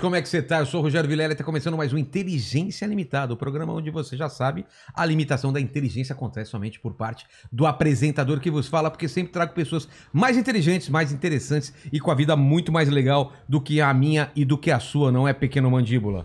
como é que você está? Eu sou o Rogério Vilela e está começando mais um Inteligência Limitada, o programa onde você já sabe, a limitação da inteligência acontece somente por parte do apresentador que vos fala, porque sempre trago pessoas mais inteligentes, mais interessantes e com a vida muito mais legal do que a minha e do que a sua, não é pequeno mandíbula?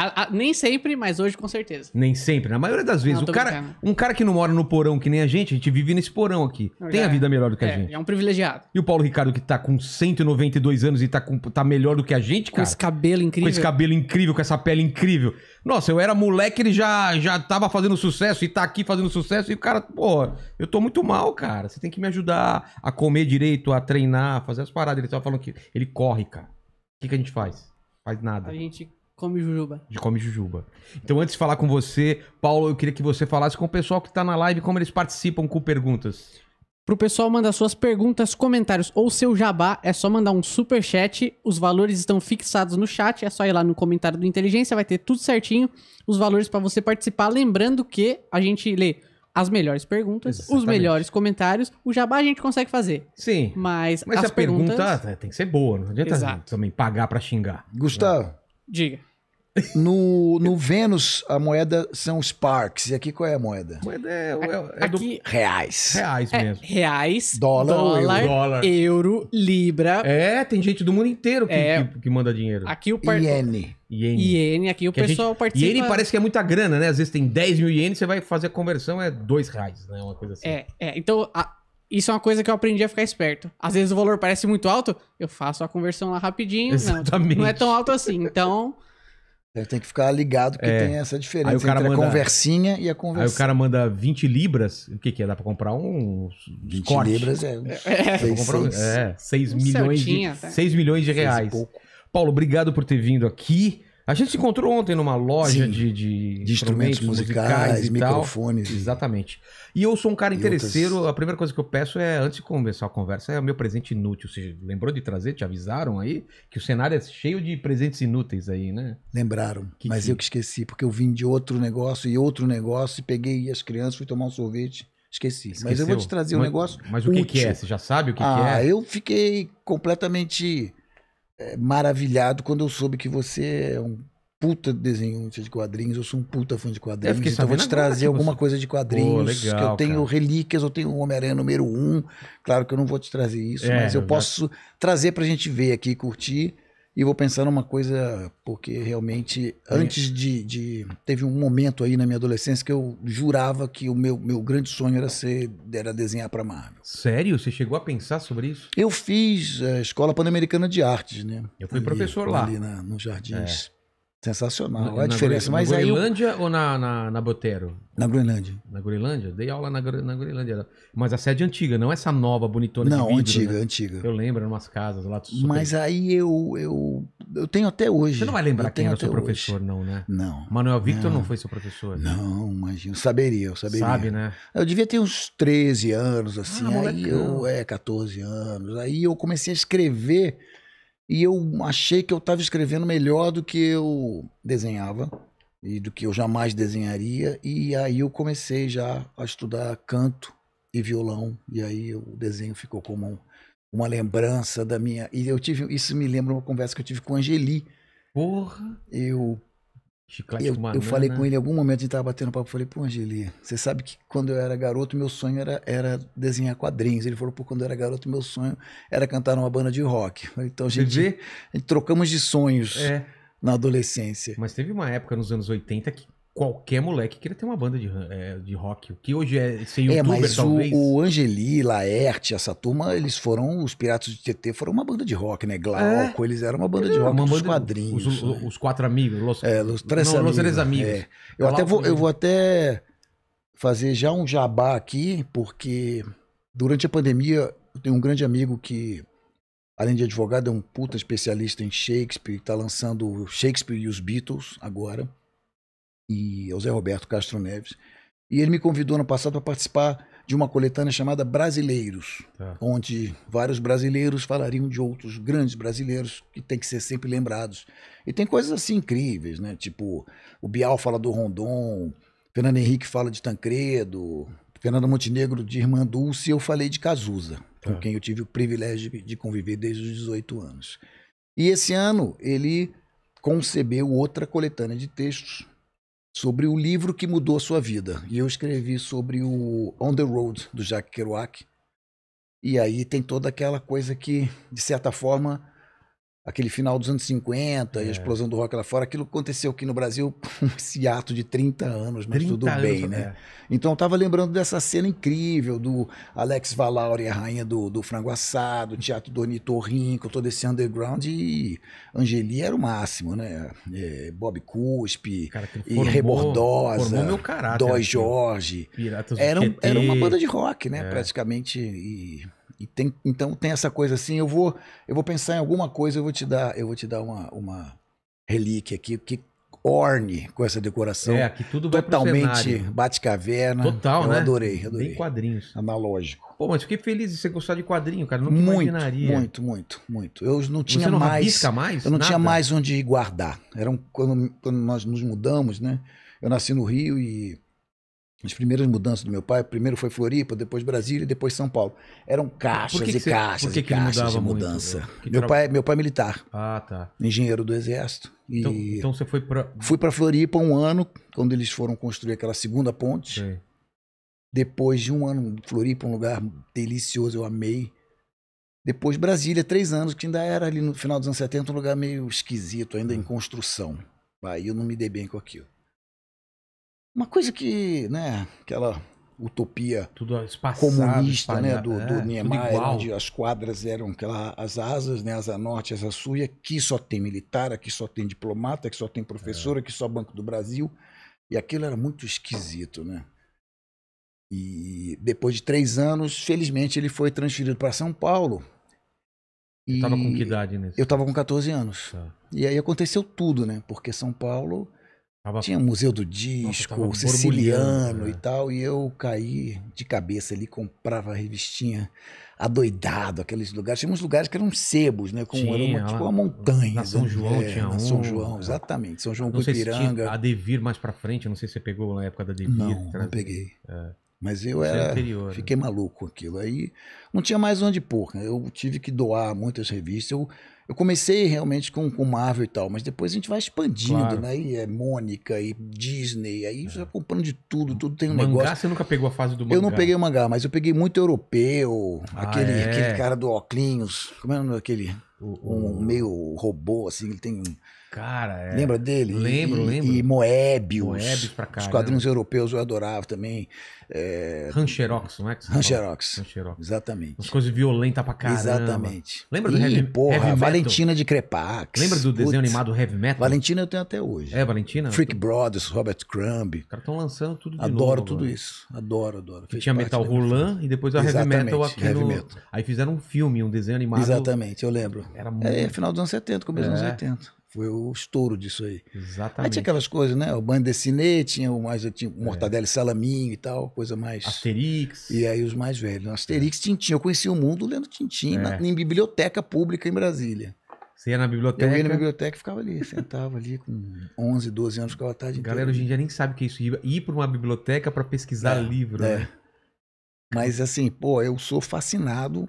A, a, nem sempre, mas hoje com certeza. Nem sempre, na maioria das vezes. Não, o cara, um cara que não mora no porão que nem a gente, a gente vive nesse porão aqui. Não, tem a é, vida melhor do que é, a gente. É um privilegiado. E o Paulo Ricardo que tá com 192 anos e tá, com, tá melhor do que a gente, cara. Com esse cabelo incrível. Com esse cabelo incrível, com essa pele incrível. Nossa, eu era moleque, ele já, já tava fazendo sucesso e tá aqui fazendo sucesso. E o cara, pô, eu tô muito mal, cara. Você tem que me ajudar a comer direito, a treinar, a fazer as paradas. Ele tava falando que ele corre, cara. O que, que a gente faz? Faz nada. A gente Come Jujuba. De Come Jujuba. Então, antes de falar com você, Paulo, eu queria que você falasse com o pessoal que está na live, como eles participam com perguntas. Para o pessoal mandar suas perguntas, comentários ou seu jabá, é só mandar um super chat. Os valores estão fixados no chat, é só ir lá no comentário do Inteligência, vai ter tudo certinho os valores para você participar. Lembrando que a gente lê as melhores perguntas, Exatamente. os melhores comentários. O jabá a gente consegue fazer. Sim. Mas, mas as a perguntas... pergunta tem que ser boa, não adianta Exato. também pagar para xingar. Gustavo. Diga. No, no Vênus, a moeda são Sparks. E aqui qual é a moeda? moeda é, é, é aqui, do... reais. Reais é, mesmo. É, reais, dólar, dólar, euro. dólar, euro, libra. É, tem gente do mundo inteiro que, é. que, que, manda dinheiro. Aqui o par... Iene. Iene. Iene, aqui o que pessoal gente... participa. Iene parece que é muita grana, né? Às vezes tem 10 mil ienes, você vai fazer a conversão, é 2 reais, né? Uma coisa assim. É, é. então a... Isso é uma coisa que eu aprendi a ficar esperto. Às vezes o valor parece muito alto, eu faço a conversão lá rapidinho. Exatamente. Não, não é tão alto assim. Então, tem que ficar ligado que é. tem essa diferença aí o cara entre manda, a conversinha e a conversinha. Aí o cara manda 20 libras, o que que é? Dá pra comprar um... 20 corte. libras é... é. Seis, É, 6 milhões, certinho, de, tá? 6 milhões de reais. Paulo, obrigado por ter vindo aqui. A gente se encontrou ontem numa loja Sim, de, de, de, instrumentos, instrumentos musicais, musicais, e microfones. Tal. E... Exatamente. E eu sou um cara interesseiro. Outras... A primeira coisa que eu peço é, antes de começar a conversa, é o meu presente inútil. Você lembrou de trazer? Te avisaram aí? Que o cenário é cheio de presentes inúteis aí, né? Lembraram. Que mas que... eu que esqueci, porque eu vim de outro negócio e outro negócio, e peguei as crianças, fui tomar um sorvete. Esqueci. Esqueceu. Mas eu vou te trazer um negócio. Mas o que, que, é? Você já sabe o que, ah, que é? Ah, eu fiquei completamente é, maravilhado quando eu soube que você é um puta desenhista de quadrinhos, eu sou um puta fã de quadrinhos, então vou te trazer alguma coisa de quadrinhos, Pô, legal, que eu tenho cara. relíquias, eu tenho o Homem-Aranha número 1, um. claro que eu não vou te trazer isso, é, mas eu já... posso trazer pra gente ver aqui, curtir, e vou pensar numa coisa, porque realmente, antes de, de, Teve um momento aí na minha adolescência que eu jurava que o meu, meu grande sonho era ser era desenhar para Marvel. Sério? Você chegou a pensar sobre isso? Eu fiz a eh, Escola Pan-Americana de Artes, né? Eu fui ali, professor lá. Ali na, nos Jardins. É. Sensacional. Na, a diferença. Mas na aí Groenlândia eu... ou na, na, na, Botero? Na Groenlândia. Na Groenlândia? Dei aula na, na Groenlândia. Mas a sede é antiga, não essa nova, bonitona Não, vidro, antiga, né? antiga. Eu lembro, em umas casas lá. Super... Mas aí eu, eu eu tenho até hoje. Você não vai lembrar eu quem era seu professor, hoje. não, né? Não. Manuel Victor não, não foi seu professor? Né? Não, imagino. Saberia, eu saberia. Sabe, né? Eu devia ter uns 13 anos, assim. Ah, aí molecão. eu, é, 14 anos. Aí eu comecei a escrever e eu achei que eu estava escrevendo melhor do que eu desenhava e do que eu jamais desenharia. E aí eu comecei já a estudar canto e violão. E aí o desenho ficou como uma lembrança da minha. E eu tive. Isso me lembra uma conversa que eu tive com Angeli. Porra! Eu Chiclete eu, eu falei com ele em algum momento, a gente tava batendo papo, eu falei, pô, Angeli, você sabe que quando eu era garoto, meu sonho era, era desenhar quadrinhos. Ele falou, pô, quando eu era garoto, meu sonho era cantar numa banda de rock. Então a gente, a gente trocamos de sonhos é. na adolescência. Mas teve uma época nos anos 80 que qualquer moleque queria ter uma banda de, é, de rock. O que hoje é ser é, youtuber, é, mas talvez. O, o Angeli, Laerte, essa turma, eles foram. Os Piratas de TT foram uma banda de rock, né? Glauco, é. eles eram uma banda de é, rock uma dos banda, quadrinhos. Os, né? os, quatro amigos, Los, é, os três não, amigos, três amigos. É. Eu, até vou, eu vou até fazer já um jabá aqui, porque durante a pandemia eu tenho um grande amigo que. Além de advogado, é um puta especialista em Shakespeare, está lançando Shakespeare e os Beatles agora e ao Zé Roberto Castro Neves. E ele me convidou ano passado para participar de uma coletânea chamada Brasileiros, tá. onde vários brasileiros falariam de outros grandes brasileiros que tem que ser sempre lembrados. E tem coisas assim incríveis, né? Tipo, o Bial fala do Rondon, Fernando Henrique fala de Tancredo, Fernando Montenegro de Irmã Dulce, e eu falei de Cazuza, com tá. quem eu tive o privilégio de conviver desde os 18 anos. E esse ano ele concebeu outra coletânea de textos sobre o livro que mudou a sua vida. E eu escrevi sobre o On the Road, do Jack Kerouac. E aí tem toda aquela coisa que, de certa forma, aquele final dos anos 50 é. e a é. explosão do rock lá fora, aquilo aconteceu aqui no Brasil com esse ato de 30 anos, mas 30 tudo bem, né? É. Então eu tava lembrando dessa cena incrível do Alex Valauri, a rainha do, do frango assado, teatro do Ornitorrinco, todo esse underground e Angeli era o máximo, né? É, Bob Cuspe e Rebordosa, Dói assim. Jorge. Era, era uma banda de rock, né? É. Praticamente e e tem, então tem essa coisa assim, eu vou, eu vou pensar em alguma coisa, eu vou te dar, eu vou te dar uma, uma relíquia aqui que orne com essa decoração. É, aqui tudo Totalmente bate-caverna. Total, eu né? adorei, adorei. Bem quadrinhos. Analógico. Pô, mas fiquei feliz de você gostar de quadrinho, cara. não muito, imaginaria. Muito, muito, muito. Eu não tinha você não mais. mais? Eu não Nada? tinha mais onde guardar. Era um, quando, quando nós nos mudamos, né? Eu nasci no Rio e as primeiras mudanças do meu pai, primeiro foi Floripa, depois Brasília e depois São Paulo. Eram caixas que que e você, caixas que e caixas de mudança. Muito, né? meu, tra... pai, meu pai é militar. Ah, tá. Engenheiro do Exército. Então, então você foi para. Fui para Floripa um ano, quando eles foram construir aquela segunda ponte. Sei. Depois de um ano, Floripa, um lugar delicioso, eu amei. Depois Brasília, três anos, que ainda era ali no final dos anos 70, um lugar meio esquisito, ainda em hum. construção. Aí eu não me dei bem com aquilo. Uma coisa que, né, aquela utopia comunista, né, do, é, do Niemeyer, onde as quadras eram aquela, as asas, né, asa norte, asa sul, e aqui só tem militar, aqui só tem diplomata, aqui só tem professor, é. aqui só Banco do Brasil, e aquilo era muito esquisito, né? E depois de três anos, felizmente ele foi transferido para São Paulo. eu tava com que idade nesse? Eu estava com 14 anos. Tá. E aí aconteceu tudo, né? Porque São Paulo Tava... Tinha o Museu do Disco, Nossa, Siciliano né? e é. tal, e eu caí de cabeça ali, comprava a revistinha adoidado, aqueles lugares. Tinha uns lugares que eram sebos, né? Com tinha, uma, tipo uma montanha. Na São né? João é, tinha um. São João, exatamente. São João com Ipiranga. a Devir mais pra frente, não sei se você pegou na época da Devir. Não, não peguei. É. Mas eu era, fiquei né? maluco com aquilo. Aí não tinha mais onde pôr. Né? Eu tive que doar muitas revistas. Eu eu comecei realmente com, o Marvel e tal, mas depois a gente vai expandindo, claro. né? E é Mônica, e Disney, aí é. você vai comprando de tudo, tudo tem um mangá, negócio. você nunca pegou a fase do mangá? Eu não peguei o mangá, mas eu peguei muito europeu, ah, aquele, é. aquele cara do Oclinhos, como é o nome daquele? O, Um meio robô, assim, ele tem um Cara, é. Lembra dele? Lembro, e, lembro. E Moebius. Moebius pra cá. Os quadrinhos europeus eu adorava também. É... Rancherox, não é? Rancherox. Rancherox. Exatamente. Umas coisas violentas pra caramba. Exatamente. Lembra do Ih, heavy, porra, heavy metal? Valentina de Crepax. Lembra do desenho Putz. animado Heavy Metal? Valentina eu tenho até hoje. É, Valentina? Freak tô... Brothers, Robert Crumb. Os caras estão lançando tudo de Adoro novo, tudo agora. isso. Adoro, adoro. Que tinha Metal Roland e depois a Heavy Metal aqui heavy no... metal. Aí fizeram um filme, um desenho animado. Exatamente, eu lembro. Era é, muito... É, final dos anos 70, começo dos é. anos 80. Foi o estouro disso aí. Exatamente. Aí tinha aquelas coisas, né? O banho de cine, tinha o mais tinha o mortadela é. e salaminho e tal, coisa mais. Asterix. E aí os mais velhos. Né? Asterix, é. Tintim. Eu conheci o mundo lendo Tintim é. na, em biblioteca pública em Brasília. Você ia na biblioteca? Eu ia na biblioteca e ficava ali, sentava ali com 11, 12 anos, ficava a tarde inteira. Galera, hoje em dia nem sabe o que é isso, ir para uma biblioteca para pesquisar é, livro. É. Né? Mas assim, pô, eu sou fascinado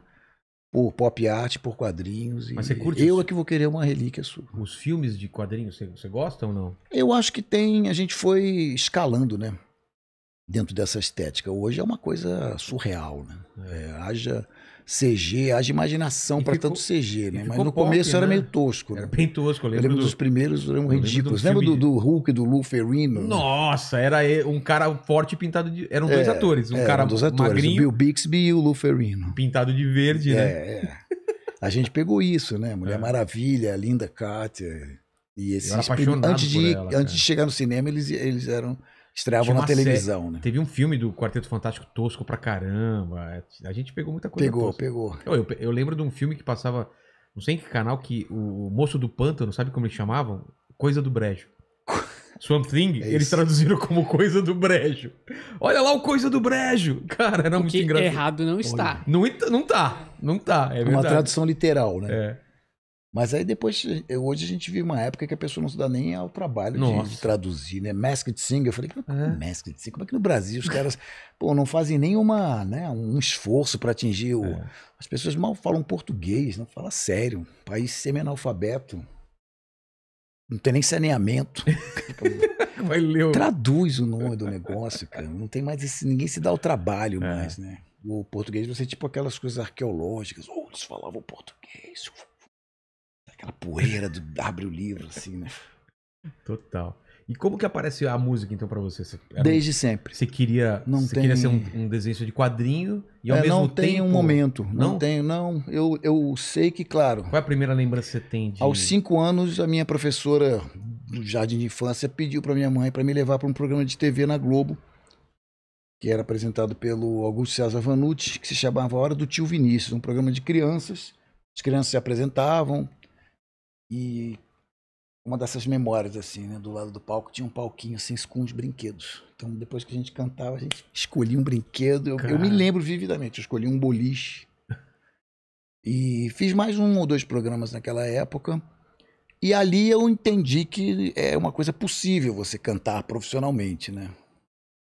por pop art, por quadrinhos. Mas você curte? Eu isso? é que vou querer uma relíquia sua. Os filmes de quadrinhos, você, você gosta ou não? Eu acho que tem. A gente foi escalando, né? Dentro dessa estética. Hoje é uma coisa surreal, né? É, é haja CG, haja imaginação para tanto CG, né? Mas no pop, começo né? era meio tosco. Né? Era bem tosco, eu lembro. Eu lembro do... dos primeiros, eram ridículos. Lembra do, do, Hulk, do Lou Ferrino? Nossa, era um cara forte pintado de. Eram dois é, atores. Um é, cara um dos atores, magrinho. O Bill Bixby e o Lou Ferrino. Pintado de verde, né? É, é. A gente pegou isso, né? Mulher é. Maravilha, Linda Kátia. E esses. Prim... Antes, de, ela, antes de chegar no cinema, eles, eles eram estreavam na televisão, série, né? Teve um filme do Quarteto Fantástico tosco pra caramba. A gente pegou muita coisa. Pegou, tosca. pegou. Eu, eu, eu, lembro de um filme que passava, não sei em que canal, que o, moço do pântano, sabe como eles chamavam? Coisa do Brejo. Swamp Thing, é eles traduziram como Coisa do Brejo. Olha lá o Coisa do Brejo! Cara, era o muito engraçado. errado não está. Não, não tá, não tá, é, é Uma tradução literal, né? É. Mas aí depois, eh, hoje a gente vive uma época que a pessoa não se dá nem ao trabalho de, de, traduzir, né? Masked Singer, eu falei, que é. Masked Singer? Como é que no Brasil os caras, pô, não fazem nenhuma, né, um esforço para atingir o... É. As pessoas mal falam português, não fala sério. país semi-analfabeto, não tem nem saneamento. Traduz o nome do negócio, cara. Não tem mais esse, ninguém se dá o trabalho é. mais, né? O português, você é tipo aquelas coisas arqueológicas, ou eles falavam português, aquela poeira, do, abre o livro, assim, né? Total. E como que aparece a música, então, para você? você Desde sempre. Você queria, não você tem... queria ser um, um desenho de quadrinho e é, ao é, mesmo não tempo... Não tem um momento. Não, não tenho, não. Eu, eu sei que, claro... Qual é a primeira lembrança que você tem de... Aos cinco anos, a minha professora do jardim de infância pediu para minha mãe para me levar para um programa de TV na Globo, que era apresentado pelo Augusto César Vanucci, que se chamava Hora do Tio Vinícius, um programa de crianças. As crianças se apresentavam, e uma dessas memórias, assim, né? Do lado do palco tinha um palquinho assim com brinquedos. Então, depois que a gente cantava, a gente escolhia um brinquedo. Eu, eu me lembro vividamente, eu escolhi um boliche. E fiz mais um ou dois programas naquela época. E ali eu entendi que é uma coisa possível você cantar profissionalmente, né?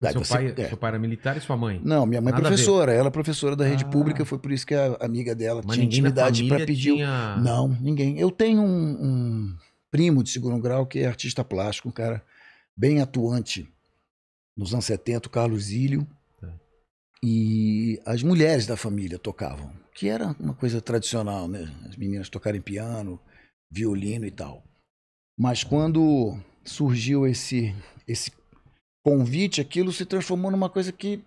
seu, você, pai, é. seu pai era militar e sua mãe? Não, minha mãe é professora. Ela é professora da rede ah. pública, foi por isso que a amiga dela Mas tinha intimidade para pedir. Tinha... Não, ninguém. Eu tenho um, um, primo de segundo grau que é artista plástico, um cara bem atuante nos anos 70, o Carlos Ilho. Tá. E as mulheres da família tocavam, que era uma coisa tradicional, né? As meninas tocarem piano, violino e tal. Mas quando surgiu esse, esse convite, aquilo se transformou numa coisa que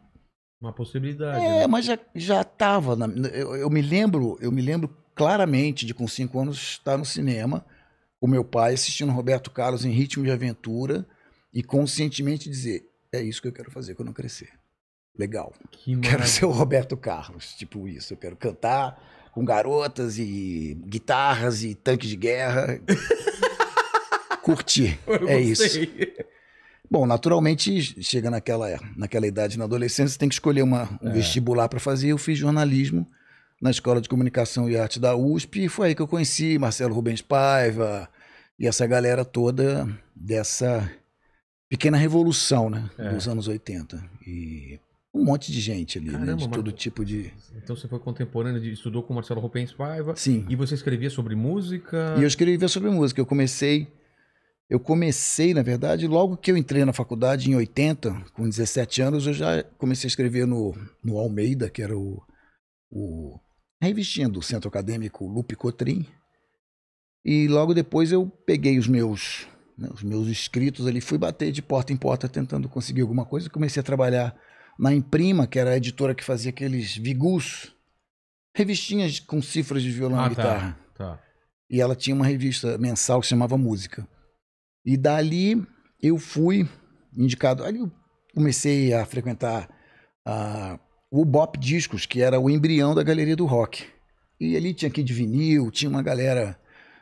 uma possibilidade. É, né? mas já já estava. Eu, eu, me lembro, eu me lembro claramente de com cinco anos estar no cinema com meu pai assistindo Roberto Carlos em Ritmo de Aventura e conscientemente dizer é isso que eu quero fazer quando eu crescer. Legal. Que quero ser o Roberto Carlos, tipo isso. Eu quero cantar com garotas e guitarras e tanque de guerra. Curtir. Eu é gostei. isso. Bom, naturalmente, chega naquela, naquela idade, na adolescência, você tem que escolher uma, um é. vestibular para fazer. Eu fiz jornalismo na Escola de Comunicação e Arte da USP e foi aí que eu conheci Marcelo Rubens Paiva e essa galera toda dessa pequena revolução né, é. dos anos 80. E um monte de gente ali, Caramba, né, de todo tipo de. Então você foi contemporâneo, de... estudou com Marcelo Rubens Paiva. Sim. E você escrevia sobre música? E eu escrevia sobre música. Eu comecei eu comecei, na verdade, logo que eu entrei na faculdade, em 80, com 17 anos, eu já comecei a escrever no, no Almeida, que era o, o a revistinha do Centro Acadêmico Lupe Cotrim. E logo depois eu peguei os meus né, os meus escritos ali, fui bater de porta em porta tentando conseguir alguma coisa. Comecei a trabalhar na Imprima, que era a editora que fazia aqueles vigus, revistinhas com cifras de violão ah, e tá. guitarra. Tá, tá. E ela tinha uma revista mensal que se chamava Música. E dali eu fui indicado. Ali eu comecei a frequentar ah, o Bop Discos, que era o embrião da galeria do rock. E ali tinha aqui de vinil, tinha uma galera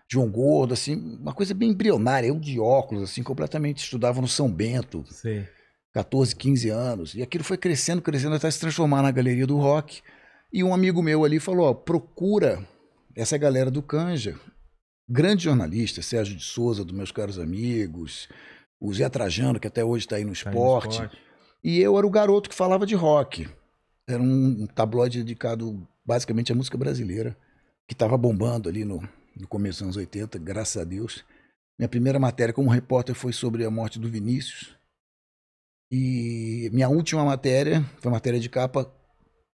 de um Gordo, assim, uma coisa bem embrionária. Eu de óculos, assim, completamente estudava no São Bento. Sim. 14, 15 anos. E aquilo foi crescendo, crescendo até se transformar na galeria do rock. E um amigo meu ali falou: ó, procura essa galera do Canja Grande jornalista Sérgio de Souza, dos meus caros amigos, o Zé Trajano, que até hoje está tá aí no esporte. Tá no esporte. E eu era o garoto que falava de rock. Era um tabloide dedicado basicamente à música brasileira, que estava bombando ali no, no começo dos anos 80, graças a Deus. Minha primeira matéria como repórter foi sobre a morte do Vinícius. E minha última matéria, foi matéria de capa,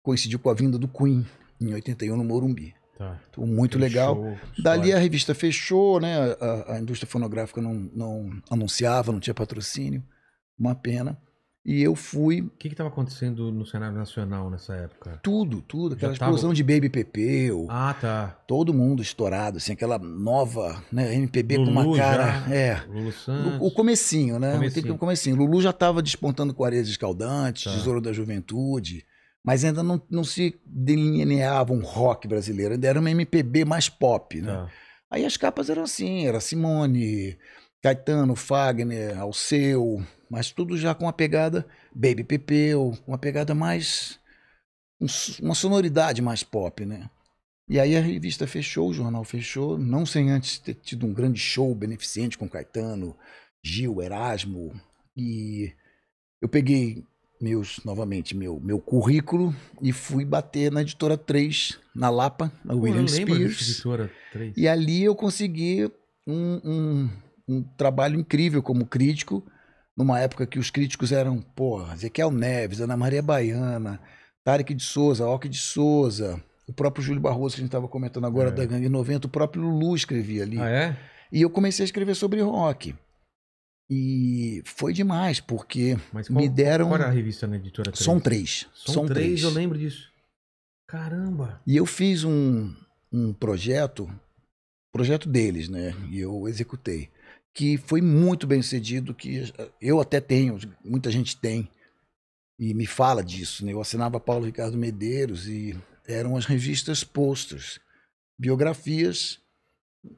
coincidiu com a vinda do Queen, em 81, no Morumbi. Tá. Então, muito fechou, legal. Dali a revista fechou, né? A, a, indústria fonográfica não, não anunciava, não tinha patrocínio. Uma pena. E eu fui. O que estava acontecendo no cenário nacional nessa época? Tudo, tudo. Aquela explosão de Baby Pepeu. Ah, tá. Todo mundo estourado, assim, aquela nova, né? MPB Lulu com uma cara. Já. É. Lulu Santos. O, o comecinho, né? Comecinho. O comecinho. Lulu já estava despontando com areias escaldantes, tá. Tesouro da Juventude mas ainda não, não se delineava um rock brasileiro, ainda era uma MPB mais pop, né? Ah. Aí as capas eram assim, era Simone, Caetano, Fagner, Alceu, mas tudo já com uma pegada Baby Pepeu, uma pegada mais uma sonoridade mais pop, né? E aí a revista fechou, o jornal fechou, não sem antes ter tido um grande show beneficente com Caetano, Gil, Erasmo e eu peguei meus, novamente, meu, meu currículo e fui bater na editora 3, na Lapa, na William Spears. E ali eu consegui um, um, um trabalho incrível como crítico numa época que os críticos eram, porra, Ezequiel Neves, Ana Maria Baiana, Tarek de Souza, Oque de Souza, o próprio Júlio Barroso, que a gente estava comentando agora é. da Gangue 90, o próprio Lulu escrevia ali. Ah, é? E eu comecei a escrever sobre rock. E foi demais, porque Mas qual, me deram. Qual era a revista na editora? 3? São três. São, São três, três, eu lembro disso. Caramba! E eu fiz um, um projeto, projeto deles, né? E eu executei. Que foi muito bem sucedido, que eu até tenho, muita gente tem, e me fala disso. Né? Eu assinava Paulo Ricardo Medeiros e eram as revistas posters, biografias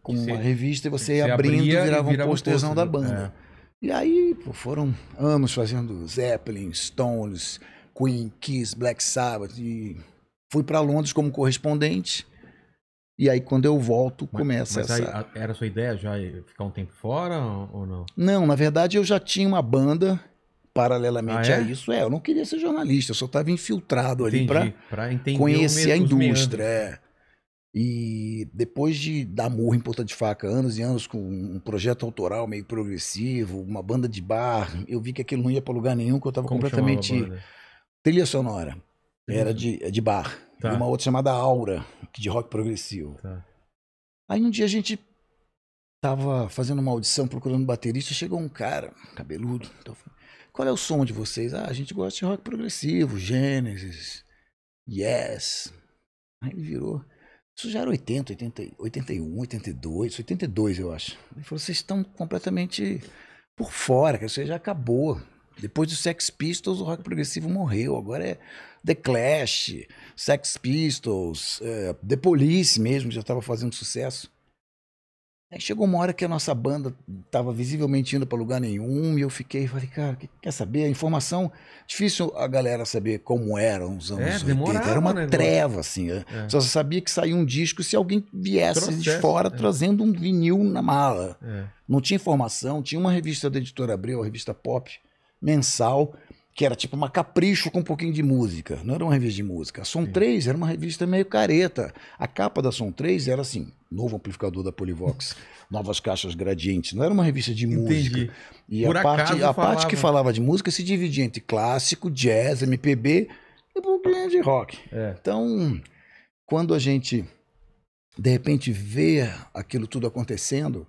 com você, uma revista e você, você abrindo abria, virava, virava um posterzão um da banda. É. E aí pô, foram anos fazendo Zeppelin, Stones, Queen, Kiss, Black Sabbath. E fui para Londres como correspondente. E aí quando eu volto mas, começa mas essa. Aí, era sua ideia já ficar um tempo fora ou não? Não, na verdade eu já tinha uma banda paralelamente ah, é? a isso. É, eu não queria ser jornalista, eu só estava infiltrado ali para conhecer a indústria. É. E depois de dar murro em ponta de faca, anos e anos com um projeto autoral meio progressivo, uma banda de bar, eu vi que aquilo não ia para lugar nenhum, que eu estava completamente. Trilha sonora. Era de, é de bar. Tá. E uma outra chamada Aura, de rock progressivo. Tá. Aí um dia a gente tava fazendo uma audição procurando baterista, chegou um cara, cabeludo. Então, qual é o som de vocês? Ah, a gente gosta de rock progressivo, Gênesis, Yes. Aí ele virou. Isso já era 80, 80, 81, 82, 82 eu acho. Ele falou, vocês estão completamente por fora, que isso já acabou. Depois do Sex Pistols, o rock progressivo morreu. Agora é The Clash, Sex Pistols, é, The Police mesmo, já estava fazendo sucesso. Aí chegou uma hora que a nossa banda estava visivelmente indo para lugar nenhum e eu fiquei, falei, cara, que, quer saber? A informação, difícil a galera saber como era uns anos é, 80. Era uma treva, assim. Né? É. Só sabia que saía um disco se alguém viesse de fora é. trazendo um vinil na mala. É. Não tinha informação, tinha uma revista da editora Abril, a revista Pop, mensal, que era tipo uma capricho com um pouquinho de música. Não era uma revista de música. A Som Sim. 3 era uma revista meio careta. A capa da Som 3 era assim: novo amplificador da Polivox, novas caixas gradientes. Não era uma revista de Entendi. música. E Por a, parte, a falava... parte que falava de música se dividia entre clássico, jazz, MPB e um pouquinho de rock. É. Então, quando a gente de repente vê aquilo tudo acontecendo,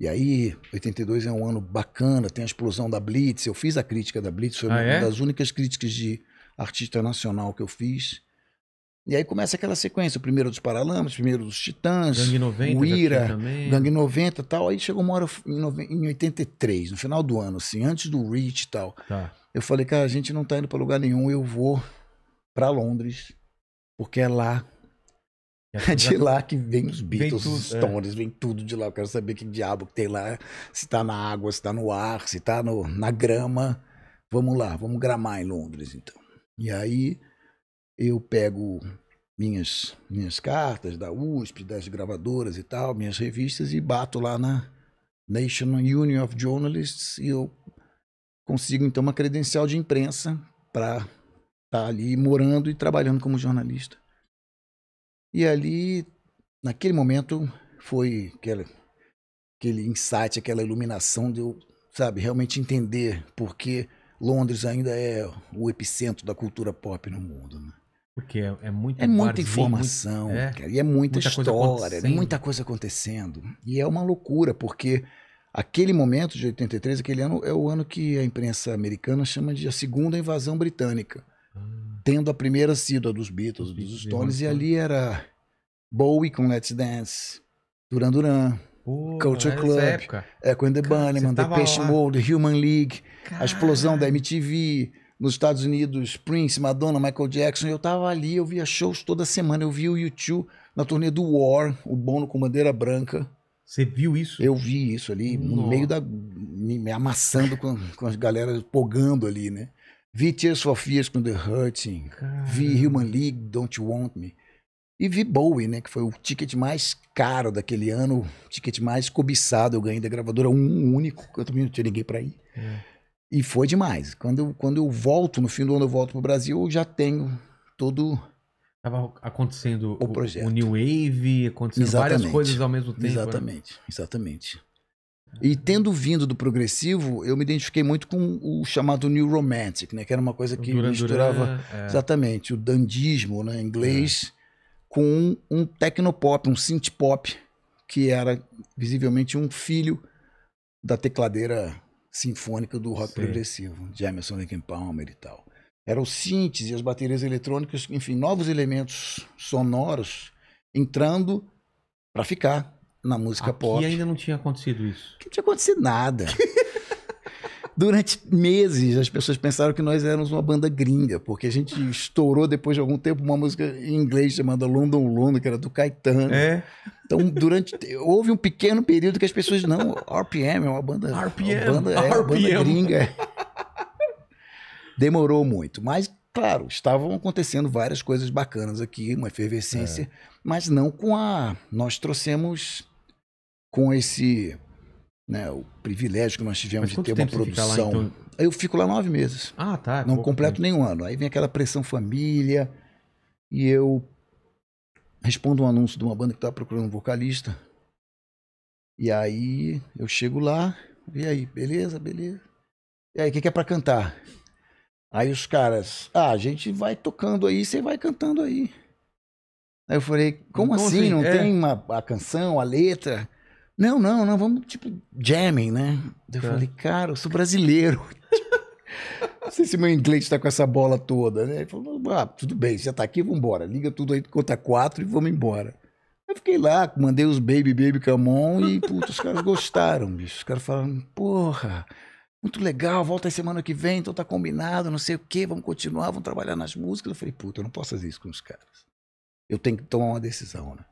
e aí, 82 é um ano bacana, tem a explosão da Blitz. Eu fiz a crítica da Blitz, foi ah, uma é? das únicas críticas de artista nacional que eu fiz. E aí começa aquela sequência, o primeiro dos Paralamas, o primeiro dos Titãs, Gangue 90, o Ira, Gangue 90 tal. Aí chegou uma hora em 83, no final do ano, assim, antes do Reach e tal. Tá. Eu falei, cara, a gente não tá indo para lugar nenhum, eu vou para Londres, porque é lá É de lá que vem os Beatles, vem tudo, os é. Stones, é. vem tudo de lá. Eu quero saber que diabo que tem lá, se tá na água, se tá no ar, se tá no, na grama. Vamos lá, vamos gramar em Londres, então. E aí eu pego minhas, minhas cartas da USP, das gravadoras e tal, minhas revistas, e bato lá na National Union of Journalists e eu consigo, então, uma credencial de imprensa para estar tá ali morando e trabalhando como jornalista. E ali, naquele momento, foi aquela, aquele insight, aquela iluminação de eu, sabe, realmente entender porque Londres ainda é o epicentro da cultura pop no mundo. Né? Porque é, é, muito é muita informação, muito, é, cara, e é muita, muita história, né? coisa muita coisa acontecendo. E é uma loucura, porque aquele momento de 83, aquele ano, é o ano que a imprensa americana chama de a segunda invasão britânica. Ah tendo a primeira sido dos Beatles, dos Stones, e ali era Bowie com Let's Dance, Duran Duran, Culture Club, época. É, com The Bunnyman, The Pest Mode, The Human League, a explosão da MTV, nos Estados Unidos, Prince, Madonna, Michael Jackson, eu tava ali, eu via shows toda semana, eu via o YouTube na turnê do War, o Bono com bandeira branca. Você viu isso? Eu vi isso ali, Nossa. no meio da. me, me amassando com, com as galera pogando ali, né? vi Tears for Fears com The Hurting, Caramba. vi Human League, Don't You Want Me. E vi Bowie, né? Que foi o ticket mais caro daquele ano, o ticket mais cobiçado. Eu ganhei da gravadora um único, eu também não tinha ninguém para ir. É. E foi demais. Quando eu, quando eu volto, no fim do ano eu volto pro Brasil, eu já tenho todo. Tava acontecendo o, o projeto. o New Wave, acontecendo exatamente. várias coisas ao mesmo tempo. Exatamente, né? exatamente. E tendo vindo do progressivo, eu me identifiquei muito com o chamado New Romantic, né? Que era uma coisa que Duran, misturava Duran, é. exatamente o dandismo né, inglês é. com um, um tecnopop, um synth pop, que era visivelmente um filho da tecladeira sinfônica do rock Sim. progressivo, de Emerson Lincoln Palmer e tal. Era o synth e as baterias eletrônicas, enfim, novos elementos sonoros entrando para ficar na música Aqui pop. E ainda não tinha acontecido isso. Que não tinha acontecido nada. Durante meses as pessoas pensaram que nós éramos uma banda gringa, porque a gente estourou depois de algum tempo uma música em inglês chamada London London, que era do Caetano. É. Então, durante houve um pequeno período que as pessoas não, RPM é uma banda, RPM, é, uma banda, é, RPM. banda gringa. Demorou muito, mas claro, estavam acontecendo várias coisas bacanas aqui, uma efervescência, é. mas não com a. Nós trouxemos com esse né, o privilégio que nós tivemos de ter uma produção. Lá, então? Eu fico lá nove meses. Ah, tá. É não completo tempo. nenhum ano. Aí vem aquela pressão família e eu respondo um anúncio de uma banda que estava procurando um vocalista. E aí eu chego lá, e aí, beleza, beleza. E aí, o que, que é para cantar? Aí os caras, ah, a gente vai tocando aí, você vai cantando aí. Aí eu falei, como então, assim? assim não é... tem uma, a canção, a letra? Não, não, não, vamos tipo jamming, né? Eu tá. falei, cara, eu sou brasileiro. não sei se meu inglês tá com essa bola toda, né? Ele falou, ah, tudo bem, você tá aqui, vambora. Liga tudo aí, conta quatro e vamos embora. Eu fiquei lá, mandei os Baby Baby Camon e, putz, os caras gostaram, bicho. Os caras falaram, porra, muito legal, volta semana que vem, então tá combinado, não sei o quê, vamos continuar, vamos trabalhar nas músicas. Eu falei, puta, eu não posso fazer isso com os caras. Eu tenho que tomar uma decisão, né?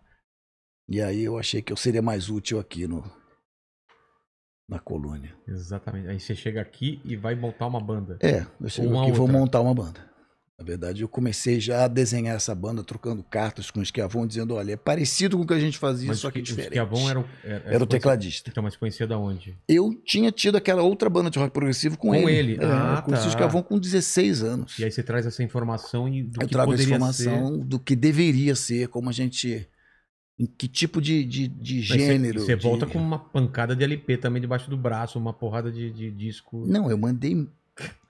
E aí eu achei que eu seria mais útil aqui no, na colônia. Exatamente. Aí você chega aqui e vai montar uma banda. É, eu chego uma aqui e vou montar uma banda. Na verdade, eu comecei já a desenhar essa banda, trocando cartas com o Esquiavon, dizendo, olha, é parecido com o que a gente fazia, mas só que, que diferente. O Esquiavon era, o, era, era o tecladista. Então, mas conhecia da onde? Eu tinha tido aquela outra banda de rock progressivo com, com ele. Com ele, é, ah, Eu conheci tá. o Esquiavon com 16 anos. E aí você traz essa informação e do eu que trago essa informação do que deveria ser, como a gente em que tipo de, de, de gênero? Você volta de... com uma pancada de LP também debaixo do braço, uma porrada de, de disco. Não, eu mandei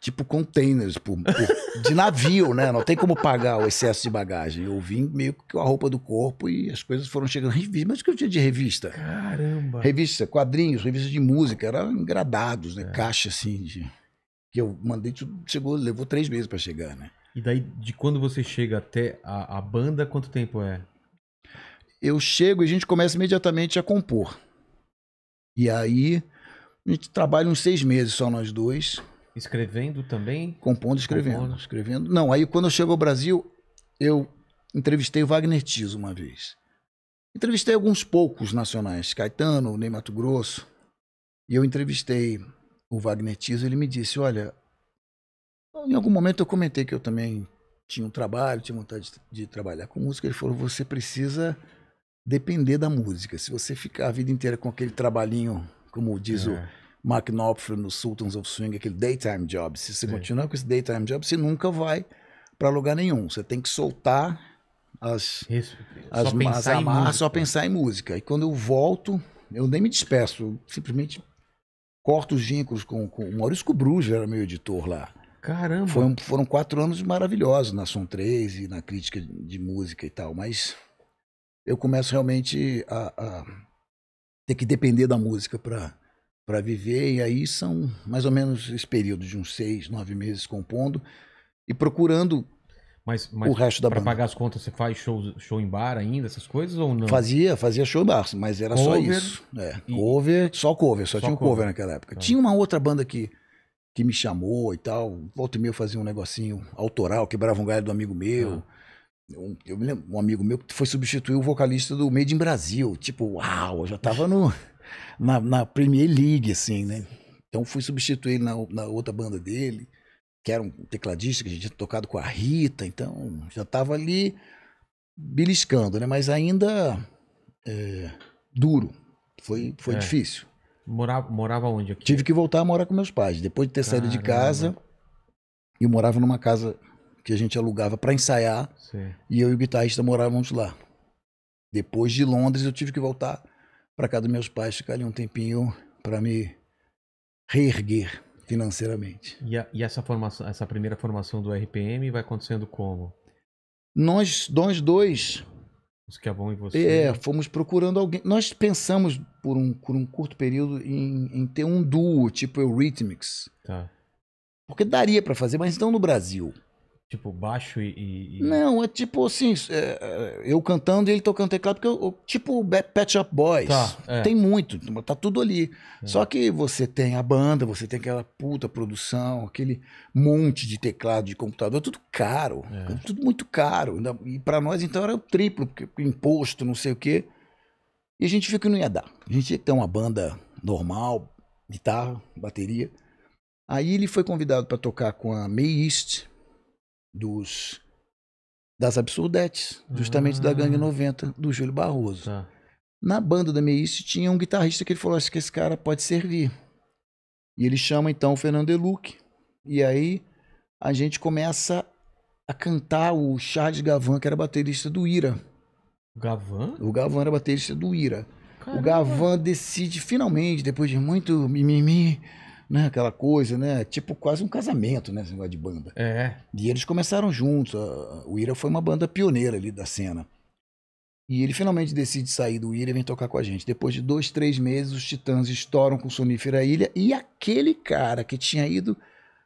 tipo containers por, tipo, por, de navio, né? Não tem como pagar o excesso de bagagem. Eu vim meio que com a roupa do corpo e as coisas foram chegando. Revista, mas o que eu tinha de revista? Caramba! Revista, quadrinhos, revista de música, eram gradados, né? É. Caixa assim de. Que eu mandei, chegou, levou três meses para chegar, né? E daí, de quando você chega até a, a banda, quanto tempo é? eu chego e a gente começa imediatamente a compor. E aí a gente trabalha uns seis meses só nós dois. Escrevendo também? Compondo, escrevendo. Compondo. Escrevendo. Não, aí quando eu chego ao Brasil, eu entrevistei o Wagner Tiso uma vez. Entrevistei alguns poucos nacionais, Caetano, Ney Mato Grosso. E eu entrevistei o Wagner Tiso, ele me disse, olha, em algum momento eu comentei que eu também tinha um trabalho, tinha vontade de, de trabalhar com música. Ele falou, você precisa depender da música. Se você ficar a vida inteira com aquele trabalhinho, como diz é. o Mark Knopfler no Sultans of Swing, aquele daytime job, se você Sim. continuar com esse daytime job, você nunca vai para lugar nenhum. Você tem que soltar as, Isso. as, massas, amarras, só pensar em música. E quando eu volto, eu nem me despeço, simplesmente corto os vínculos com, com o Maurício Brujo, era meu editor lá. Caramba! Foi, foram quatro anos maravilhosos na Som 3 e na crítica de música e tal, mas eu começo realmente a, a ter que depender da música para para viver e aí são mais ou menos esse período de uns seis, nove meses compondo e procurando mas, mas o resto da pra banda. Para pagar as contas, você faz show, show em bar ainda, essas coisas ou não? Fazia, fazia show em bar, mas era cover, só isso. É, e... Cover, só cover, só, só tinha um cover, cover naquela época. Então. Tinha uma outra banda que, que me chamou e tal. Volta e meia eu fazia um negocinho autoral, quebrava um galho do amigo meu. Ah um eu, me lembro, um amigo meu que foi substituir o vocalista do Made in Brasil. Tipo, uau, eu já tava no, na, na Premier League, assim, né? Então fui substituir na, na outra banda dele, que era um tecladista que a gente tinha tocado com a Rita, então já tava ali beliscando, né? Mas ainda é, duro. Foi, foi é. difícil. Morava, morava onde? Aqui? Tive que voltar a morar com meus pais. Depois de ter Caramba. saído de casa, eu morava numa casa que a gente alugava para ensaiar. Sim. E eu e o guitarrista morávamos lá. Depois de Londres, eu tive que voltar para casa dos meus pais, ficar ali um tempinho para me reerguer financeiramente. E, a, e, essa formação, essa primeira formação do RPM vai acontecendo como? Nós, nós dois. Os que é bom e você. É, fomos procurando alguém. Nós pensamos por um, por um curto período em, em ter um duo, tipo Eurythmics. Tá. Porque daria para fazer, mas não no Brasil. Tipo, baixo e. e... Não, é tipo assim, é, é, eu cantando e ele tocando teclado, porque eu, tipo Pet Shop Boys. Tá, é. Tem muito, tá tudo ali. É. Só que você tem a banda, você tem aquela puta produção, aquele monte de teclado de computador, tudo caro. É. Tudo muito caro. E para nós, então, era o triplo, porque imposto, não sei o quê. E a gente viu que não ia dar. A gente ia ter uma banda normal, guitarra, bateria. Aí ele foi convidado para tocar com a May East dos das absurdetes, justamente da Gangue 90, hum. do Júlio Barroso. Tá. Na banda da Meice tinha um guitarrista que ele falou acho que esse cara pode servir. E ele chama então o Fernando Deluc. E aí a gente começa a cantar o Charles Gavan, que era baterista do Ira. Gavan? O Gavan era baterista do Ira. Caramba. O Gavan decide finalmente, depois de muito mimimi, né? Aquela coisa, né? Tipo quase um casamento, né? Esse negócio de banda. É. E eles começaram juntos. O Ira foi uma banda pioneira ali da cena. E ele finalmente decide sair do Ira e vem tocar com a gente. Depois de dois, três meses, os Titãs estouram com Sonífera Ilha e aquele cara que tinha ido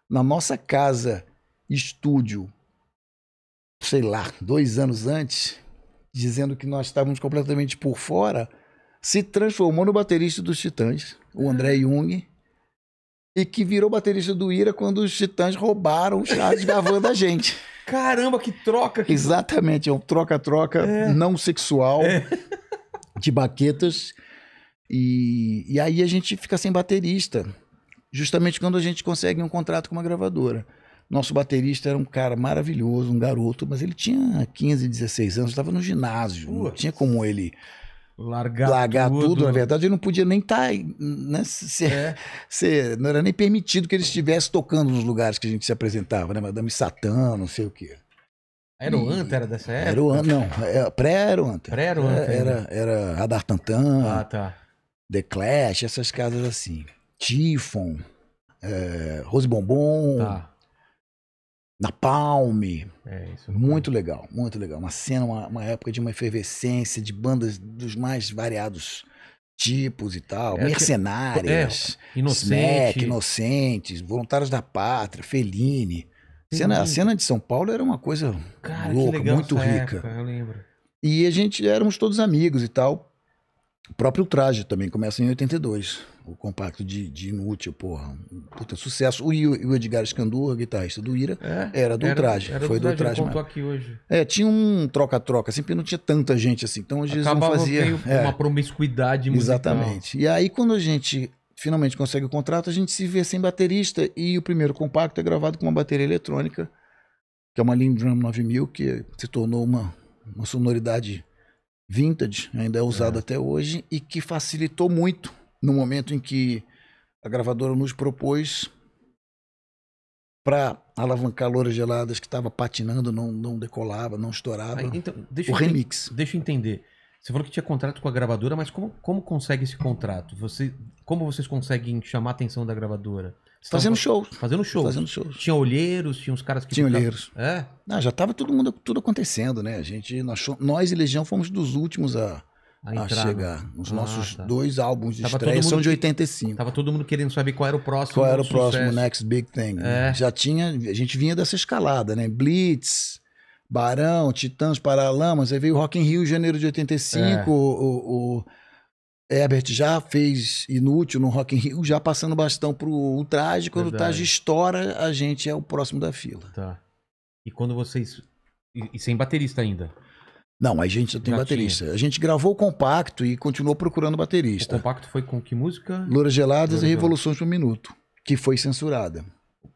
na nossa casa, estúdio, sei lá, dois anos antes, dizendo que nós estávamos completamente por fora, se transformou no baterista dos Titãs, o André ah. Jung e que virou baterista do Ira quando os Titãs roubaram o Charles gravando da gente. Caramba, que troca! Que... Exatamente, é um troca-troca é. não sexual é. de baquetas. E, e aí a gente fica sem baterista, justamente quando a gente consegue um contrato com uma gravadora. Nosso baterista era um cara maravilhoso, um garoto, mas ele tinha 15, 16 anos, estava no ginásio, não tinha como ele largar, largar tudo. tudo. Na verdade, ele não podia nem estar. Tá, né, se é. não era nem permitido que ele estivesse tocando nos lugares que a gente se apresentava, né? Madame Satã, não sei o quê. o Anta era dessa época? Aeroanta, não, pré-Aeroanta. Pré-Aeroanta. Era, era, é, era Radar Tantan, ah, tá. The Clash, essas casas assim. Tifon, é, Rose Bombom. Tá. Na Palme. É, isso muito legal, muito legal. Uma cena, uma, uma, época de uma efervescência de bandas dos mais variados tipos e tal. É, mercenárias, é, inocente. inocentes, voluntários da pátria, Fellini. Cena, a cena de São Paulo era uma coisa Cara, louca, muito rica. Época, eu lembro. E a gente éramos todos amigos e tal. O próprio Traje também começa em 82. O compacto de, de Inútil, porra. Puta, sucesso. O, o Edgar Escandurra, guitarrista do Ira, é, era do era, Traje. Era foi do Traje. Contou aqui hoje. É, tinha um troca-troca, sempre assim, não tinha tanta gente assim. Então, às vezes Acabava não fazia. é. uma promiscuidade musical. Exatamente. E aí, quando a gente finalmente consegue o contrato, a gente se vê sem baterista. E o primeiro compacto é gravado com uma bateria eletrônica, que é uma Lindrum 9000, que se tornou uma, uma sonoridade vintage, ainda é usado é. até hoje, e que facilitou muito no momento em que a gravadora nos propôs para alavancar Louras Geladas, que estava patinando, não, não decolava, não estourava. Aí, então, o remix. deixa eu entender. Você falou que tinha contrato com a gravadora, mas como, como consegue esse contrato? Você, como vocês conseguem chamar a atenção da gravadora? Fazendo shows. Fazendo shows. Fazendo shows. Tinha olheiros, tinha uns caras que. Tinha ficavam... olheiros. É? já tava todo mundo, tudo acontecendo, né? A gente, nós, nós e Legião fomos dos últimos a, a, a né? chegar. Os ah, nossos tá. dois álbuns de tava estreia são de 85. Tava todo mundo querendo saber qual era o próximo. Qual era o próximo, Next Big Thing. É. Né? Já tinha, a gente vinha dessa escalada, né? Blitz, Barão, Titãs, Paralamas, aí veio Rock in Rio, janeiro de 85, é. o, o, o é, Herbert já fez Inútil no Rock in Rio, já passando bastão pro Ultraje. Quando Verdade. o Ultraje estoura, a gente é o próximo da fila. Tá. E quando vocês... E, e sem baterista ainda? Não, a gente não tem já baterista. Tinha. A gente gravou o compacto e continuou procurando baterista. O compacto foi com que música? Louras Geladas Loura e Revoluções por Minuto, que foi censurada.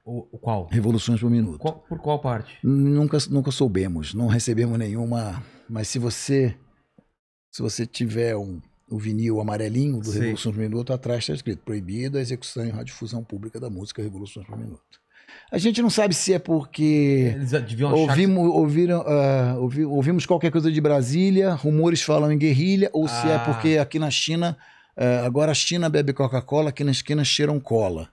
O, o qual? Revoluções por Minuto. Qual, por qual parte? Nunca, nunca soubemos, não recebemos nenhuma. Mas se você se você tiver um o vinil amarelinho do Revolução por Minuto, atrás está escrito proibida a execução em radiodifusão pública da música Revolução por Minuto. A gente não sabe se é porque ouvimos, que... ouviram, uh, ouvi, ouvimos qualquer coisa de Brasília, rumores falam em guerrilha, ou ah. se é ah. porque aqui na China, uh, agora a China bebe Coca-Cola, aqui na esquina cheiram cola.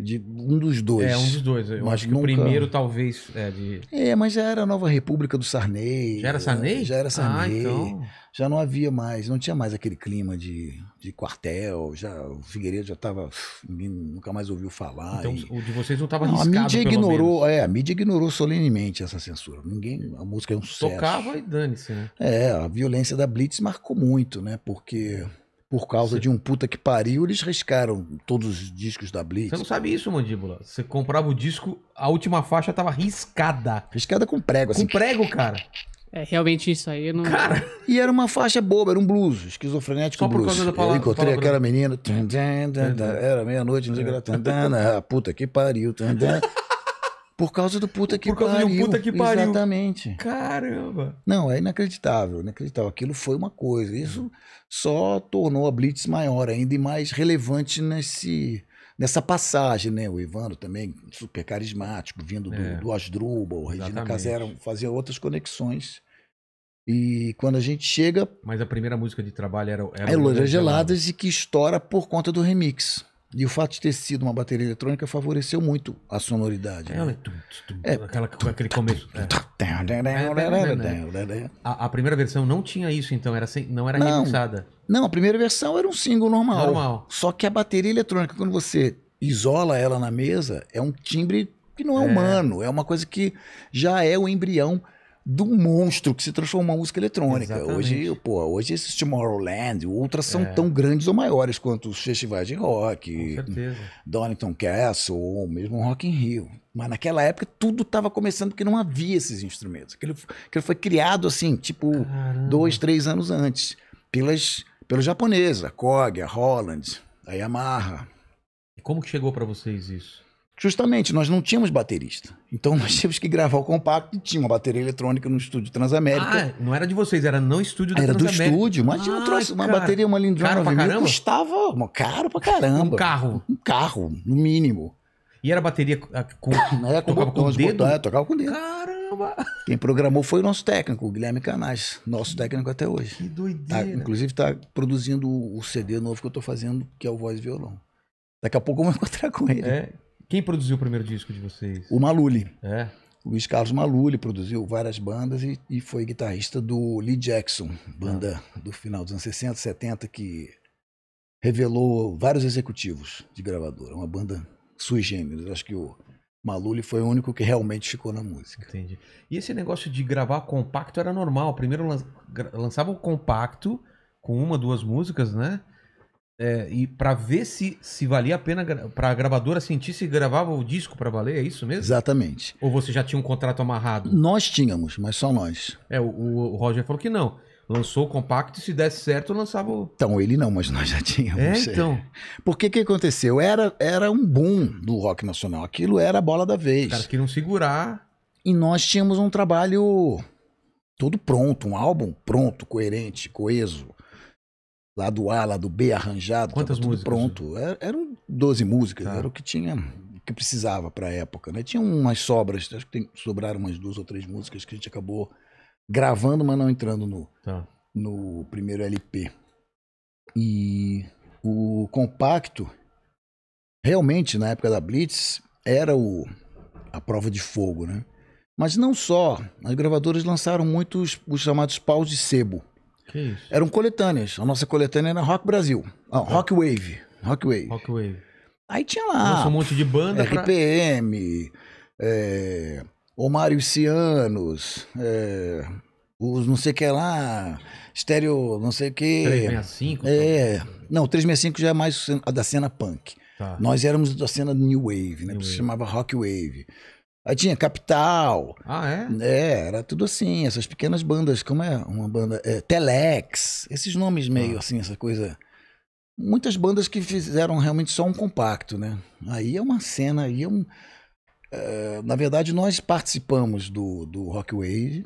De um dos dois. É, um dos dois. Eu mas acho que nunca... o primeiro talvez. É, de... é, mas já era a Nova República do Sarney. Já era Sarney? Já era ah, Sarney. Ah, então. Já não havia mais, não tinha mais aquele clima de, de quartel. Já, o Figueiredo já estava. Nunca mais ouviu falar. Então, e... o de vocês não estava arriscado. A mídia ignorou, menos. é, a mídia ignorou solenemente essa censura. Ninguém. A música é um sucesso. Tocava e dane-se, né? É, a violência da Blitz marcou muito, né? Porque por causa Sim. de um puta que pariu, eles riscaram todos os discos da Blitz. Você não sabe isso, Mandíbula. Você comprava o disco, a última faixa tava riscada. Riscada com prego, assim. Com prego, cara. É, realmente isso aí eu não. Cara! E era uma faixa boba, era um blues, esquizofrenético Só por blues. Causa da palavra, eu encontrei palavra. aquela menina. Era meia-noite, não sei o que era. Puta que pariu. Por causa do puta que pariu. Por causa pariu. de um puta que pariu. Exatamente. Caramba. Não, é inacreditável, inacreditável. Aquilo foi uma coisa. Isso só tornou a Blitz maior ainda e mais relevante nesse, nessa passagem, né? O Ivano também, super carismático, vindo do, é. do Asdrubal, Regina Casera, fazia outras conexões. E quando a gente chega. Mas a primeira música de trabalho era. era é Loura Geladas e que estoura por conta do remix. E o fato de ter sido uma bateria eletrônica favoreceu muito a sonoridade. É, né? tum, tum, tum, é, aquela, aquele começo. É. A, a, primeira versão não tinha isso, então, era sem, não era não, remixada. Não, a primeira versão era um single normal. Normal. Só que a bateria eletrônica, quando você isola ela na mesa, é um timbre que não é, é. humano, é uma coisa que já é o embrião de um monstro que se transformou em música eletrônica. Exatamente. Hoje, pô, hoje esses Tomorrowland outras são é. tão grandes ou maiores quanto os festivais de rock, Donington Castle ou mesmo Rock in Rio. Mas naquela época tudo estava começando porque não havia esses instrumentos. Aquilo, aquilo foi criado assim, tipo, Caramba. dois, três anos antes, pelas, pelos japoneses, a Korg, a Holland, a Yamaha. E como que chegou para vocês isso? Justamente, nós não tínhamos baterista. Então nós tínhamos que gravar o compacto e tinha uma bateria eletrônica no estúdio Transamérica. Ah, não era de vocês, era no estúdio da era Transamérica. Era do estúdio, mas eu trouxe uma bateria, uma Lindrona caro 9000, caramba? custava caro pra caramba. Um carro? Um carro, no mínimo. E era bateria ah, com, é, com tocava botões, com o dedo? Botões, é, tocava com o dedo. Caramba! Quem programou foi o nosso técnico, o Guilherme Canais, nosso técnico até hoje. Que doideira! Tá, inclusive tá produzindo o CD novo que eu tô fazendo, que é o Voz e Violão. Daqui a pouco eu vou encontrar com ele. É, quem produziu o primeiro disco de vocês? O Maluli. É. Luiz Carlos Maluli produziu várias bandas e, e foi guitarrista do Lee Jackson, banda ah. do final dos anos 60, 70, que revelou vários executivos de gravadora. Uma banda sui generis. Acho que o Maluli foi o único que realmente ficou na música. Entendi. E esse negócio de gravar compacto era normal. Primeiro lançava o compacto com uma, duas músicas, né? É, e para ver se se valia a pena para a gravadora sentir se gravava o disco para valer, é isso mesmo? Exatamente. Ou você já tinha um contrato amarrado? Nós tínhamos, mas só nós. É, o, o Roger falou que não. Lançou o compacto e se desse certo lançava o... Então, ele não, mas nós já tínhamos. É, então. Porque o que aconteceu? Era, era um boom do rock nacional. Aquilo era a bola da vez. Os caras queriam segurar. E nós tínhamos um trabalho todo pronto, um álbum pronto, coerente, coeso lado A, lado B arranjado, Quantas músicas? pronto. Era, eram 12 músicas, tá. era o que tinha, o que precisava para a época, né? Tinha umas sobras, acho que tem, sobraram umas duas ou três músicas que a gente acabou gravando, mas não entrando no, tá. no primeiro LP. E o compacto, realmente, na época da Blitz, era o, a prova de fogo, né? Mas não só, as gravadoras lançaram muitos os chamados paus de sebo. Que isso? Eram coletâneas. A nossa coletânea era Rock Brasil. Não, ah, é. Tá. Rock Wave. Rock Wave. Rock Wave. Aí tinha lá. Nossa, um monte de banda. RPM. Pra... É, Omário Cianos. É, os não sei o que lá. Estéreo não sei o que. 365? É. Como? Tá. Não, 365 já é mais a da cena punk. Tá. Nós éramos da cena New Wave, né? New Wave. se chamava Rock Wave. Aí tinha Capital. Ah, é? É, era tudo assim, essas pequenas bandas, como é uma banda? É, Telex, esses nomes meio ah. assim, essa coisa. Muitas bandas que fizeram realmente só um compacto, né? Aí é uma cena, aí é um. É, na verdade, nós participamos do, do Rock Wave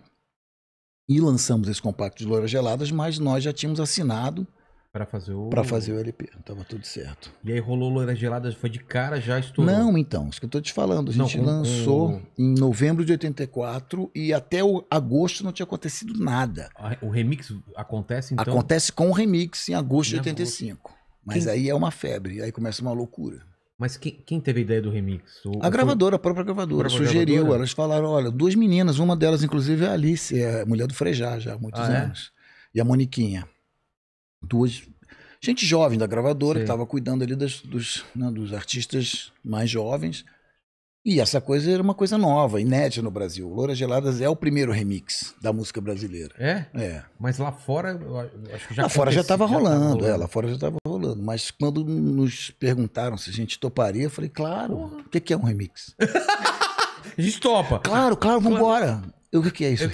e lançamos esse compacto de Loura Geladas, mas nós já tínhamos assinado Pra fazer o. Pra fazer o LP. Tava tudo certo. E aí rolou Loira Gelada, foi de cara, já estourou. Não, então, isso que eu tô te falando. A gente não, lançou com... em novembro de 84 e até o agosto não tinha acontecido nada. O remix acontece então? Acontece com o remix em agosto em de 85. Agosto. Mas quem... aí é uma febre, aí começa uma loucura. Mas quem, quem teve a ideia do remix? O, a gravadora, a própria gravadora, a própria sugeriu. Gravadora? Elas falaram: olha, duas meninas, uma delas, inclusive, é a Alice, é a mulher do Frejá já há muitos ah, é? anos. É? E a Moniquinha duas gente jovem da gravadora Sim. que estava cuidando ali das, dos, né, dos artistas mais jovens. E essa coisa era uma coisa nova, inédita no Brasil. Loura Geladas é o primeiro remix da música brasileira. É? É. Mas lá fora, eu acho que já Lá fora já estava rolando, rolando, é, lá fora já estava rolando. Mas quando nos perguntaram se a gente toparia, eu falei, claro, o que, que é um remix? a gente topa. Claro, claro, vambora. Claro. Eu, o que, que é isso? Eu...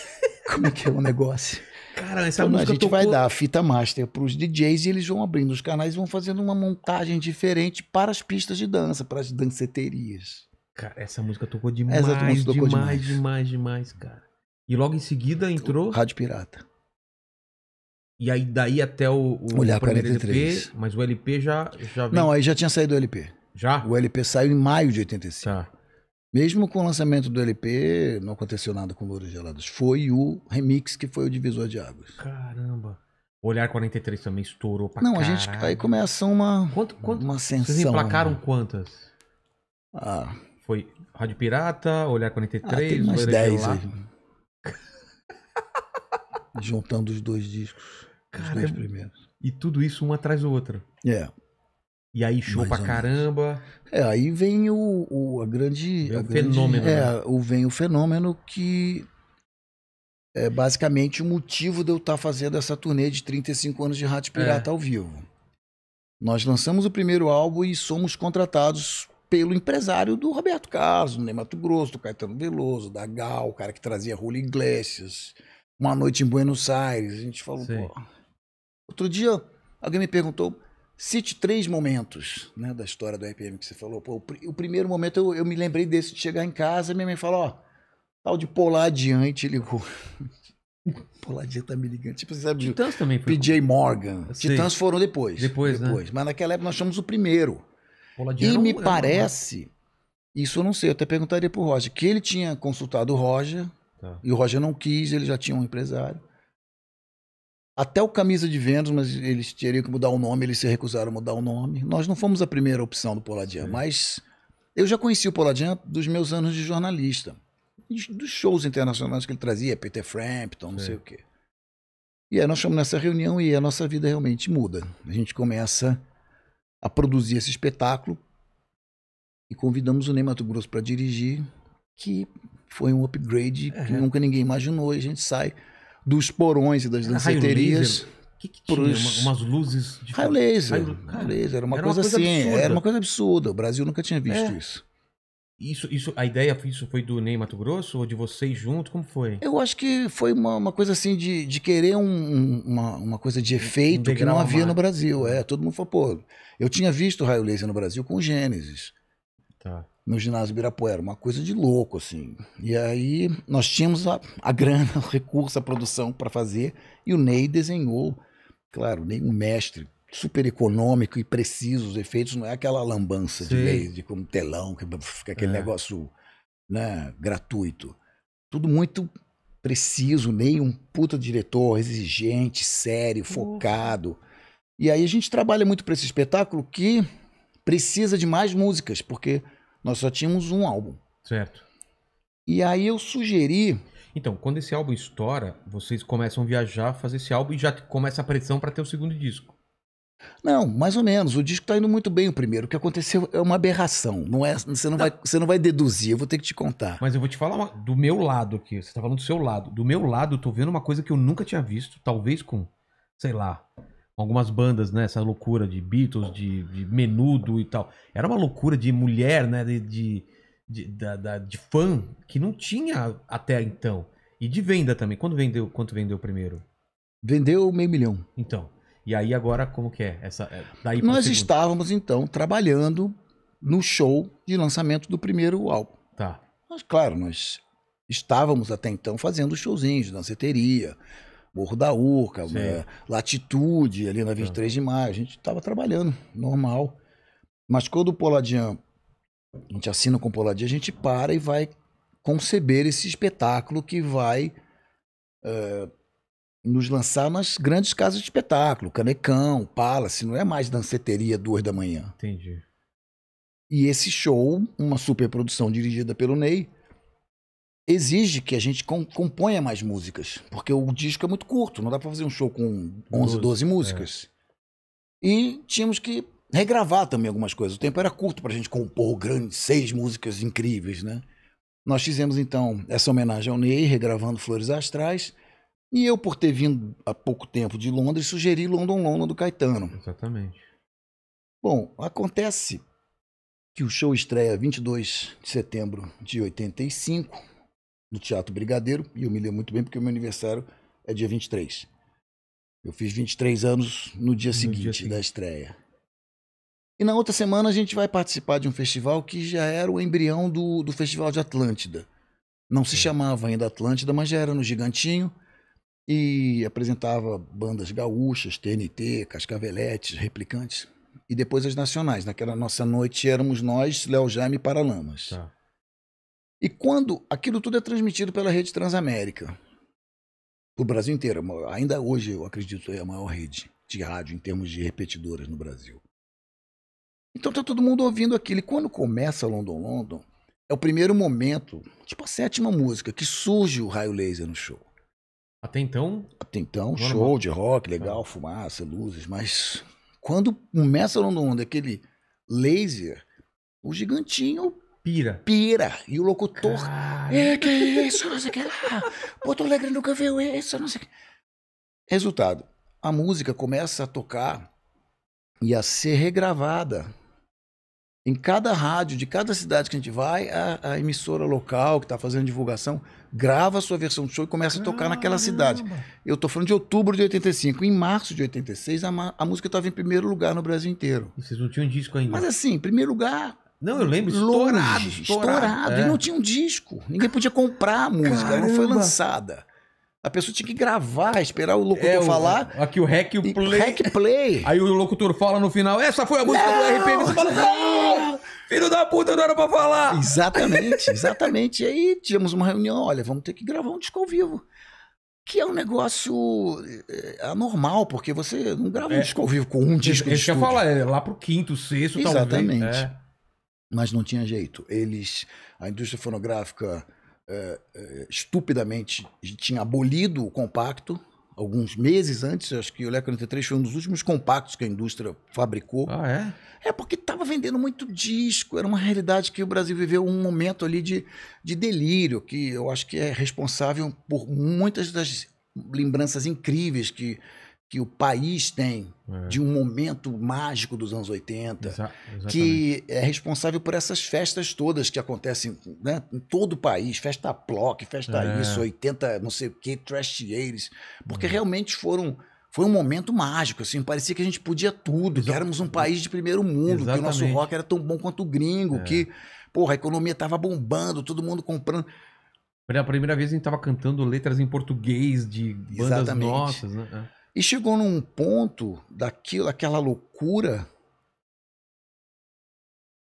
Como é que é o um negócio? Cara, essa então, música. A gente tocou... vai dar a fita master para os DJs e eles vão abrindo os canais e vão fazendo uma montagem diferente para as pistas de dança, para as danceterias. Cara, essa música tocou demais, essa música tocou demais, demais, demais, demais, cara. E logo em seguida entrou. Rádio Pirata. E aí daí até o, o Olhar 43. LP, mas o LP já, já veio... Não, aí já tinha saído o LP. Já? O LP saiu em maio de 85. Tá. Mesmo com o lançamento do LP, não aconteceu nada com Louros Gelados. Foi o remix que foi o divisor de águas. Caramba. Olhar 43 também estourou pra Não, a gente. Aí começa uma. Quanto, quanto, uma ascensão. Vocês emplacaram né? quantas? Ah. Foi Rádio Pirata, Olhar 43, ah, tem mais 10 aí. Juntando os dois discos. Caramba. Os dois primeiros. E tudo isso um atrás do outro. É. Yeah. E aí show pra caramba. É, aí vem o, o a grande. o fenômeno. É, né? o, vem o fenômeno que é basicamente o motivo de eu estar tá fazendo essa turnê de 35 anos de Rádio Pirata é. ao vivo. Nós lançamos o primeiro álbum e somos contratados pelo empresário do Roberto Carlos, do Ney Mato Grosso, do Caetano Veloso, da Gal, o cara que trazia Julio Iglesias. Uma noite em Buenos Aires, a gente falou, Sim. pô. Outro dia, alguém me perguntou, Cite três momentos né, da história do RPM que você falou. Pô, o, pr o, primeiro momento eu, eu, me lembrei desse de chegar em casa e minha mãe falou: ó, tal de pular Adiante ligou. pular Adiante tá me ligando. Tipo, você sabe, Titãs também foi. PJ Morgan. Titãs foram depois. Depois, né? depois. Né? Mas naquela época nós chamamos o primeiro. Poladiano e me parece, isso eu não sei, eu até perguntaria pro Roger, que ele tinha consultado o Roger, tá. e o Roger não quis, ele já tinha um empresário. Até o Camisa de Vênus, mas eles teriam que mudar o nome, eles se recusaram a mudar o nome. Nós não fomos a primeira opção do Poladian, mas eu já conheci o Poladian dos meus anos de jornalista, dos shows internacionais que ele trazia, Peter Frampton, não Sim. sei o quê. E aí nós fomos nessa reunião e a nossa vida realmente muda. A gente começa a produzir esse espetáculo e convidamos o Ney Mato Grosso para dirigir, que foi um upgrade que uhum. nunca ninguém imaginou e a gente sai dos porões e das danceterias. O que, que tinha? Pros... umas luzes de. Raio laser. Raio... Raio laser. Era uma, era coisa, coisa assim. Absurda. Era uma coisa absurda. O Brasil nunca tinha visto é. isso. Isso, isso, a ideia isso foi do Ney Mato Grosso ou de vocês junto? Como foi? Eu acho que foi uma, uma coisa assim de, de querer um, uma, uma coisa de efeito um que não havia no Brasil. É, todo mundo falou, pô, eu tinha visto raio laser no Brasil com Gênesis. Tá no ginásio Ibirapuera, uma coisa de louco, assim. E aí nós tínhamos a, a grana, o recurso, a produção para fazer, e o Ney desenhou, claro, Ney, um mestre super econômico e preciso os efeitos, não é aquela lambança Sim. de como telão, que fica aquele é. negócio né, gratuito. Tudo muito preciso, Ney, um puta diretor, exigente, sério, focado. E aí a gente trabalha muito para esse espetáculo que precisa de mais músicas, porque nós só tínhamos um álbum. Certo. E aí eu sugeri. Então, quando esse álbum estoura, vocês começam a viajar, fazer esse álbum e já começa a pressão para ter o segundo disco. Não, mais ou menos. O disco está indo muito bem o primeiro. O que aconteceu é uma aberração. Não é, você, não, Vai, você não vai deduzir, eu vou ter que te contar. Mas eu vou te falar uma, do meu lado aqui. Você está falando do seu lado. Do meu lado, eu tô vendo uma coisa que eu nunca tinha visto. Talvez com, sei lá, algumas bandas, né? Essa loucura de Beatles, de, de menudo e tal. Era uma loucura de mulher, né? De, de, de, da, da, de fã que não tinha até então. E de venda também. Quando vendeu, quanto vendeu primeiro? Vendeu meio milhão. Então. E aí agora como que é? Essa, é, daí Nós segundo. estávamos então trabalhando no show de lançamento do primeiro álbum. Tá. Mas claro, nós estávamos até então fazendo showzinhos danceteria, Morro da Urca, né? Latitude, ali na 23 de maio. A gente estava trabalhando, normal. Mas quando o Poladian, a gente assina com o Poladian, a gente para e vai conceber esse espetáculo que vai eh, nos lançar nas grandes casas de espetáculo, Canecão, Palace, não é mais danceteria duas da manhã. Entendi. E esse show, uma superprodução dirigida pelo Ney, exige que a gente componha mais músicas, porque o disco é muito curto, não dá para fazer um show com 11, 12 é. músicas. É. E tínhamos que regravar também algumas coisas. O tempo era curto para a gente compor grandes seis músicas incríveis, né? Nós fizemos então essa homenagem ao Ney, regravando Flores Astrais. E eu, por ter vindo há pouco tempo de Londres, sugeri London London do Caetano. Exatamente. Bom, acontece que o show estreia 22 de setembro de 85 do Teatro Brigadeiro, e eu me lembro muito bem porque o meu aniversário é dia 23. Eu fiz 23 anos no dia, no seguinte, dia seguinte da estreia. E na outra semana a gente vai participar de um festival que já era o embrião do, do Festival de Atlântida. Não se é. chamava ainda Atlântida, mas já era no Gigantinho e apresentava bandas gaúchas, TNT, Cascaveletes, Replicantes e depois as nacionais. Naquela nossa noite éramos nós, Léo Jaime e Paralamas. Tá. E quando aquilo tudo é transmitido pela rede Transamérica, o Brasil inteiro, é ainda hoje eu acredito é a maior rede de rádio em termos de repetidoras no Brasil. Então tá todo mundo ouvindo aquilo. E quando começa London London, é o primeiro momento, tipo a sétima música, que surge o raio laser no show. Até então? Até então, normal. show de rock, legal, é. fumaça, luzes, mas quando começa London London, aquele laser, o gigantinho Pira. Pira. E o locutor. É, que isso, não sei o que lá. Porto Alegre nunca viu isso, não sei o que. Resultado: a música começa a tocar e a ser regravada. Em cada rádio de cada cidade que a gente vai, a, a emissora local que está fazendo divulgação grava a sua versão do show e começa a tocar naquela cidade. Eu estou falando de outubro de 85. Em março de 86, a, a música estava em primeiro lugar no Brasil inteiro. E vocês não tinham disco ainda? Mas assim, primeiro lugar, não, eu lembro, estourado, longe, estourado. estourado. É. E não tinha um disco. Ninguém podia comprar a música, Caramba. não foi lançada. A pessoa tinha que gravar, esperar o é, locutor é, falar. O, aqui o rec e, play. Rec play. Aí o locutor fala no final: essa foi a música não, do RPM. Você fala, não! Filho da puta, não era pra falar! Exatamente, exatamente. e aí tivemos uma reunião: olha, vamos ter que gravar um disco ao vivo. Que é um negócio eh, anormal, porque você não grava é, um disco ao vivo com um disco. estúdio. que eu falar, é lá pro quinto, sexto, exatamente. talvez. Exatamente. É. Mas não tinha jeito. Eles, a indústria fonográfica, é, é, estupidamente tinha abolido o compacto alguns meses antes. Acho que o Leco 93 foi um dos últimos compactos que a indústria fabricou. Ah, é? É porque estava vendendo muito disco. Era uma realidade que o Brasil viveu um momento ali de, de delírio, que eu acho que é responsável por muitas das lembranças incríveis que que o país tem é. de um momento mágico dos anos 80, Exa que é responsável por essas festas todas que acontecem né, em todo o país, festa Plock, festa é. isso, 80, não sei o que, Trash Years, porque é. realmente foram foi um momento mágico, assim, parecia que a gente podia tudo, Exa que éramos um país de primeiro mundo, exatamente. que o nosso rock era tão bom quanto o gringo, é. que, porra, a economia estava bombando, todo mundo comprando. a primeira vez a gente estava cantando letras em português de bandas Exatamente. nossas, né? É. E chegou num ponto daquilo, aquela loucura.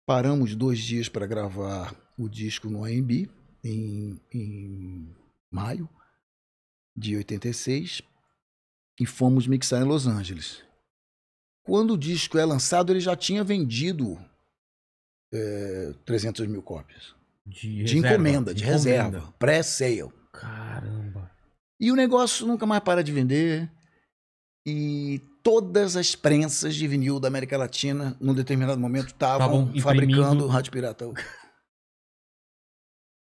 Paramos dois dias para gravar o disco no AMB, em, em maio de 86, e fomos mixar em Los Angeles. Quando o disco é lançado, ele já tinha vendido é, 300 mil cópias. De, de encomenda, de, de reserva, pré-sale. Caramba. E o negócio nunca mais para de vender e todas as prensas de vinil da América Latina, num determinado momento, estavam fabricando rádio pirata.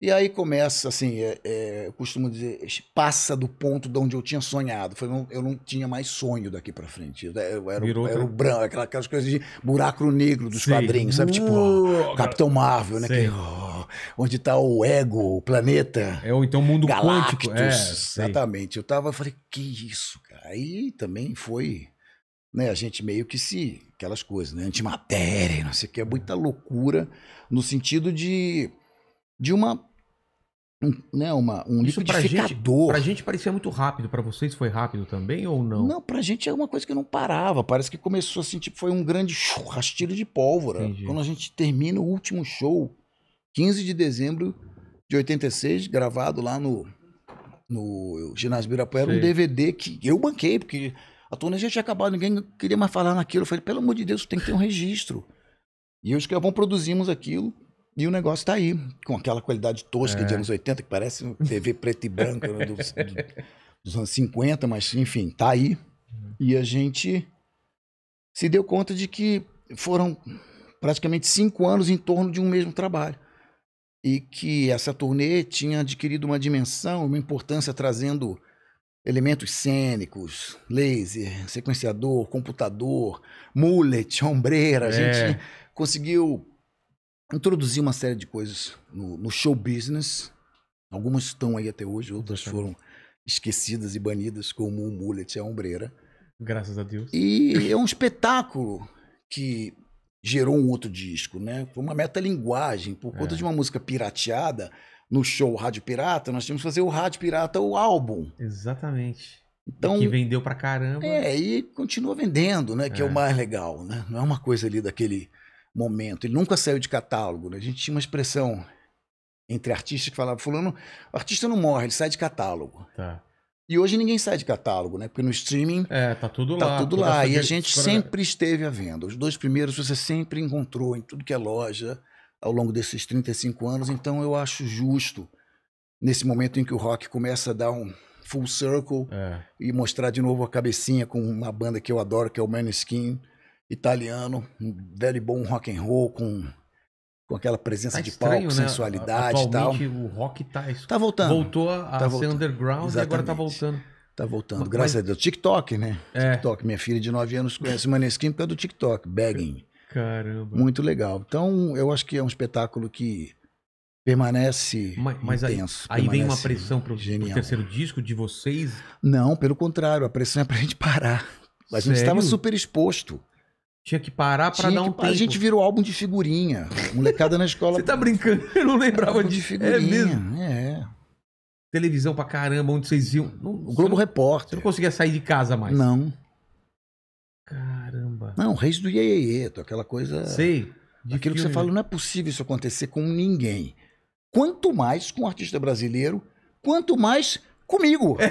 E aí começa, assim, é, é, eu costumo dizer, passa do ponto de onde eu tinha sonhado. Eu não, eu não tinha mais sonho daqui para frente. Eu, eu era, Virou era o branco, aquelas, aquelas coisas de buraco negro dos Sim. quadrinhos, sabe? Uh, tipo, Capitão Marvel, né? Que, oh, onde está o ego, o planeta. É, ou então o mundo Galactus, quântico. É, exatamente. Eu tava, falei, que isso, cara? Aí também foi, né, a gente meio que se, aquelas coisas, né, antimatéria, não sei o que, é muita loucura no sentido de, de uma um, né, uma, um Isso liquidificador. Pra gente, pra gente parecia muito rápido, para vocês foi rápido também ou não? Não, pra gente é uma coisa que não parava. Parece que começou assim, tipo, foi um grande rastilho de pólvora. Entendi. Quando a gente termina o último show, 15 de dezembro de 86, gravado lá no, no Ginásio Birapuera, Sim. um DVD que eu banquei, porque a turnê já tinha acabado, ninguém queria mais falar naquilo. Eu falei, pelo amor de Deus, tem que ter um registro. E os que vão ah, produzimos aquilo e o negócio está aí, com aquela qualidade tosca é. de anos 80, que parece um TV preto e branco né, dos anos 50, mas enfim, está aí. Uhum. E a gente se deu conta de que foram praticamente cinco anos em torno de um mesmo trabalho e que essa turnê tinha adquirido uma dimensão, uma importância trazendo elementos cênicos, laser, sequenciador, computador, mullet, ombreira. A é. gente conseguiu introduzir uma série de coisas no, no, show business. Algumas estão aí até hoje, outras Exatamente. foram esquecidas e banidas, como o mullet e a ombreira. Graças a Deus. E é um espetáculo que gerou um outro disco, né? Foi uma metalinguagem. Por conta é. de uma música pirateada, no show Rádio Pirata, nós tínhamos que fazer o Rádio Pirata, o álbum. Exatamente. Então, que vendeu pra caramba. É, e continua vendendo, né? Que é. é. o mais legal, né? Não é uma coisa ali daquele momento. Ele nunca saiu de catálogo, né? A gente tinha uma expressão entre artistas que falava, fulano, o artista não morre, ele sai de catálogo. Tá. E hoje ninguém sai de catálogo, né? Porque no streaming. É, tá tudo tá lá. Tá tudo lá. E a gente sempre esteve à venda. Os dois primeiros você sempre encontrou em tudo que é loja ao longo desses 35 anos. Então eu acho justo, nesse momento em que o rock começa a dar um full circle é. e mostrar de novo a cabecinha com uma banda que eu adoro, que é o Maneskin, italiano, um velho bom rock and roll com com aquela presença tá de estranho, palco, né? sensualidade e tal. o rock tá... Tá voltando. Voltou a, tá voltando. ser underground Exatamente. e agora tá voltando. Tá voltando, Mas... graças a Deus. TikTok, né? É. TikTok. Minha filha de 9 anos conhece Maneskin por causa do TikTok, Begging. Caramba. Muito legal. Então, eu acho que é um espetáculo que permanece mas, mas intenso. Aí, aí vem uma pressão para o terceiro disco de vocês? Não, pelo contrário, a pressão é para gente parar. A gente estava super exposto. Tinha que parar para dar um que, tempo. A gente virou álbum de figurinha. Molecada na escola. Você tá brincando? Eu não lembrava álbum de é figurinha. É mesmo? É. Televisão pra caramba, onde vocês viam. Não, Globo não, Repórter. Você não conseguia sair de casa mais? Não. Caramba. Não, reis do Iê, aquela coisa. Sei. Aquilo que você fala, não é possível isso acontecer com ninguém. Quanto mais com um artista brasileiro, quanto mais comigo.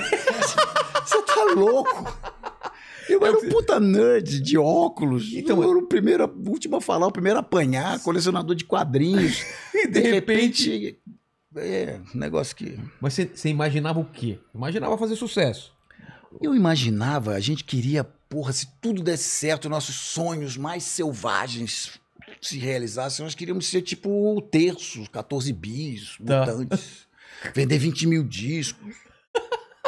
Você tá louco eu era um puta nerd de óculos. Então, eu era o primeiro, último a falar, o primeiro a apanhar, colecionador de quadrinhos. e de, de repente... repente... É, um negócio que... Mas você imaginava o quê? Imaginava fazer sucesso. Eu imaginava, a gente queria, porra, se tudo desse certo, nossos sonhos mais selvagens se realizassem, nós queríamos ser tipo o terço, 14 bis, tá. mutantes, vender 20 mil discos.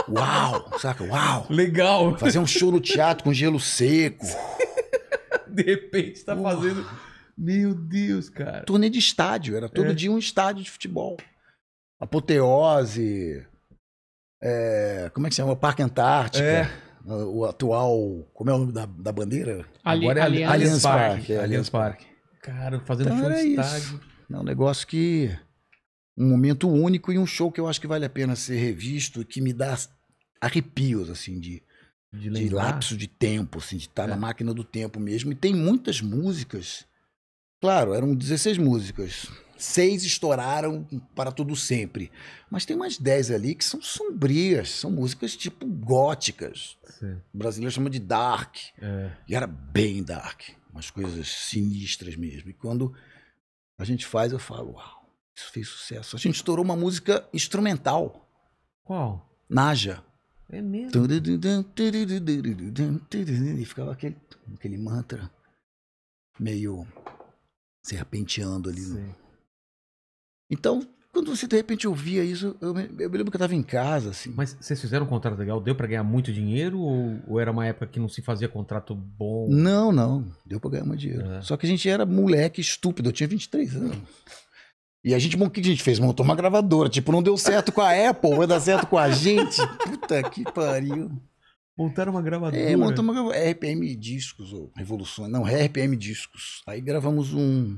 Uau! Saca? Uau! Legal! Fazer um show no teatro com gelo seco. de repente tá Uau. fazendo. Meu Deus, cara. Turnê de estádio, era todo é. dia um estádio de futebol. Apoteose. É... como é que se chama? Parque antártico? É. O atual. Como é o nome da, da bandeira? Ali, Agora é Allianz, Parque. É, Allianz Parque. Cara, fazendo então, show de estádio. Isso. É um negócio que um momento único e um show que eu acho que vale a pena ser revisto, que me dá arrepios, assim, de, de, de lapso de tempo, assim, de estar é. na máquina do tempo mesmo. E tem muitas músicas. Claro, eram 16 músicas. Seis estouraram para tudo sempre. Mas tem umas 10 ali que são sombrias, são músicas tipo góticas. Sim. O brasileiro chama de dark. É. E era bem dark. Umas coisas sinistras mesmo. E quando a gente faz, eu falo, uau. Isso fez sucesso. A gente estourou uma música instrumental. Qual? Naja. É mesmo? E ficava aquele, aquele mantra meio serpenteando ali. Né? Então, quando você de repente ouvia isso, eu, me, eu me lembro que eu estava em casa, assim. Mas vocês fizeram um contrato legal? Deu para ganhar muito dinheiro ou, ou, era uma época que não se fazia contrato bom? Não, não. Deu para ganhar muito dinheiro. É. Só que a gente era moleque estúpido. Eu tinha 23 anos. E a gente, o que a gente fez? Montou uma gravadora. Tipo, não deu certo com a Apple, vai dar certo com a gente. Puta que pariu. Montaram uma gravadora. É, montou uma RPM Discos, ou Revolução. Não, RPM Discos. Aí gravamos um,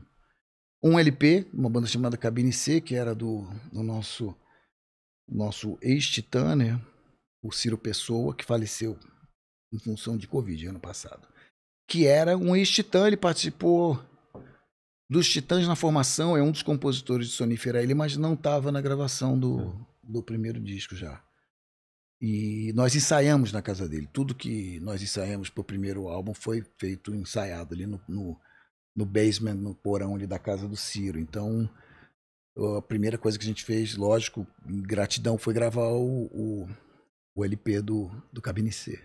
um LP, uma banda chamada Cabine C, que era do, do nosso, nosso ex-titã, né? O Ciro Pessoa, que faleceu em função de Covid ano passado. Que era um ex-titã, ele participou dos Titãs na formação, é um dos compositores de Sonífera ele, mas não estava na gravação do, é. do primeiro disco já. E nós ensaiamos na casa dele. Tudo que nós ensaiamos para o primeiro álbum foi feito ensaiado ali no, no, no, basement, no porão ali da casa do Ciro. Então, a primeira coisa que a gente fez, lógico, em gratidão, foi gravar o, o, o LP do, do Cabine C.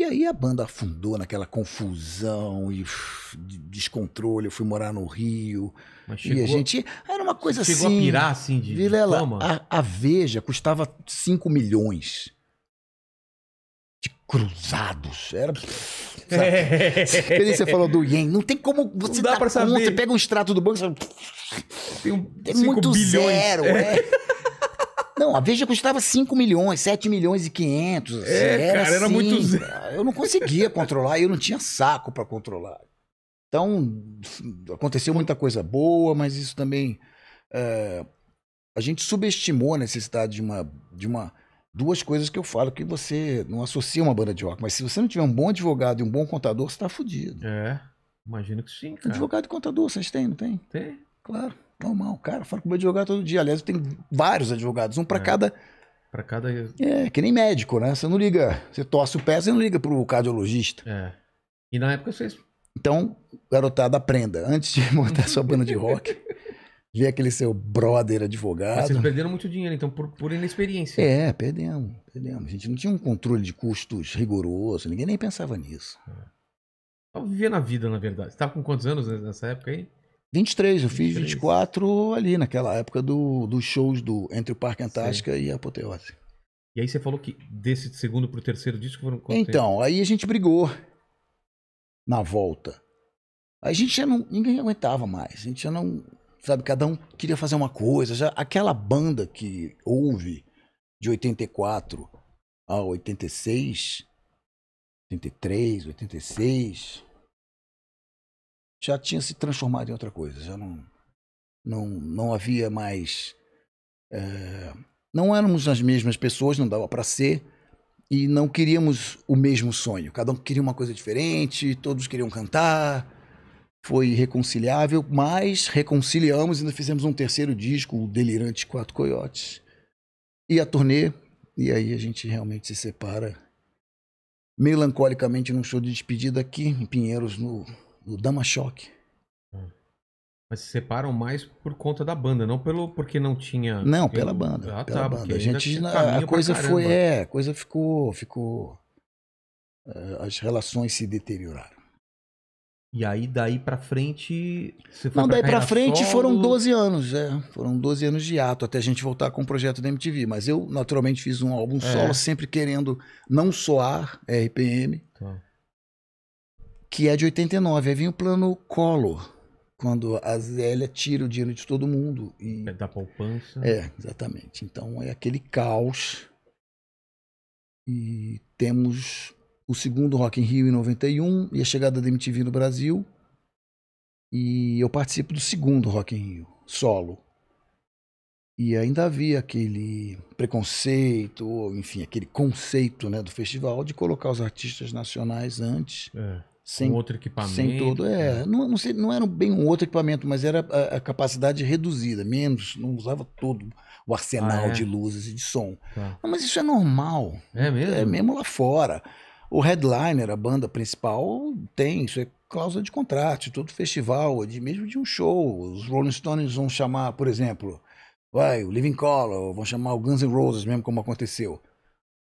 E aí a banda afundou naquela confusão e descontrole. Eu fui morar no Rio. Mas chegou, e a gente. Era uma coisa chegou assim. Chegou a pirar assim de. Vilela, de A, a Veja custava 5 milhões de cruzados. Era. Sabe? É. Você falou do yen Não tem como. Você dá tá pra conta, saber. Você pega um extrato do banco. Sabe? Tem, um, tem muito bilhões. zero. É. é. Não, a Veja custava 5 milhões, 7 milhões e 500. É, era cara, era assim, muito... Cara. Eu não conseguia controlar, eu não tinha saco para controlar. Então, aconteceu muita coisa boa, mas isso também... É, a gente subestimou a necessidade de uma... De uma duas coisas que eu falo que você não associa uma banda de rock, mas se você não tiver um bom advogado e um bom contador, você tá fudido. É, imagino que sim, cara. Advogado e contador, vocês têm, não tem? Tem. Claro. Normal, cara. Falo com o meu advogado todo dia. Aliás, eu tenho vários advogados, um para é. cada. Para cada. É, que nem médico, né? Você não liga. Você torce o pé, você não liga pro cardiologista. É. E na época vocês. Então, garotada, aprenda. Antes de montar sua banda de rock, ver aquele seu brother advogado. vocês perderam muito dinheiro, então, por, por inexperiência. É, perdemos, perdemos. A gente não tinha um controle de custos rigoroso, ninguém nem pensava nisso. É. Só vivia na vida, na verdade. Você tava tá com quantos anos nessa época aí? 23, eu fiz 23. 24 ali naquela época do, dos shows do entre o Parque Antártica Sim. e a Apoteose. E aí você falou que desse segundo pro terceiro disco foram quanto Então, tempo? aí a gente brigou na volta. A gente já não ninguém aguentava mais. A gente já não, sabe, cada um queria fazer uma coisa, já aquela banda que houve de 84 a 86, 83, 86, já tinha se transformado em outra coisa. Já não, não, não havia mais. É, não éramos as mesmas pessoas, não dava para ser, e não queríamos o mesmo sonho. Cada um queria uma coisa diferente, todos queriam cantar. Foi irreconciliável, mas reconciliamos e ainda fizemos um terceiro disco, o Delirante Quatro Coiotes. E a turnê, e aí a gente realmente se separa melancolicamente num show de despedida aqui em Pinheiros, no o Dama Mas se separam mais por conta da banda, não pelo porque não tinha. Não, pela banda. Ah, tá, pela tá, banda. A gente a coisa foi é, a coisa ficou, ficou eh, as relações se deterioraram. E aí daí para frente, você foi Não, pra daí para frente solo... foram 12 anos, é, foram 12 anos de ato até a gente voltar com o projeto da MTV, mas eu naturalmente fiz um álbum é. solo sempre querendo não soar RPM. Tá que é de 89. Aí vem o plano Collor, quando a Zélia tira o dinheiro de todo mundo. E... É da poupança. É, exatamente. Então é aquele caos. E temos o segundo Rock in Rio em 91 e a chegada da MTV no Brasil. E eu participo do segundo Rock in Rio, solo. E ainda havia aquele preconceito, ou, enfim, aquele conceito né, do festival de colocar os artistas nacionais antes. É sem um outro equipamento. Sem todo, é, né? não, não, sei, não era bem um outro equipamento, mas era a, a capacidade reduzida, menos, não usava todo o arsenal ah, é? de luzes e de som. Tá. Não, mas isso é normal. É mesmo? É mesmo lá fora. O headliner, a banda principal, tem, isso é cláusula de contrato, de todo festival, de mesmo de um show. Os Rolling Stones vão chamar, por exemplo, vai, o Living Color, vão chamar o Guns N' Roses mesmo como aconteceu.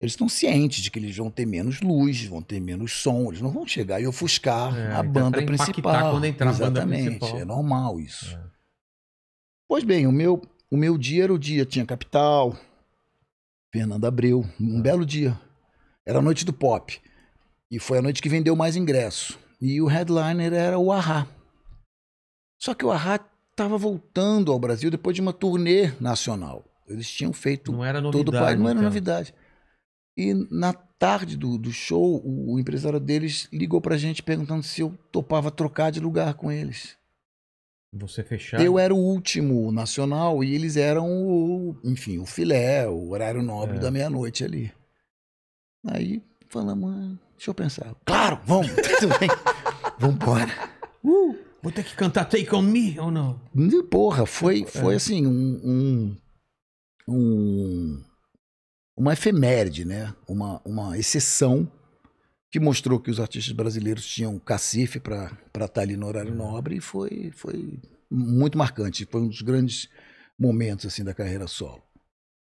Eles estão cientes de que eles vão ter menos luz, vão ter menos som, eles não vão chegar e ofuscar é, a banda principal. Quando entrar Exatamente, a banda principal. é normal isso. É. Pois bem, o meu, o meu dia era o dia, tinha Capital, Fernando Abreu, um é. belo dia. Era a noite do pop. E foi a noite que vendeu mais ingresso. E o headliner era o Arra. Só que o Arra estava voltando ao Brasil depois de uma turnê nacional. Eles tinham feito não era novidade, todo o país. Não era então. novidade. E na tarde do, do show, o, o empresário deles ligou pra gente perguntando se eu topava trocar de lugar com eles. Você fechar? Eu era o último nacional e eles eram o, enfim, o filé, o horário nobre é. da meia-noite ali. Aí falamos, ah, deixa eu pensar. Claro, vamos, tudo bem. Vambora. Uh, vou ter que cantar Take On Me ou não? Porra, foi, é. foi assim, um, um, um uma efeméride, né? uma, uma exceção que mostrou que os artistas brasileiros tinham cacife para estar tá ali no horário uhum. nobre e foi, foi muito marcante. Foi um dos grandes momentos assim da carreira solo.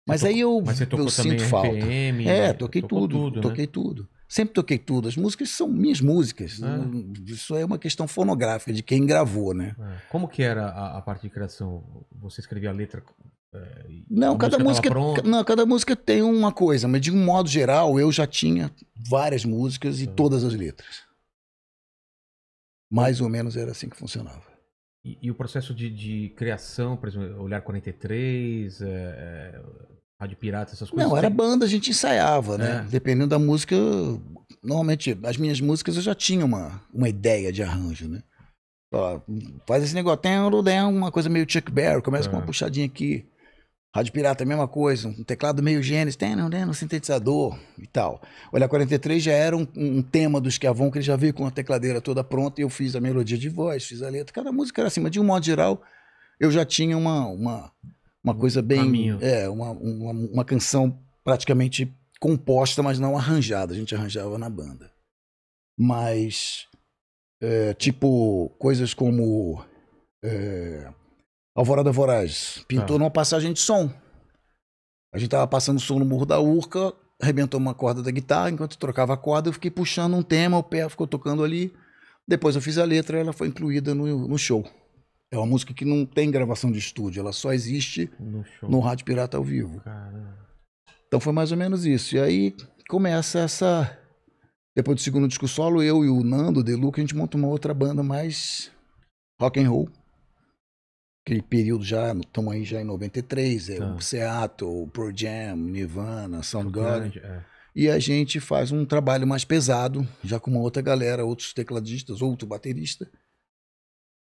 Mas aí eu, mas eu sinto falta. é, toquei tudo, tudo, né? toquei né? tudo. Sempre toquei tudo. As músicas são minhas músicas. É. Isso é uma questão fonográfica de quem gravou, né? É. Como que era a, a parte de criação? Você escrevia a letra não, cada música, música não, cada música tem uma coisa, mas de um modo geral eu já tinha várias músicas e é. todas as letras. Mais ou menos era assim que funcionava. E, e o processo de, de, criação, por exemplo, Olhar 43, é, é, Rádio Pirata, essas coisas? Não, era tem... banda, a gente ensaiava, né? É. Dependendo da música, normalmente as minhas músicas eu já tinha uma, uma ideia de arranjo, né? Ó, faz esse negócio, tem uma coisa meio Chuck Berry, começa com uma é. puxadinha aqui Rádio Pirata, mesma coisa, um teclado meio Gênesis, tem, não, tem, né, um sintetizador e tal. Olha, 43 já era um, um tema dos Esquiavon, que ele já veio com a tecladeira toda pronta e eu fiz a melodia de voz, fiz a letra. Cada música era assim, mas de um modo geral, eu já tinha uma, uma, uma coisa bem. Caminho. É, uma, uma, uma canção praticamente composta, mas não arranjada. A gente arranjava na banda. Mas, é, tipo, coisas como. É, Alvorada Voraz. Pintou ah. numa passagem de som. A gente tava passando som no Morro da Urca, arrebentou uma corda da guitarra, enquanto trocava a corda, eu fiquei puxando um tema, o pé ficou tocando ali. Depois eu fiz a letra, ela foi incluída no, no show. É uma música que não tem gravação de estúdio, ela só existe no, no Rádio Pirata ao vivo. Caramba. Então foi mais ou menos isso. E aí começa essa. Depois do segundo disco solo, eu e o Nando De Luca, a gente monta uma outra banda mais rock and roll aquele período já, estamos aí já em 93, é ah. o tá. Seattle, Pro Jam, Nirvana, é Soundgarden. É. E a gente faz um trabalho mais pesado, já com uma outra galera, outros tecladistas, outro baterista.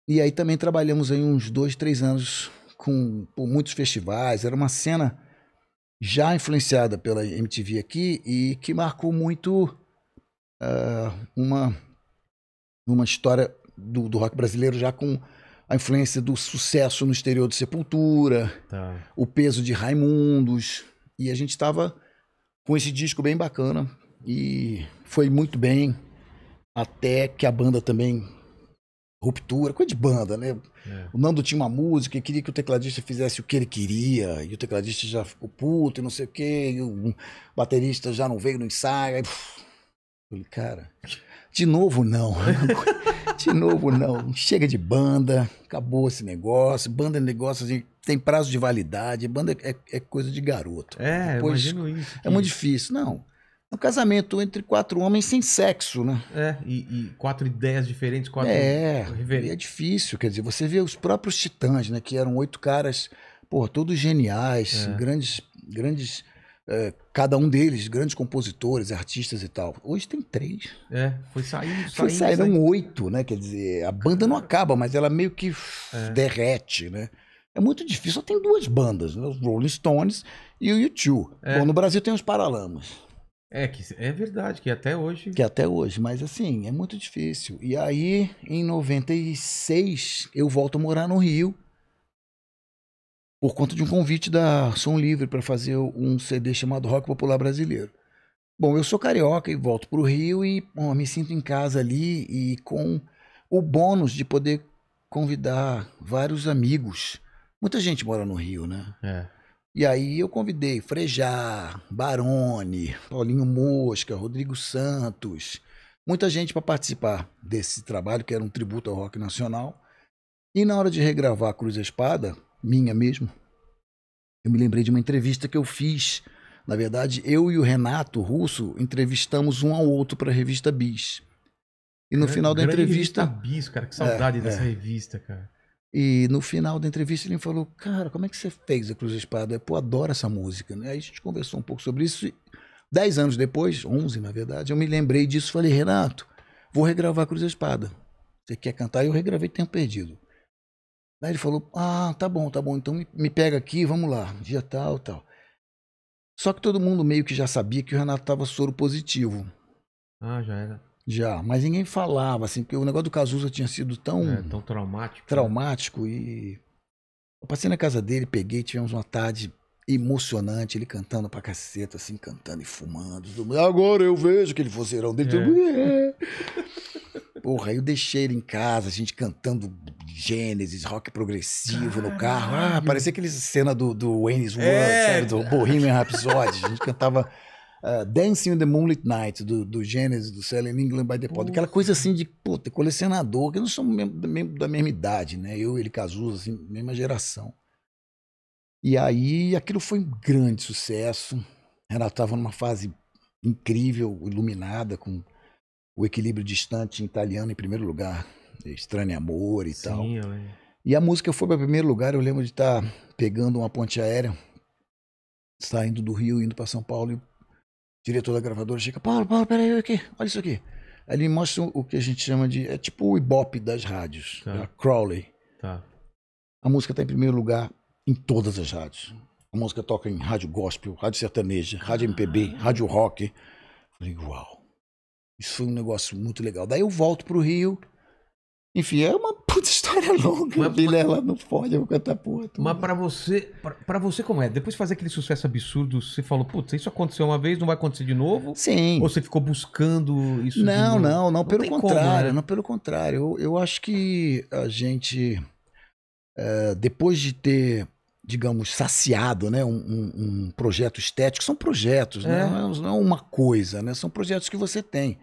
E aí também trabalhamos aí uns dois, três anos com muitos festivais. Era uma cena já influenciada pela MTV aqui e que marcou muito uh, uma, uma história do, do rock brasileiro já com a influência do sucesso no exterior de Sepultura, tá. o peso de Raimundos. E a gente estava com esse disco bem bacana e foi muito bem até que a banda também ruptura, coisa de banda, né? É. O Nando tinha uma música e queria que o tecladista fizesse o que ele queria, e o tecladista já ficou puto e não sei o quê, e o baterista já não veio no ensaio. Aí, puf, falei, cara, de novo não. De novo, não. Chega de banda, acabou esse negócio. Banda é negócio, assim, tem prazo de validade. Banda é, é coisa de garoto. É, Depois, imagino isso. É muito difícil. Não. É um casamento entre quatro homens sem sexo, né? É, e, e quatro ideias diferentes, quatro É, reverentes. é difícil. Quer dizer, você vê os próprios titãs, né? Que eram oito caras, pô, todos geniais, é. grandes, grandes é, cada um deles, grandes compositores, artistas e tal. Hoje tem três. É, foi saindo, saindo Foi saíram saindo. oito, né? Quer dizer, a banda não acaba, mas ela meio que é. derrete, né? É muito difícil, só tem duas bandas, né? os Rolling Stones e o U2. É. Bom, no Brasil tem os Paralamas. É, que é verdade, que até hoje. Que até hoje, mas assim, é muito difícil. E aí, em 96, eu volto a morar no Rio por conta de um convite da Som Livre para fazer um CD chamado Rock Popular Brasileiro. Bom, eu sou carioca e volto para o Rio e bom, me sinto em casa ali e com o bônus de poder convidar vários amigos. Muita gente mora no Rio, né? É. E aí eu convidei Frejá, Barone, Paulinho Mosca, Rodrigo Santos, muita gente para participar desse trabalho que era um tributo ao rock nacional. E na hora de regravar Cruz e Espada, minha mesmo, eu me lembrei de uma entrevista que eu fiz. Na verdade, eu e o Renato Russo entrevistamos um ao outro para a revista Bis. E no é, final da entrevista. Revista Bis, cara, que saudade é, dessa é. revista, cara. E no final da entrevista ele falou: Cara, como é que você fez a Cruz Espada? Pô, adoro essa música. Né? Aí a gente conversou um pouco sobre isso. E dez anos depois, onze na verdade, eu me lembrei disso. Falei: Renato, vou regravar a Cruz da Espada. Você quer cantar? Eu regravei Tempo Perdido. Aí ele falou: Ah, tá bom, tá bom, então me, me pega aqui, vamos lá, dia tal, tal. Só que todo mundo meio que já sabia que o Renato estava soro positivo. Ah, já era. Já, mas ninguém falava, assim, porque o negócio do Cazuza tinha sido tão. É, tão traumático. Né? Traumático né? e. Eu passei na casa dele, peguei, tivemos uma tarde emocionante, ele cantando pra caceta, assim, cantando e fumando. Agora eu vejo aquele vozeirão dele. É. porra, eu deixei ele em casa, a gente cantando Gênesis, rock progressivo Caralho. no carro. Ah, parecia aquele cena do, do Wayne's World, é. sabe? Do Bohemian Rhapsody. A gente cantava uh, Dancing in the Moonlit Night, do, do Gênesis, do Selling England by the Pod. Aquela coisa assim de, puta, colecionador, que não somos membro da mesma idade, né? Eu e ele Cazuza, assim, mesma geração. E aí, aquilo foi um grande sucesso. Renato estava numa fase incrível, iluminada, com o equilíbrio distante em italiano em primeiro lugar, é Estranho Amor e Sim, tal. É. E a música foi para primeiro lugar, eu lembro de estar tá pegando uma ponte aérea, saindo do Rio, indo para São Paulo, e o diretor da gravadora chega, Paulo, Paulo, peraí, aqui, olha isso aqui. Aí ele mostra o que a gente chama de, é tipo o Ibope das rádios, tá. a Crowley. Tá. A música está em primeiro lugar em todas as rádios. A música toca em rádio gospel, rádio sertaneja, rádio MPB, ah. rádio rock. falei, uau. Isso foi um negócio muito legal. Daí eu volto pro Rio. Enfim, é uma puta história longa. Mas, Vilela não pode, eu vou cantar porra. Tudo. Mas pra você, pra, pra, você como é? Depois de fazer aquele sucesso absurdo, você falou, putz, isso aconteceu uma vez, não vai acontecer de novo? Sim. Ou você ficou buscando isso? Não, não, não, não, pelo contrário. Como, né? Não, pelo contrário. Eu, eu acho que a gente, é, depois de ter digamos, saciado, né? Um, um, um, projeto estético. São projetos, né? é. né? não é uma coisa, né? São projetos que você tem.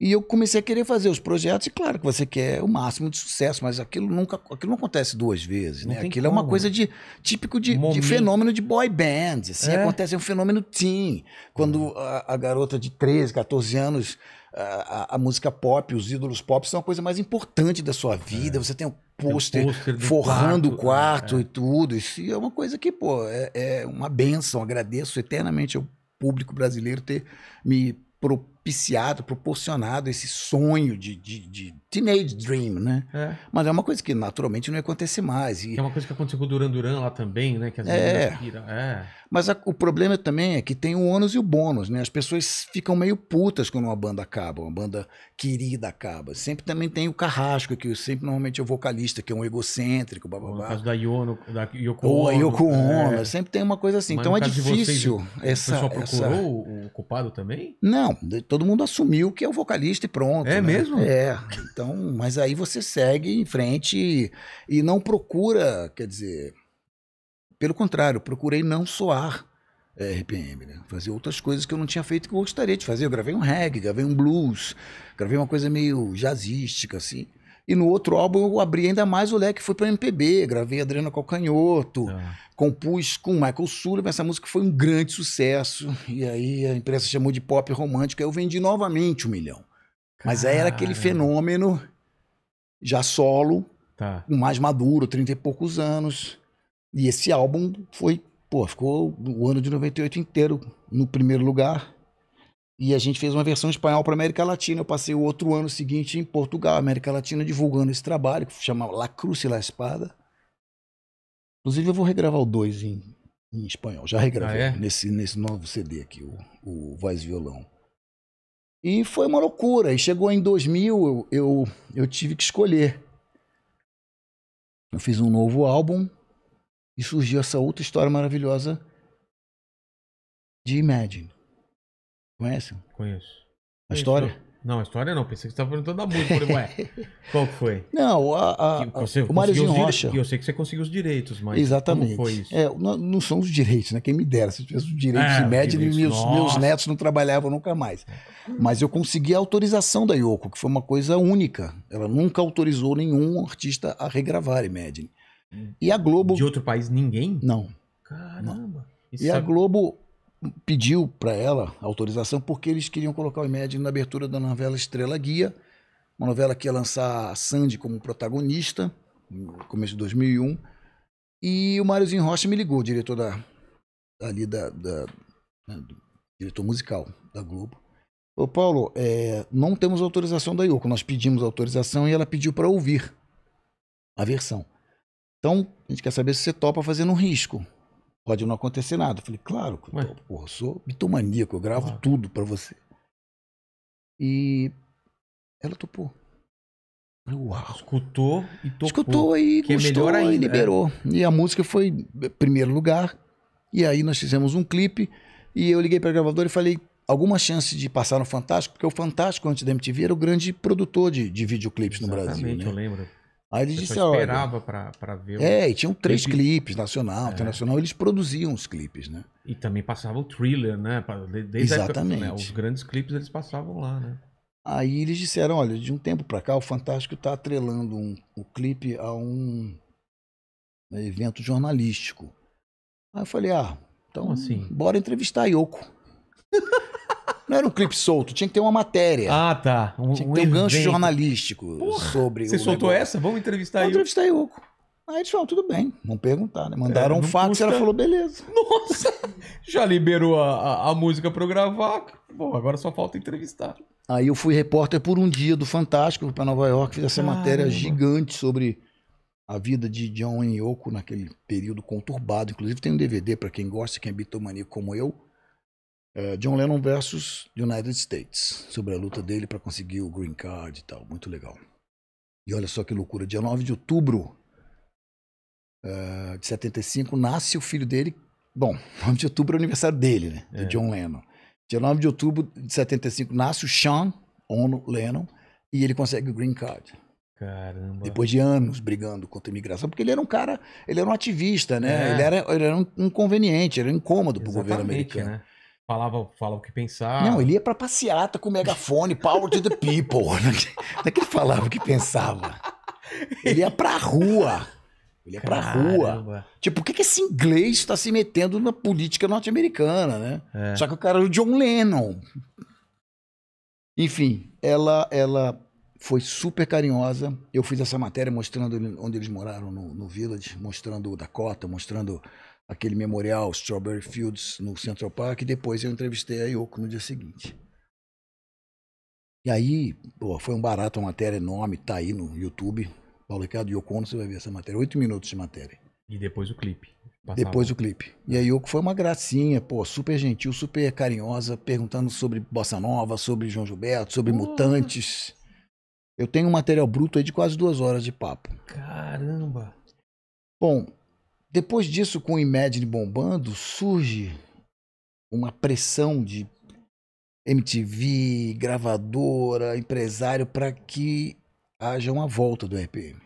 E eu comecei a querer fazer os projetos, e claro que você quer o máximo de sucesso, mas aquilo nunca aquilo não acontece duas vezes, não né? Aquilo como. é uma coisa né? de típico de, de fenômeno de boy band. Assim, é. Acontece um fenômeno teen. Quando hum. a, a garota de 13, 14 anos a, a, música pop, os ídolos pop são a coisa mais importante da sua vida. É. Você tem um pôster forrando quarto, o quarto é. e é. tudo. Isso é uma coisa que, pô, é, é uma benção. Agradeço eternamente ao público brasileiro ter me propiciado, proporcionado esse sonho de, de, de teenage dream, né? É. Mas é uma coisa que naturalmente não ia acontecer mais. E... É uma coisa que aconteceu com o Duran Duran lá também, né? Que as é. é. Mas a, o problema também é que tem o ônus e o bônus, né? As pessoas ficam meio putas quando uma banda acaba, uma banda querida acaba. Sempre também tem o carrasco, que sempre normalmente é o vocalista, que é um egocêntrico, blá, blá, é blá. No caso da, Yono, da Yoko Ono. Ou a Yoko é. Ono, é. sempre tem uma coisa assim. Mas então é difícil. Vocês, essa, o pessoal procurou o culpado também? Não, todo mundo assumiu que é o vocalista e pronto. É né? mesmo? É. Então, então, mas aí você segue em frente e, e não procura, quer dizer, pelo contrário, procurei não soar é, RPM, né? Fazer outras coisas que eu não tinha feito que eu gostaria de fazer. Eu gravei um reggae, gravei um blues, gravei uma coisa meio jazzística, assim. E no outro álbum eu abri ainda mais o leque, fui para MPB, gravei Adriana Calcanhoto, ah. compus com Michael Sullivan, essa música foi um grande sucesso. E aí a imprensa chamou de pop romântico, aí eu vendi novamente um milhão. Mas era aquele fenômeno já solo, tá. mais maduro, 30 e poucos anos. E esse álbum foi, pô, ficou o ano de 98 inteiro no primeiro lugar. E a gente fez uma versão espanhol para América Latina. Eu passei o outro ano seguinte em Portugal, América Latina, divulgando esse trabalho, que chamava La Cruz e La Espada. Inclusive, eu vou regravar o 2 em, em espanhol. Já regravei ah, é? nesse, nesse novo CD aqui, o, o Voz Violão. E foi uma loucura. E chegou em 2000, eu, eu, eu tive que escolher. Eu fiz um novo álbum e surgiu essa outra história maravilhosa de Imagine. Conhece? Conheço. A Conheço. história? Não, a história não. Pensei que você estava perguntando da música. Falei, ué, qual que foi? Não, a, a, você o Máriozinho Rocha. eu sei que você conseguiu os direitos, mas Exatamente. como foi isso? É, não, não, são os direitos, né? Quem me dera. Se eu tivesse os direitos é, de média, direitos, meus, meus, netos não trabalhavam nunca mais. Mas eu consegui a autorização da Yoko, que foi uma coisa única. Ela nunca autorizou nenhum artista a regravar Imagine. E a Globo... De outro país, ninguém? Não. Caramba. Não. E, e sabe... a Globo pediu para ela autorização porque eles queriam colocar o Imagine na abertura da novela Estrela Guia, uma novela que ia lançar a Sandy como protagonista, no começo de 2001. E o Máriozinho Rocha me ligou, o diretor da, ali da, da né, diretor musical da Globo. Ô Paulo, é, não temos autorização da Yoko, nós pedimos autorização e ela pediu para ouvir a versão. Então, a gente quer saber se você topa fazendo um risco pode não acontecer nada. Eu falei, claro, eu, porra, eu sou bitomaníaco, eu gravo tudo para você. E ela topou. Uau. Escutou e topou. Escutou e que é gostou é ainda, e liberou. É. E a música foi primeiro lugar. E aí nós fizemos um clipe e eu liguei para gravadora e falei alguma chance de passar no Fantástico, porque o Fantástico antes da MTV era o grande produtor de, de videoclipes Exatamente, no Brasil. Né? eu lembro. Aí eles disseram. esperava para ver. É, e tinham três clipe. clipes, nacional, é. internacional. Eles produziam os clipes, né? E também passava o thriller, né? Desde Exatamente. Época, né? Os grandes clipes eles passavam lá, né? Aí eles disseram: olha, de um tempo para cá, o Fantástico está atrelando um, o clipe a um né, evento jornalístico. Aí eu falei: ah, então, assim? bora entrevistar a Yoko. Não era um clipe solto, tinha que ter uma matéria. Ah, tá. Um, tinha que ter um, gancho jornalístico Porra, sobre. Você soltou negócio. essa? Vamos entrevistar Vamos entrevistar Yoko. Aí eles falaram, tudo bem, vamos perguntar, né? Mandaram é, um fax, custa... ela falou, beleza. Nossa! Já liberou a, a, a música pra eu gravar. Bom, agora só falta entrevistar. Aí eu fui repórter por um dia do Fantástico para Nova York, fiz essa Caramba. matéria gigante sobre a vida de John e Yoko naquele período conturbado. Inclusive tem um DVD para quem gosta, quem é bitomaníaco como eu. É, John Lennon versus United States, sobre a luta dele para conseguir o green card e tal, muito legal. E olha só que loucura, dia 9 de outubro uh, de 75 nasce o filho dele, bom, 9 de outubro é o aniversário dele, né, do é. John Lennon. Dia 9 de outubro de 75 nasce o Sean Ono Lennon e ele consegue o green card. Caramba. Depois de anos brigando contra a imigração, porque ele era um cara, ele era um ativista, né? É. Ele, era, ele era um inconveniente, era um incômodo para o governo americano. Né? falava, falava o que pensava. Não, ele ia pra passeata com o megafone, power to the people. Não é que ele falava o que pensava. Ele ia pra rua. Ele ia Caramba. pra rua. Tipo, por que, que esse inglês tá se metendo na política norte-americana, né? É. Só que o cara era o John Lennon. Enfim, ela, ela foi super carinhosa. Eu fiz essa matéria mostrando onde eles moraram no, no Village, mostrando Dakota, mostrando aquele memorial Strawberry Fields no Central Park e depois eu entrevistei a Yoko no dia seguinte. E aí, pô, foi um barato, uma matéria enorme, tá aí no YouTube. Paulo Ricardo Yoko você vai ver essa matéria. Oito minutos de matéria. E depois o clipe. Passava. Depois o clipe. E a Yoko foi uma gracinha, pô, super gentil, super carinhosa, perguntando sobre Bossa Nova, sobre João Gilberto, sobre Mutantes. Eu tenho um material bruto aí de quase duas horas de papo. Caramba! Bom, depois disso, com o Imagine bombando, surge uma pressão de MTV, gravadora, empresário para que haja uma volta do RPM.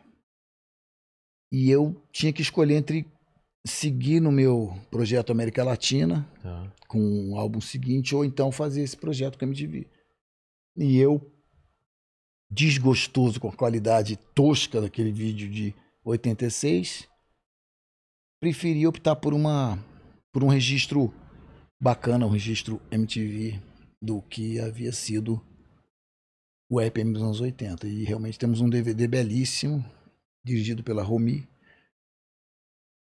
E eu tinha que escolher entre seguir no meu projeto América Latina, tá. com o um álbum seguinte, ou então fazer esse projeto com a MTV. E eu, desgostoso com a qualidade tosca daquele vídeo de 86, preferi optar por uma por um registro bacana, um registro MTV do que havia sido o EPM dos anos 80. E realmente temos um DVD belíssimo, dirigido pela Romi.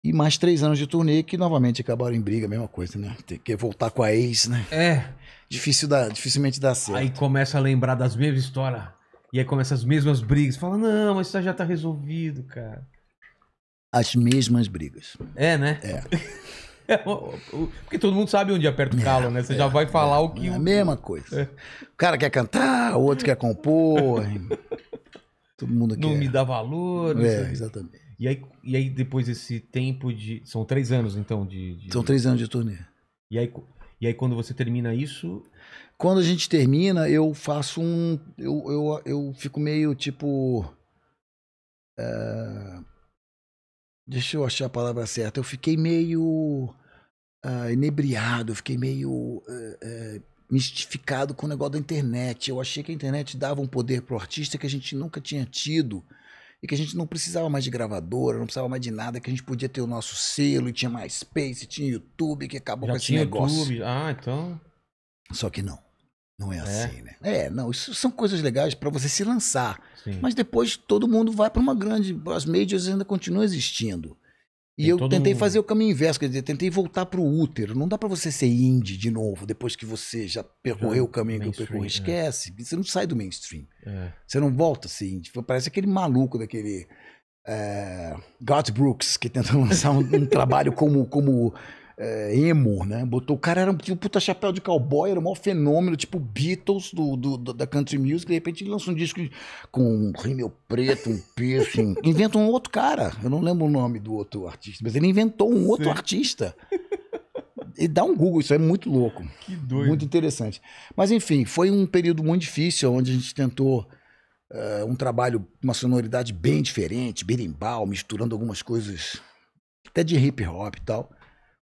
E mais três anos de turnê que novamente acabaram em briga, mesma coisa, né? Tem que voltar com a ex, né? É. Difícil dificilmente dá certo. Aí começa a lembrar das mesmas histórias. E aí começa as mesmas brigas. Fala, não, mas isso já tá resolvido, cara as mesmas brigas. É, né? É. é porque todo mundo sabe onde aperta o é, calo, é, né? Você é, já vai falar é, o que. É a mesma coisa. O cara quer cantar, o outro quer compor. todo mundo não quer. Não me dá valor. É, sei. Né? exatamente. E aí, e aí, depois desse tempo de. São três anos, então, de. de... São três anos de turnê. E aí, e aí, quando você termina isso. Quando a gente termina, eu faço um. Eu, eu, eu fico meio tipo. Eh, Deixa eu achar a palavra certa. Eu fiquei meio uh, inebriado, fiquei meio uh, uh, mistificado com o negócio da internet. Eu achei que a internet dava um poder pro artista que a gente nunca tinha tido e que a gente não precisava mais de gravadora, não precisava mais de nada, que a gente podia ter o nosso selo, e tinha MySpace, tinha YouTube, que acabou Já com esse tinha negócio. YouTube. Ah, então. Só que não. Não é, é? assim, é. né? É, não, isso são coisas legais para você se lançar. Sim. Mas depois todo mundo vai para uma grande. As mídias ainda continuam existindo. E Tem eu tentei mundo. fazer o caminho inverso, quer dizer, tentei voltar para o útero. Não dá para você ser indie de novo, depois que você já percorreu o caminho que eu percorri. É. Esquece, você não sai do mainstream. É. Você não volta a ser indie. Parece aquele maluco daquele. É, Garth Brooks, que tenta lançar um, um trabalho como, como é, emo, né? Botou, o cara era um tipo puta chapéu de cowboy, era um maior fenômeno, tipo Beatles do, do, do da country music, de repente ele lança um disco com um rímel preto, um piercing. Inventa um outro cara, eu não lembro o nome do outro artista, mas ele inventou um outro artista. E dá um Google, isso é muito louco. Que doido. Muito interessante. Mas enfim, foi um período muito difícil, onde a gente tentou uh, um trabalho, uma sonoridade bem diferente, berimbau, misturando algumas coisas até de hip hop e tal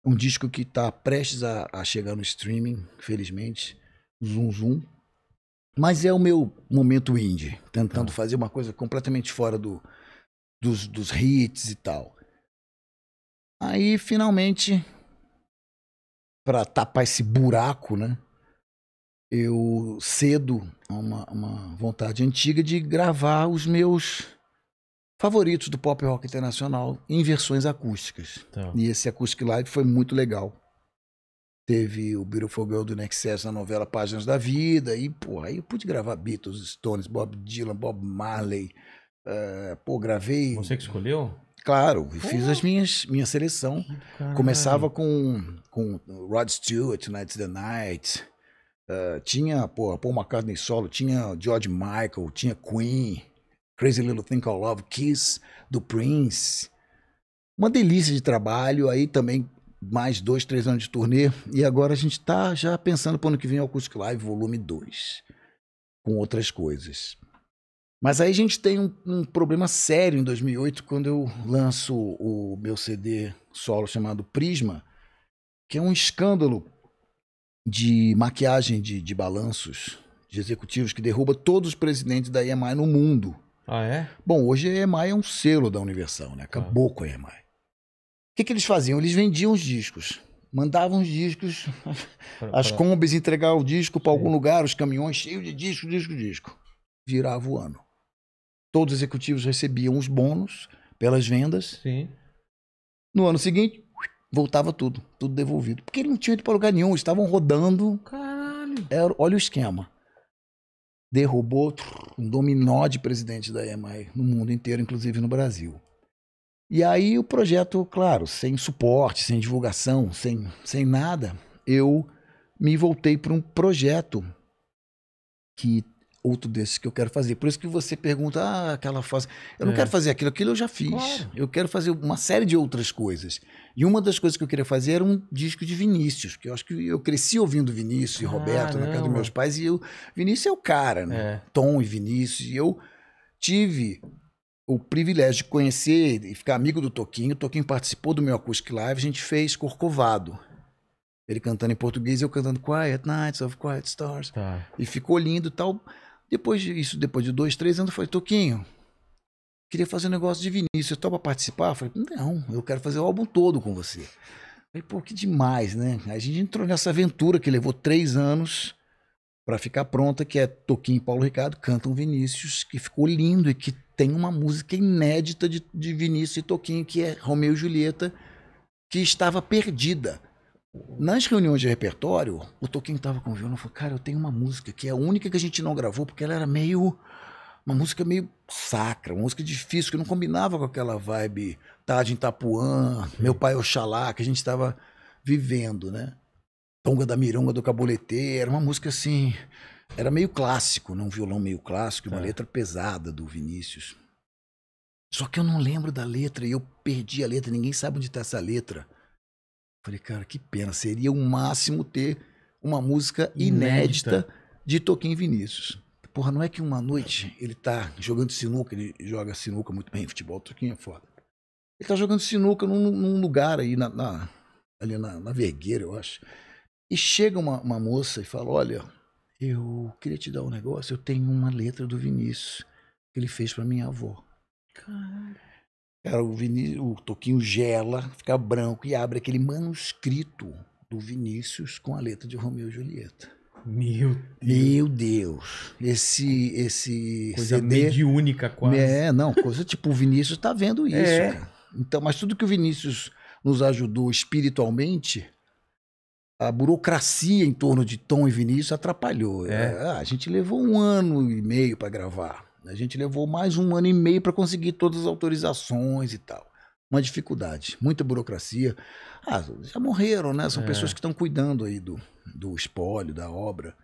um disco que está prestes a, a, chegar no streaming, felizmente. Zoom Zoom. Mas é o meu momento indie, tentando ah. fazer uma coisa completamente fora do, dos, dos hits e tal. Aí, finalmente, para tapar esse buraco, né? Eu cedo a uma, uma vontade antiga de gravar os meus favoritos do pop rock internacional em versões acústicas. Tá. E esse Acoustic Live foi muito legal. Teve o Beautiful Girl do Nexus na novela Páginas da Vida. E, pô, aí eu pude gravar Beatles, Stones, Bob Dylan, Bob Marley. Uh, pô, gravei. Você que escolheu? Claro, e fiz as minhas minha seleção. Caralho. Começava com, com Rod Stewart, Night the Night. Uh, tinha, pô, Paul McCartney solo, tinha George Michael, tinha Queen. Crazy Little Thing Called Love, Kiss, do Prince. Uma delícia de trabalho, aí também mais dois, três anos de turnê. E agora a gente está já pensando para o ano que vem o Acoustic Live Volume 2, com outras coisas. Mas aí a gente tem um, um, problema sério em 2008, quando eu lanço o meu CD solo chamado Prisma, que é um escândalo de maquiagem de, de balanços de executivos que derruba todos os presidentes da EMI no mundo. Ah, é? Bom, hoje a EMAI é um selo da Universal, né? Tá. Acabou ah. com a EMAI. O que, que eles faziam? Eles vendiam os discos. Mandavam os discos, pra, as pra... entregavam o disco para algum lugar, os caminhões cheios de disco, disco, disco. Virava o ano. Todos os executivos recebiam os bônus pelas vendas. Sim. No ano seguinte, voltava tudo, tudo devolvido. Porque ele não tinha ido para lugar nenhum, estavam rodando. Caralho. Era, olha o esquema derrubou um dominó de presidente da EMAI no mundo inteiro, inclusive no Brasil. E aí o projeto, claro, sem suporte, sem divulgação, sem, sem nada, eu me voltei para um projeto que outro desses que eu quero fazer. Por isso que você pergunta, ah, aquela fase. Eu não é. quero fazer aquilo, aquilo eu já fiz. Claro. Eu quero fazer uma série de outras coisas. E uma das coisas que eu queria fazer era um disco de Vinícius, que eu acho que eu cresci ouvindo Vinícius e ah, Roberto ah, na casa dos meus pais, e eu, Vinícius é o cara, né? É. Tom e Vinícius. E eu tive o privilégio de conhecer e ficar amigo do Toquinho. O Toquinho participou do meu Acoustic Live, a gente fez Corcovado. Ele cantando em português, eu cantando Quiet Nights of Quiet Stars. Tá. E ficou lindo e tal. Depois disso, depois de dois, três anos, eu falei, Toquinho, queria fazer um negócio de Vinícius, você topa participar? Eu falei, não, eu quero fazer o álbum todo com você. Eu falei, pô, que demais, né? A gente entrou nessa aventura que levou três anos para ficar pronta, que é Toquinho e Paulo Ricardo cantam Vinícius, que ficou lindo e que tem uma música inédita de, de Vinícius e Toquinho, que é Romeu e Julieta, que estava perdida. Nas reuniões de repertório, o Toquinho tava com o violão e falou: Cara, eu tenho uma música que é a única que a gente não gravou, porque ela era meio. Uma música meio sacra, uma música difícil, que não combinava com aquela vibe Tarde em Tapuã, Meu Pai Oxalá, que a gente tava vivendo, né? Tonga da Mironga do Cabuletê, era uma música assim. Era meio clássico, né? Um violão meio clássico, uma é. letra pesada do Vinícius. Só que eu não lembro da letra e eu perdi a letra, ninguém sabe onde tá essa letra. Falei, cara, que pena. Seria o máximo ter uma música inédita, inédita. de Toquinho Vinícius. Porra, não é que uma noite ele tá jogando sinuca, ele joga sinuca muito bem, futebol, Toquinho é foda. Ele tá jogando sinuca num, num lugar aí, na, na, ali na, na Vergueira, eu acho. E chega uma, uma moça e fala: Olha, eu queria te dar um negócio, eu tenho uma letra do Vinícius que ele fez para minha avó. Caralho. Era o, Viní o Toquinho gela, fica branco e abre aquele manuscrito do Vinícius com a letra de Romeu e Julieta. Meu Deus. Meu Deus. Esse, esse coisa CD... mediúnica quase. É, não, coisa tipo, o Vinícius está vendo é. isso. É. Cara. Então, mas tudo que o Vinícius nos ajudou espiritualmente, a burocracia em torno de Tom e Vinícius atrapalhou. É. é a gente levou um ano e meio para gravar. A gente levou mais um ano e meio para conseguir todas as autorizações e tal. Uma dificuldade, muita burocracia. Ah, já morreram, né? São é. pessoas que estão cuidando aí do, do espólio, da obra.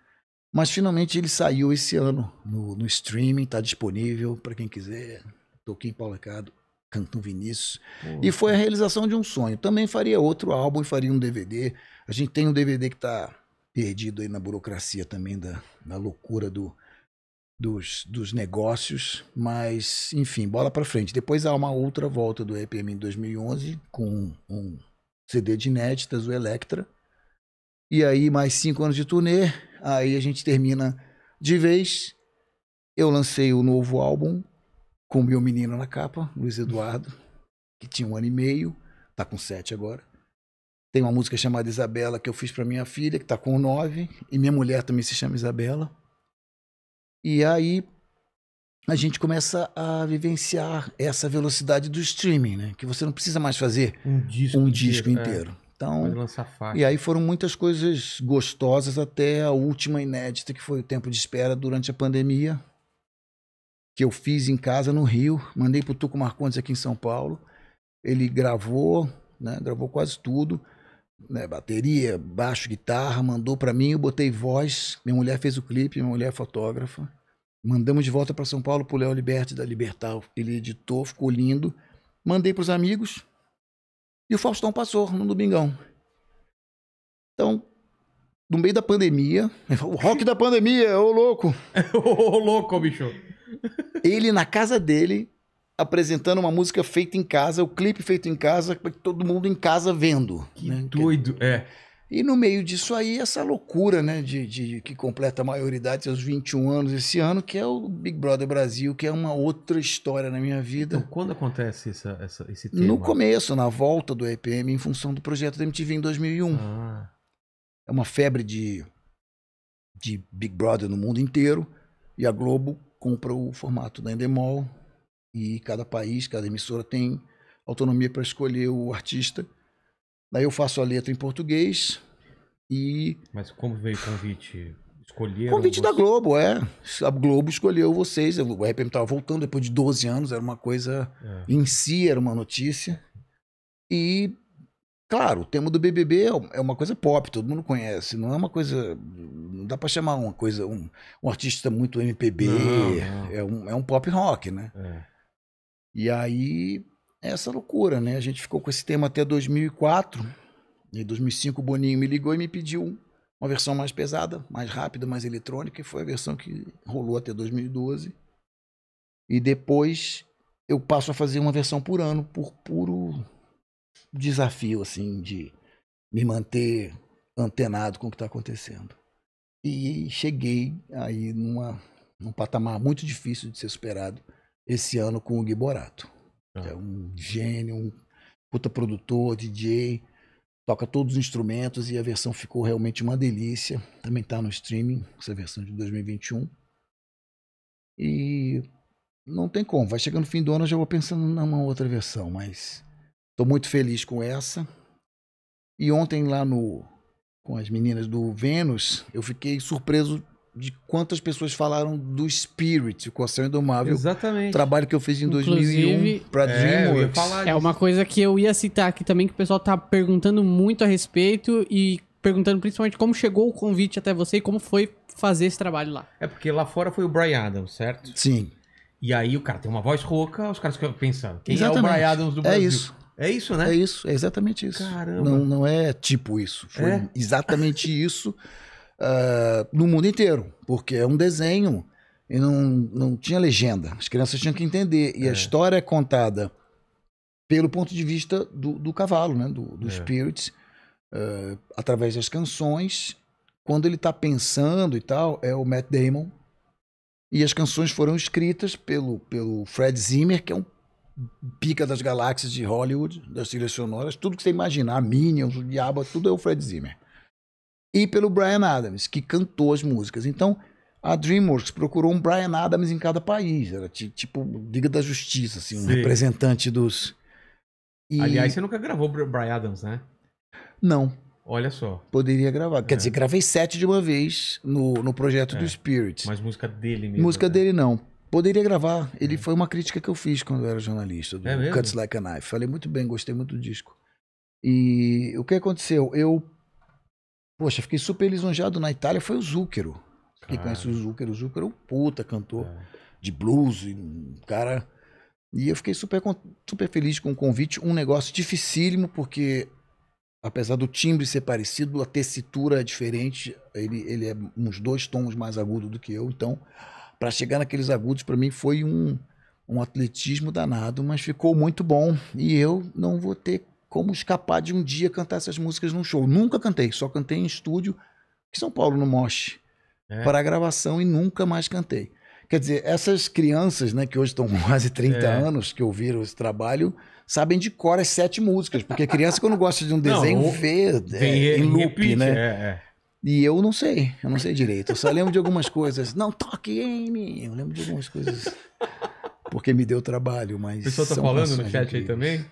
Mas finalmente ele saiu esse ano no, no streaming, está disponível para quem quiser. Toquinho Ricardo Canto Vinícius. E foi a realização de um sonho. Também faria outro álbum e faria um DVD. A gente tem um DVD que está perdido aí na burocracia também, da, da loucura do, dos, dos negócios, mas enfim, bola para frente. Depois há uma outra volta do EPM em 2011 com um CD de inéditas, o Electra. E aí mais cinco anos de turnê, aí a gente termina de vez. Eu lancei o novo álbum com o meu menino na capa, Luiz Eduardo, que tinha um ano e meio, tá com sete agora. Tem uma música chamada Isabela que eu fiz para minha filha, que tá com nove, e minha mulher também se chama Isabela. E aí a gente começa a vivenciar essa velocidade do streaming, né? Que você não precisa mais fazer um disco, um disco é. inteiro. inteiro. É. Então, e aí foram muitas coisas gostosas até a última inédita, que foi o tempo de espera durante a pandemia, que eu fiz em casa no Rio, mandei pro Tuco Marcondes aqui em São Paulo. Ele gravou, né? Gravou quase tudo né, bateria, baixo, guitarra, mandou para mim, eu botei voz, minha mulher fez o clipe, minha mulher é fotógrafa. Mandamos de volta para São Paulo pro Léo Liberti da Libertal. Ele editou, ficou lindo. Mandei pros amigos. E o Faustão passou no domingão. Então, no meio da pandemia, o rock da pandemia, ô louco. ô louco, bicho. Ele na casa dele apresentando uma música feita em casa, o clipe feito em casa, para todo mundo em casa vendo. Que né? doido, é. E no meio disso aí, essa loucura, né, de, de que completa a maioridade, seus 21 anos esse ano, que é o Big Brother Brasil, que é uma outra história na minha vida. Então, quando acontece essa, essa, esse tema? No começo, na volta do EPM, em função do projeto da MTV em 2001. Ah. É uma febre de, de Big Brother no mundo inteiro, e a Globo compra o formato da Endemol, e cada país, cada emissora tem autonomia para escolher o artista. Daí eu faço a letra em português e. Mas como veio o convite? Escolheram convite da Globo, é. A Globo escolheu vocês. O RPM estava voltando depois de 12 anos, era uma coisa é. em si, era uma notícia. E, claro, o tema do BBB é, é uma coisa pop, todo mundo conhece. Não é uma coisa. Não dá para chamar uma coisa. Um, um artista muito MPB. Não, não. É, um, é um pop rock, né? É. E aí, essa loucura, né? A gente ficou com esse tema até 2004. Em 2005, o Boninho me ligou e me pediu uma versão mais pesada, mais rápida, mais eletrônica, e foi a versão que rolou até 2012. E depois eu passo a fazer uma versão por ano, por puro desafio, assim, de me manter antenado com o que está acontecendo. E cheguei aí numa, num patamar muito difícil de ser superado esse ano com o Gui Borato. É ah. é um gênio, um puta produtor, DJ, toca todos os instrumentos e a versão ficou realmente uma delícia. Também está no streaming, essa versão de 2021. E não tem como, vai chegando no fim do ano eu já vou pensando numa outra versão, mas estou muito feliz com essa. E ontem lá no com as meninas do Vênus, eu fiquei surpreso de quantas pessoas falaram do Spirit, o Coração Indomável. Exatamente. Trabalho que eu fiz em Inclusive, 2001 para é, DreamWorks. É uma coisa que eu ia citar aqui também, que o pessoal tá perguntando muito a respeito e perguntando principalmente como chegou o convite até você e como foi fazer esse trabalho lá. É porque lá fora foi o Brian Adams, certo? Sim. E aí o cara tem uma voz rouca, os caras ficam pensando, quem Exatamente. é o Brian Adams do é Brasil? É isso. É isso, né? É isso, é exatamente isso. Caramba. Não, não é tipo isso. Foi é? exatamente isso uh, no mundo inteiro, porque é um desenho e não, não tinha legenda. As crianças tinham que entender. E é. a história é contada pelo ponto de vista do, do cavalo, né? do, do é. Spirit, uh, ah, através das canções. Quando ele está pensando e tal, é o Matt Damon. E as canções foram escritas pelo, pelo Fred Zimmer, que é um pica das galáxias de Hollywood, das trilhas sonoras, tudo que você imaginar, Minions, o diabo, tudo é o Fred Zimmer e pelo Brian Adams, que cantou as músicas. Então, a DreamWorks procurou um Brian Adams em cada país. Era tipo Liga da Justiça, assim, um Sim. representante dos. E... Aliás, você nunca gravou o Brian Adams, né? Não. Olha só. Poderia gravar. Quer é. dizer, gravei sete de uma vez no, no projeto é. do Spirit. Mas música dele mesmo. Música né? dele não. Poderia gravar. Ele é. foi uma crítica que eu fiz quando eu era jornalista do é Cuts Like a Knife. Falei muito bem, gostei muito do disco. E o que aconteceu? Eu Poxa, fiquei super lisonjeado na Itália, foi o Zucchero Quem conhece o Zucchero O Zucchero é um puta cantor é. de blues, um cara... E eu fiquei super, super feliz com o convite, um negócio dificílimo, porque apesar do timbre ser parecido, a tessitura é diferente, ele, ele é uns dois tons mais agudo do que eu, então para chegar naqueles agudos para mim foi um, um atletismo danado, mas ficou muito bom e eu não vou ter como escapar de um dia cantar essas músicas num show. Nunca cantei, só cantei em estúdio, em São Paulo no Moche, é. para a gravação e nunca mais cantei. Quer dizer, essas crianças, né, que hoje estão com quase 30 é. anos, que ouviram esse trabalho, sabem de cor as sete músicas, porque criança quando gosta de um desenho não, vê tem, é, em loop, repeat, né? É, é, e eu não sei, eu não sei direito. Eu só lembro de algumas coisas. Não toque em mim. Eu lembro de algumas coisas. Porque me deu trabalho, mas. O pessoal tá falando no chat incríveis. aí também?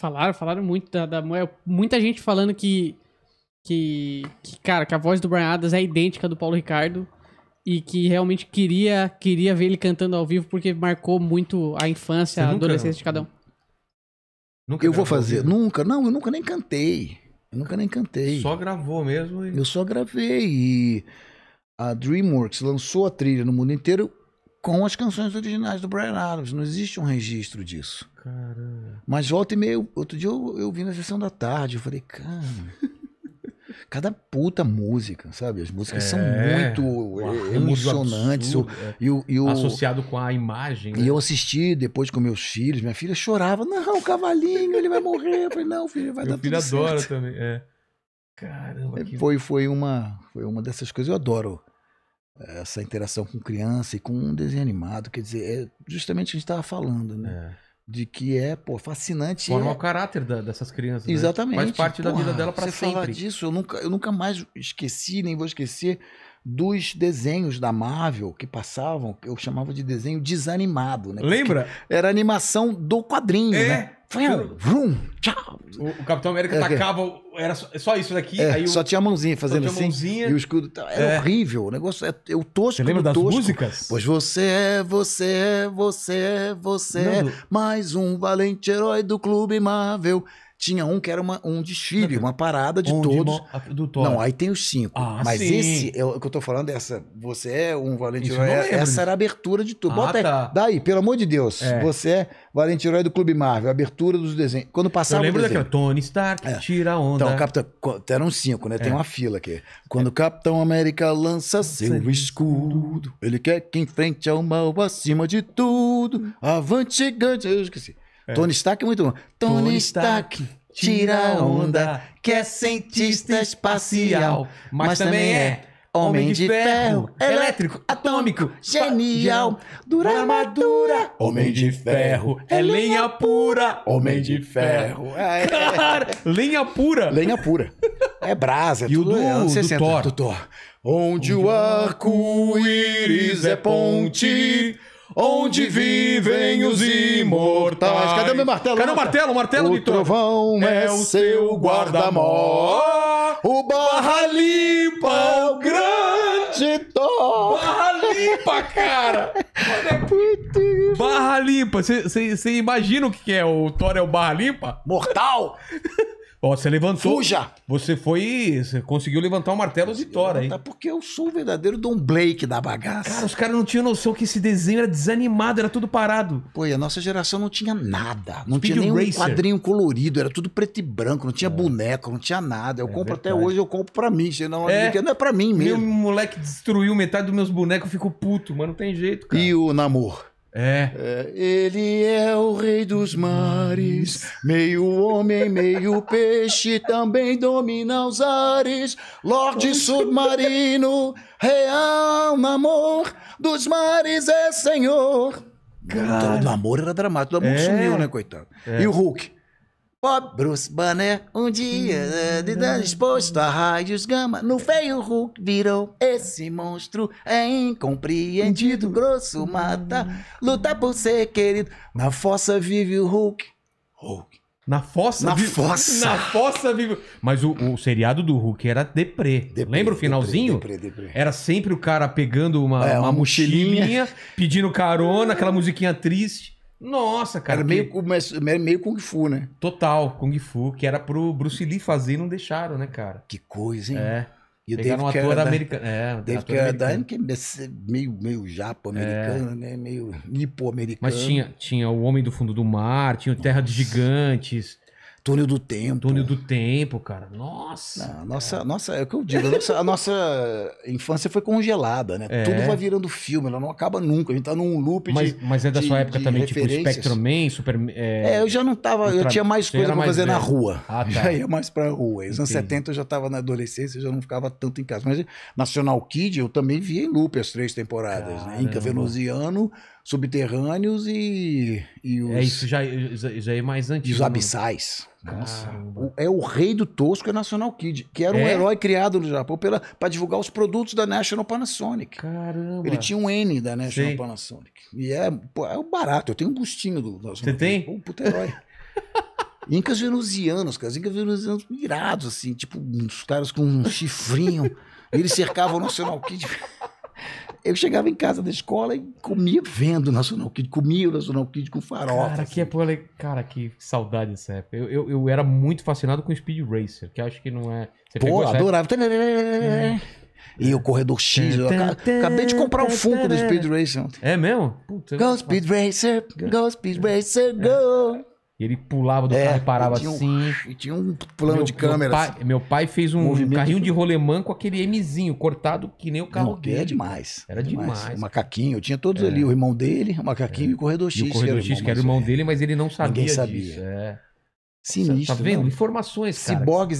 Falaram, falaram muito da, da Muita gente falando que, que, que, cara, que a voz do Brian Adams é idêntica do Paulo Ricardo e que realmente queria, queria ver ele cantando ao vivo porque marcou muito a infância, a adolescência de cada um. Nunca eu vou fazer, nunca, não, eu nunca nem cantei. Eu nunca nem cantei. Só gravou mesmo? E... Eu só gravei e a DreamWorks lançou a trilha no mundo inteiro com as canções originais do Brian Adams. Não existe um registro disso. Caramba. Mas volta e meio. outro dia eu, eu vi na sessão da tarde, eu falei, cara. cada puta música, sabe? As músicas é, são muito emocionantes. Absurdo, eu, é, eu, eu, associado com a imagem. E né? eu assisti depois com meus filhos, minha filha chorava, não, o cavalinho, ele vai morrer. Eu falei, não, filho, vai Meu dar filho tudo adora certo. também, é. Caramba, que... foi, foi, uma, foi uma dessas coisas. Eu adoro essa interação com criança e com um desenho animado, quer dizer, é justamente o que a gente estava falando, né? É. De que é, pô, fascinante. Forma é... o caráter da, dessas crianças. Né? Exatamente. Né? Faz parte Porra, da vida dela para sempre. Você falar disso, eu nunca, eu nunca mais esqueci, nem vou esquecer, dos desenhos da Marvel que passavam, que eu chamava de desenho desanimado, né? Lembra? Porque era animação do quadrinho, é. né? Vrum, tchau. O, o, Capitão América é, tacava. É. Era só, é só isso daqui. É, só tinha a mãozinha fazendo assim. Mãozinha. E o escudo. Era é. horrível. O negócio é. Eu tosco. Você lembra das tosco. músicas? Pois você é, você é, você é, você é. Mais um valente herói do Clube Marvel. Tinha um que era uma, um desfile, uma parada de Onde todos. Do Thor. Não, aí tem os cinco. Ah, mas sim. esse, é o que eu tô falando, é essa. Você é um Valente Isso Herói. não lembro disso. Essa era a abertura de tudo. Ah, Bota aí. Tá. Daí, pelo amor de Deus. É. Você é Valente Herói do Clube Marvel, abertura dos desenhos. Quando passava. Eu lembro daquela Tony Stark, É. tira a onda. Então, Capitão. co- Eram cinco, né? Tem é. uma fila aqui. Quando o Capitão América lança seu escudo, ele quer que enfrente ao mal acima de tudo. Avante, gigante. Eu esqueci. É. Tony Stark é muito bom. Tony, Stark. Tira onda, que é, é cientista espacial, mas, mas também é, é Homem de, ferro, elétrico, atômico, genial, dura madura. Homem de ferro, é lenha é pura. Homem de ferro. É, Cara, lenha pura. Lenha pura. É brasa, é e tudo. E o do, é, do 60, Thor. Do Thor. Onde, Onde o arco-íris é ponte onde vivem os imortais. Cadê meu martelo? Cadê o martelo? O martelo, o trovão é, é, o seu guarda-mó. O barra limpa é o grande to. Barra limpa, cara. barra limpa. Você imagina o que é? O Thor é o barra limpa? Mortal. Ó, você levantou. Fuja! Você foi. Você conseguiu levantar o um martelo de Tora, hein? Tá, porque eu sou o verdadeiro Don Blake da bagaça. Cara, os caras não tinham noção que esse desenho era desanimado, era tudo parado. Pô, e a nossa geração não tinha nada. Não Speed tinha nenhum Racer. quadrinho colorido, era tudo preto e branco, não tinha é. boneco, não tinha nada. Eu é compro verdade. até hoje, eu compro pra mim. Não é, não é pra mim mesmo. Meu moleque destruiu metade dos meus bonecos, eu fico puto, mas não tem jeito, cara. E o namoro? É. é. Ele é o rei dos mares, meio homem, meio peixe, também domina os ares, Lorde submarino, real no amor, dos mares é senhor. Cara. Então, o era dramático, o amor é. sumiu, né, coitado? É. E o Hulk? Bob Bruce Banner, um dia hum, é de danos exposto a raios gama, no feio Hulk virou esse monstro, é incompreendido, hum. grosso mata, luta por ser querido, na fossa vive o Hulk, Hulk. Na fossa? Na vive... fossa. Na fossa vive. Mas o, o seriado do Hulk era deprê. deprê Lembra o finalzinho? Deprê, deprê, deprê, Era sempre o cara pegando uma, é, uma, uma mochilinha, mochilinha, pedindo carona, aquela musiquinha triste. Nossa, cara. Era que... meio, meio Kung Fu, né? Total, Kung Fu, que era pro Bruce Lee fazer e não deixaram, né, cara? Que coisa, hein? É. E o Pegaram um ator americano. É, um David Carradine, que é meio, meio japo-americano, é. né? Meio nipo-americano. Mas tinha, tinha O Homem do Fundo do Mar, tinha o Terra Nossa. dos Gigantes, Túnel do Tempo. Túnel do Tempo, cara. Nossa. Não, nossa, nossa, é o que eu digo. A nossa, a nossa infância foi congelada, né? É. Tudo vai virando filme, ela não acaba nunca. A gente tá num loop mas, de. Mas é da de, sua época também, tipo Spectrum Super. É... é, eu já não tava. Ultra... Eu tinha mais coisa pra mais fazer velho. na rua. Ah, tá. Já ia mais pra rua. Os anos 70 eu já tava na adolescência, eu já não ficava tanto em casa. Mas Nacional Kid eu também vi em loop as três temporadas, Caramba. né? Inca Venusiano subterrâneos e, e é, os. É, isso já, já é mais antigo. os né, abissais. Nossa. O, é o rei do Tosco é National Kid, que era um é? herói criado no Japão para divulgar os produtos da National Panasonic. Caramba. Ele tinha um N da National Sei. Panasonic. E é, pô, é barato, eu tenho um gostinho do National Você tem? Um puta herói. Incas venusianos, cara. incas venusianos irados, assim, tipo, uns caras com um chifrinho. Eles cercavam o National Kid. Eu chegava em casa da escola e comia vendo Nacional Kid, comia o Nacional Kid com farofa. Cara, assim. que, cara, que saudade dessa época. Eu, eu, eu, era muito fascinado com Speed Racer, que acho que não é. Você pô, adorava. E o corredor X. Eu acabei de comprar o Funko do Speed Racer É mesmo? Puta, go Speed Racer, go é. Speed Racer, go! É. E ele pulava do é, carro e parava e um, assim. E tinha um plano meu, de câmera. Meu, assim. meu pai, fez um Movimento carrinho de rolemã com aquele Mzinho, cortado que nem o carro Não, dele. É demais. Era demais. demais. O macaquinho, tinha todos é. ali, o irmão dele, o macaquinho é. e o corredor X. E o corredor X, que era o irmão, dele, mas ele não sabia. Ninguém sabia. Disso. É. Sinistro. Tá vendo? Não. Informações, cara. Cyborg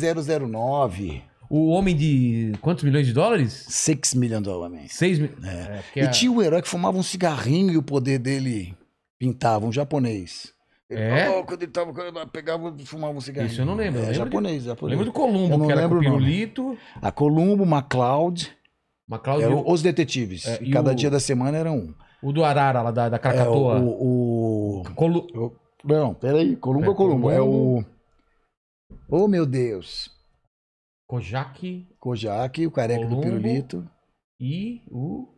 009. O homem de quantos milhões de dólares? 6 milhões de dólares. 6 mil... é. é e tinha o herói que fumava um cigarrinho e o poder dele pintava, um japonês. Ele é? Oh, quando ele tava, quando pegava e fumava um cigarro. Isso eu não lembro. É, lembro japonês, de... É japonês. lembro do Columbo, eu não que era lembro com pirulito. A Columbo, MacLeod. MacLeod. É, o... Os detetives. É, e cada o... dia da semana era um. O do Arara, lá da, da Krakatoa. É, o. o... Colu... o... Não, peraí. Columbo é, é Columbo. É o. Oh, meu Deus. Kojak. Kojak, o careca Columbo do pirulito. E o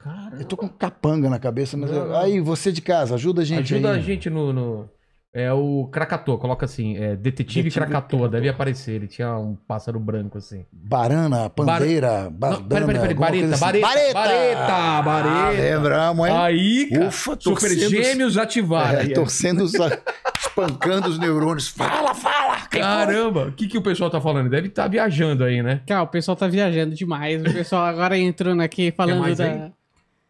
cara Eu tô com capanga na cabeça, mas. Aí, você de casa, ajuda a gente. Ajuda aí. a gente no, no. É o Krakatoa, coloca assim, é, Detetive, Detetive Krakatoa, deve aparecer. Ele tinha um pássaro branco assim. Barana, pandeira, Bar... bardana, não, peraí, peraí, bareta, bareta, assim. bareta, bareta, bareta. Ah, lembramos, hein? Aí, Ufa, super gêmeos ativaram. É, torcendo, os... espancando os neurônios. Fala, fala! Caramba, o que, que o pessoal tá falando? Deve estar tá viajando aí, né? Cara, o pessoal tá viajando demais. O pessoal agora entrando aqui falando da... Aí?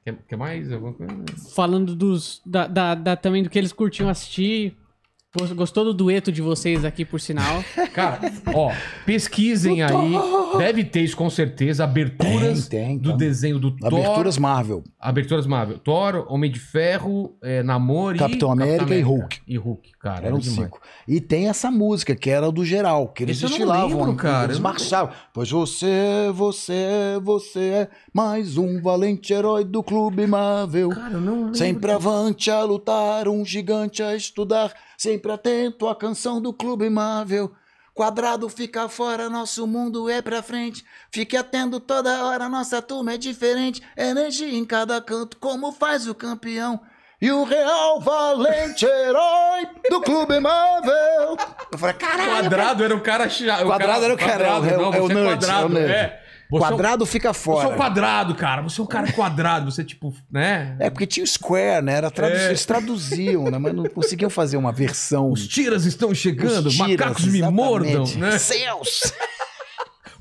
Quer, quer mais alguma coisa? Falando dos, da, da, da, também do que eles curtiam assistir. Gostou do dueto de vocês aqui, por sinal? Cara, ó, pesquisem aí. Deve ter isso com certeza. Aberturas tem, tem, do desenho do Thor. Aberturas Marvel. Aberturas Marvel. Thor, Homem de Ferro, é, Namor Capitão América, Capitão América e Hulk. E Hulk, cara. Eram era cinco. E tem essa música, que era do geral, que eles estilavam. lembro, cara. Eles marchavam. Pois você, você, você é mais um valente herói do Clube Marvel. Cara, eu não lembro. Sempre avante a lutar, um gigante a estudar sempre atento à canção do clube imável. Quadrado fica fora, nosso mundo é pra frente. Fique atento toda hora, nossa turma é diferente. Energia em cada canto, como faz o campeão. E o real valente herói do clube imável. Eu falei, caralho. Quadrado era o cara chato. Quadrado era é o cara. não, é, o, é é o nerd, é. Você quadrado é fica fora. Você é um é quadrado, cara. Você é um cara quadrado. Você, é tipo, né? É, porque tinha o Square, né? Era É. Eles traduziam, né? Mas não conseguiam fazer uma versão. Os tiras estão chegando, Os tiras, macacos exatamente. me mordam, né? Céus!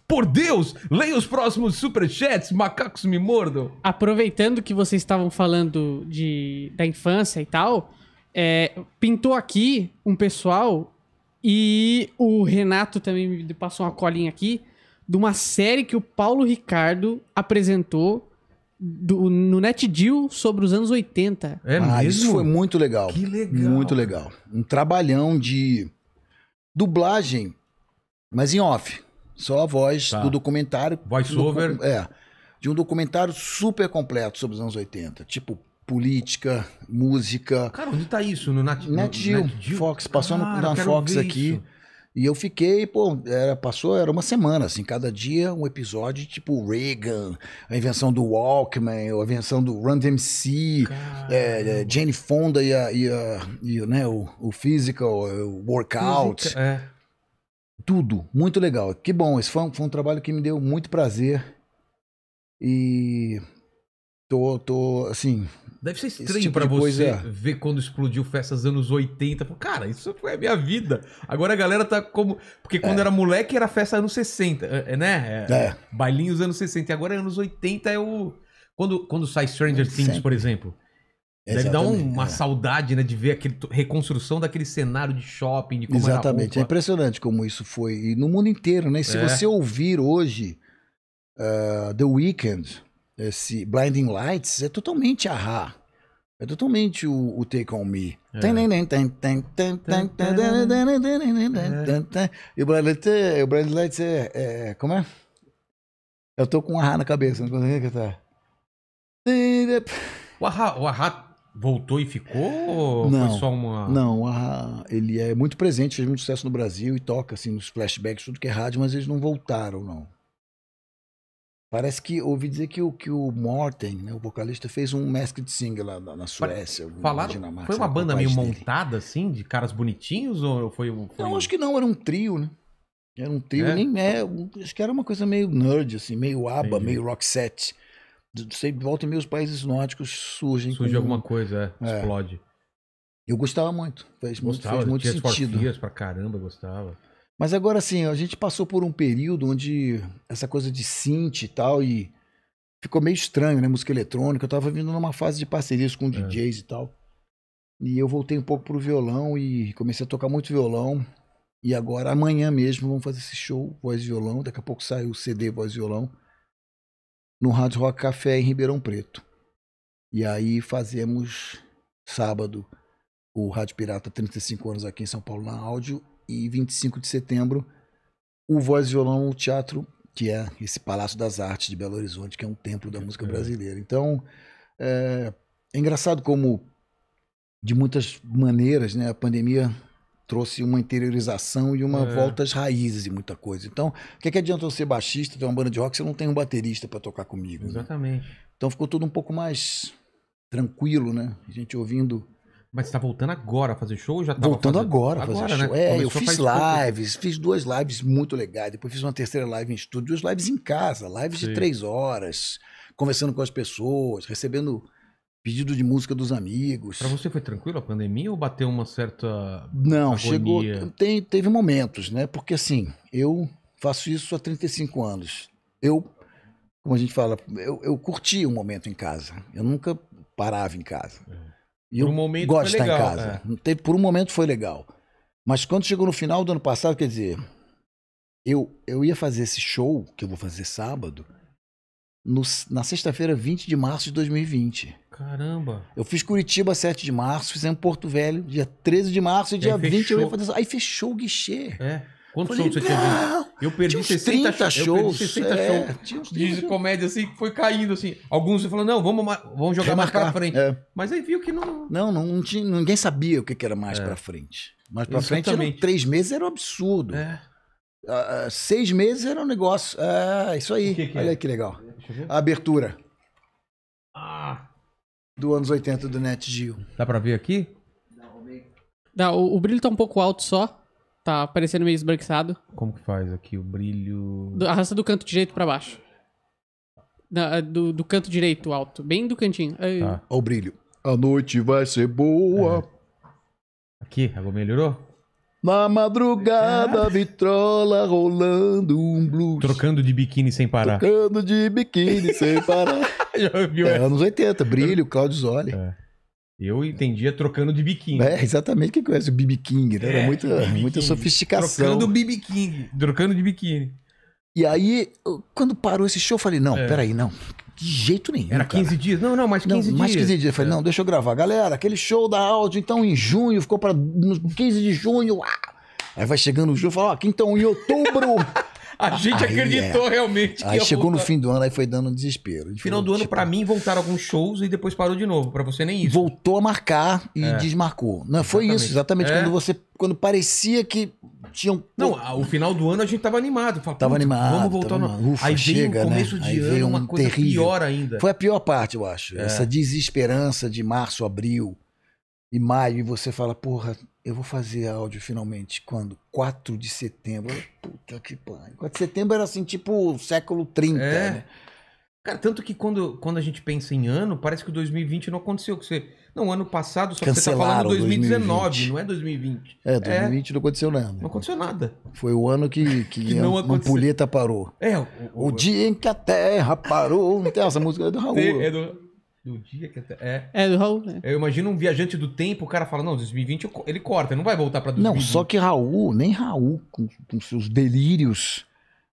Por Deus, leia os próximos superchats, macacos me mordam. Aproveitando que vocês estavam falando de, da infância e tal, é, pintou aqui um pessoal e o Renato também me passou uma colinha aqui de uma série que o Paulo Ricardo apresentou do, no NetDeal sobre os anos 80. É ah, mesmo? Isso foi muito legal. Que legal. Muito legal. Um trabalhão de dublagem, mas em off. Só a voz tá. do documentário. Voice do, over. É. De um documentário super completo sobre os anos 80. Tipo, política, música. Cara, onde tá isso? No Nat, NetGeo. Net Fox. Passou Cara, no, na Fox aqui. Isso. E eu fiquei, pô, era, passou, era uma semana, assim, cada dia um episódio, tipo Reagan, a invenção do Walkman, a invenção do Run DMC, é, é, Jane Fonda e, a, e, a, e né, o, o Physical, é, o Workout. Física, é. Tudo, muito legal. Que bom, esse foi um, foi um trabalho que me deu muito prazer. E tô, tô assim, Deve ser estranho tipo para você coisa... É. ver quando explodiu festas anos 80. Cara, isso foi é a minha vida. Agora a galera tá como. Porque quando é. era moleque era festa anos 60, é, né? É. é. Bailinhos anos 60. E agora anos 80 é o. Quando, quando sai Stranger Things, Sempre. por exemplo. Deve dar uma é. saudade, né, de ver a reconstrução daquele cenário de shopping, de como Exatamente. É impressionante como isso foi. E no mundo inteiro, né? Se é. você ouvir hoje uh, The Weeknd, esse Blinding Lights é totalmente a Ha. É totalmente o, o Take On Me. É. E o Blinding Lights é, é, Como é? Eu tô com a Ha na cabeça, não consigo que tá. O ahá, o ahá voltou e ficou? não, foi só uma. Não, o ahá, ele é muito presente, fez muito sucesso no Brasil e toca assim nos flashbacks, tudo que é rádio, mas eles não voltaram, não. Parece que ouvi dizer que o, que o Morten, né, o vocalista, fez um Masked Singer lá na, na Suécia. Falaram, Dinamarca, foi uma banda meio dele. montada, assim, de caras bonitinhos? Ou foi, foi Não, acho que não, era um trio, né? Era um trio, é? nem é, acho que era uma coisa meio nerd, assim, meio aba, Entendi. meio rock set. Sempre volta em meio os países nórdicos surgem. Surge com... alguma coisa, é, é. explode. Eu gostava muito, fez gostava, muito, fez muito tinha sentido. Gostava, pra caramba, gostava. Mas agora sim, a gente passou por um período onde essa coisa de synth e tal, e ficou meio estranho, né? Música eletrônica. Eu tava vindo numa fase de parcerias com é. DJs e tal. E eu voltei um pouco pro violão e comecei a tocar muito violão. E agora, amanhã mesmo, vamos fazer esse show, voz e violão. Daqui a pouco sai o CD voz e violão. No Rádio Rock Café em Ribeirão Preto. E aí fazemos sábado o Rádio Pirata 35 anos aqui em São Paulo na áudio e 25 de setembro, o Voz e Violão o Teatro, que é esse Palácio das Artes de Belo Horizonte, que é um templo da música brasileira. Então, é, é engraçado como, de muitas maneiras, né, a pandemia trouxe uma interiorização e uma é. volta às raízes e muita coisa. Então, o que, é que adianta eu ser baixista, ter uma banda de rock, se eu não tenho um baterista para tocar comigo? Né? Exatamente. Né? Então ficou tudo um pouco mais tranquilo, né? A gente ouvindo mas você tá voltando agora a fazer show? Já voltando fazendo... agora a fazer agora, show. Né? É, Começou eu fiz lives, pouco. fiz duas lives muito legais. Depois fiz uma terceira live em estúdio, duas lives em casa, lives Sim. de três horas, conversando com as pessoas, recebendo pedido de música dos amigos. Para você foi tranquilo a pandemia ou bateu uma certa Não, agonia? chegou, tem, teve momentos, né? Porque assim, eu faço isso há 35 anos. Eu, como a gente fala, eu, eu curti o um momento em casa. Eu nunca parava em casa. É. E por um momento gosto foi de estar em casa. É. por um momento foi legal. Mas quando chegou no final do ano passado, quer dizer, eu, eu ia fazer esse show, que eu vou fazer sábado, no, na sexta-feira, 20 de março de 2020. Caramba! Eu fiz Curitiba 7 de março, fizemos Porto Velho, dia 13 de março, e, dia 20 eu ia fazer. Aí fechou o guichê. É. Quantos shows você tinha visto? Eu perdi 60 shows. 60 shows. 60 é, shows de comédia assim foi caindo assim. Alguns você falou, não, vamos, vamos jogar Remarcar, mais pra frente. É. Mas aí viu que não. Não, não, não tinha, ninguém sabia o que, era mais é. pra frente. Mais pra Exatamente. frente eram três meses era um absurdo. É. Uh, seis meses era um negócio. Ah, uh, isso aí. Que que é? Olha é? que legal. A abertura. Ah. Do anos 80 do Net Gil. Dá pra ver aqui? Não, o brilho tá um pouco alto só. Tá parecendo meio esbranquiçado. Como que faz aqui o brilho? Do, arrasta do canto direito pra baixo. Da, é, do, do canto direito alto. Bem do cantinho. Aí. Tá. o brilho. A noite vai ser boa. É. Aqui, agora melhorou? Na madrugada, é. vitrola rolando um blues. Trocando de biquíni sem parar. Trocando de biquíni sem parar. Já é, Anos 80, brilho, Claudio Zoli. É. Eu entendia trocando de biquíni. É, exatamente o que conhece o BB King, né? Era é, muito, muita sofisticação. Trocando BB King, trocando de biquíni. E aí, quando parou esse show, eu falei, não, é. peraí, não. De jeito nenhum. Era 15 cara. dias? Não, não, mais 15 não, dias. Mais 15 dias. Eu falei, é. não, deixa eu gravar. Galera, aquele show da áudio, então, em junho, ficou para 15 de junho. Ah! Aí vai chegando o junho e fala, ó, aqui então, em outubro. A gente aí, acreditou é. realmente. Aí chegou voltar. no fim do ano, aí foi dando um desespero. Final do ano, tipo... para mim, voltaram alguns shows e depois parou de novo. Para você, nem isso. Voltou a marcar e é. desmarcou. Não, foi isso, exatamente. É. Quando você. Quando parecia que tinham. Não, o final do ano a gente tava animado. Fala, tava animado. Vamos voltar tava... no. Ufa, aí chega, veio né? começo né? de aí ano, veio um uma coisa terrível. pior ainda. Foi a pior parte, eu acho. É. Essa desesperança de março, abril e maio, e você fala, porra, eu vou fazer áudio finalmente quando? 4 de setembro. Puta que pariu. 4 de setembro era assim, tipo século 30, é. né? Cara, tanto que quando, quando a gente pensa em ano, parece que 2020 não aconteceu. Que você... Não, ano passado, só Cancelaram que você tá falando 2019, 2020. não é 2020. É, 2020 é... não aconteceu nada. Não aconteceu nada. Foi o ano que, que, que não a ampulheta parou. É, o, o, o, dia em que a terra parou. Não tem essa música, é do Raul. É do... Do dia que até. É. É, do Raul. É. Eu imagino um viajante do tempo, o cara fala: não, 2020 ele corta, ele não vai voltar pra 2020. Não, só que Raul, nem Raul, com, com seus delírios,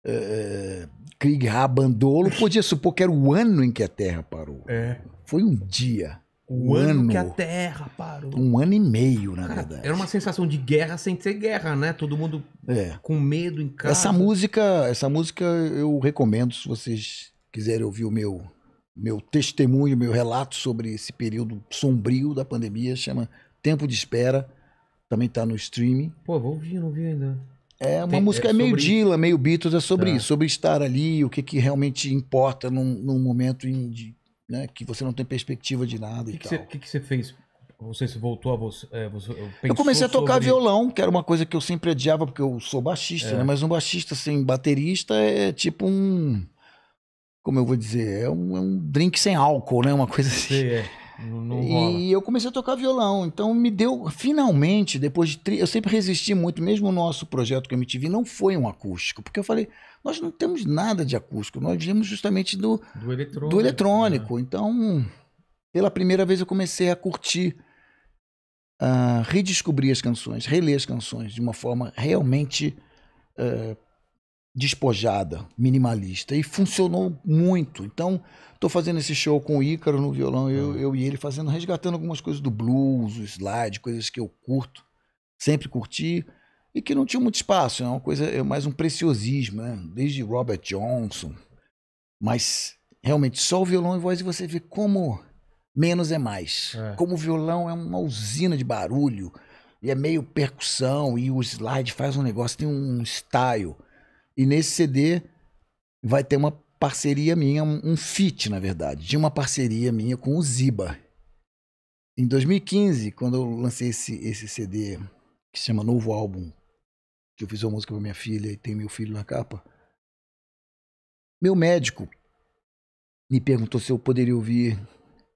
eh, Krieg, Rabandolo, podia supor que era o ano em que a Terra parou. É. Foi um dia. O Um ano, que a Terra parou. Um ano e meio, na Cara, verdade. era uma sensação de guerra sem ser guerra, né? Todo mundo É. com medo em casa. Essa música, essa música eu recomendo se vocês quiserem ouvir o meu meu testemunho, meu relato sobre esse período sombrio da pandemia, chama Tempo de Espera, também está no streaming. Pô, vou ouvir, não ouvi ainda. É uma Tem, música é meio sobre... Dila, meio Beatles, é sobre tá. isso, sobre estar ali, o que, que realmente importa num, num momento em, de, né, que você não tem perspectiva de nada que e que tal. O que você fez? Você se voltou a você. É, você eu comecei a tocar sobre... violão, que era uma coisa que eu sempre adiava, porque eu sou baixista, é. né? Mas um baixista sem assim, baterista é tipo um como eu vou dizer, é um, é um drink sem álcool, né? Uma coisa assim. Sim, é. Não, não e rola. eu comecei a tocar violão, então me deu, finalmente, depois de. Tri... Eu sempre resisti muito, mesmo o nosso projeto que eu me tive não foi um acústico, porque eu falei, nós não temos nada de acústico, nós viemos justamente do, do eletrônico. Do eletrônico. Né? Então, pela primeira vez eu comecei a curtir, a ah, redescobrir as canções, reler as canções de uma forma realmente uh, despojada, minimalista. E funcionou muito. Então, estou fazendo esse show com o Ícaro no violão, eu, ah. eu e ele fazendo, resgatando algumas coisas do blues, o slide, coisas que eu curto, sempre curti, e que não tinha muito espaço. É uma coisa, é mais um preciosismo, né? Desde Robert Johnson. Mas realmente só o violão e voz e você vê como menos é mais. É. Como o violão é uma usina de barulho. E é meio percussão, e o slide faz um negócio, tem um style e nesse CD vai ter uma parceria minha, um, um feat, na verdade, de uma parceria minha com o Ziba. Em 2015, quando eu lancei esse, esse CD que se chama Novo Álbum, que eu fiz uma música para minha filha e tem meu filho na capa, meu médico me perguntou se eu poderia ouvir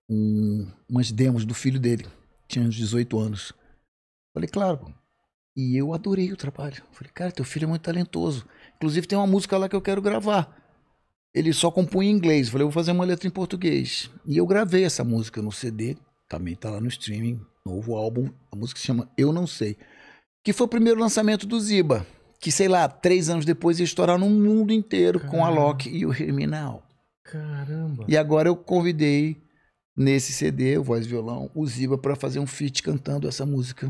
um, umas demos do filho dele. Tinha uns 18 anos. Falei, claro. E eu adorei o trabalho. Falei, cara, teu filho é muito talentoso. Inclusive tem uma música lá que eu quero gravar. Ele só compunha em inglês. Falei, vou fazer uma letra em português. E eu gravei essa música no CD, também tá lá no streaming, novo álbum. A música se chama Eu Não Sei. Que foi o primeiro lançamento do Ziba. Que, sei lá, três anos depois ia estourar no mundo inteiro Caramba. com a Loki e o Herminal. Caramba! E agora eu convidei nesse CD, o Voz e Violão, o Ziba para fazer um feat cantando essa música.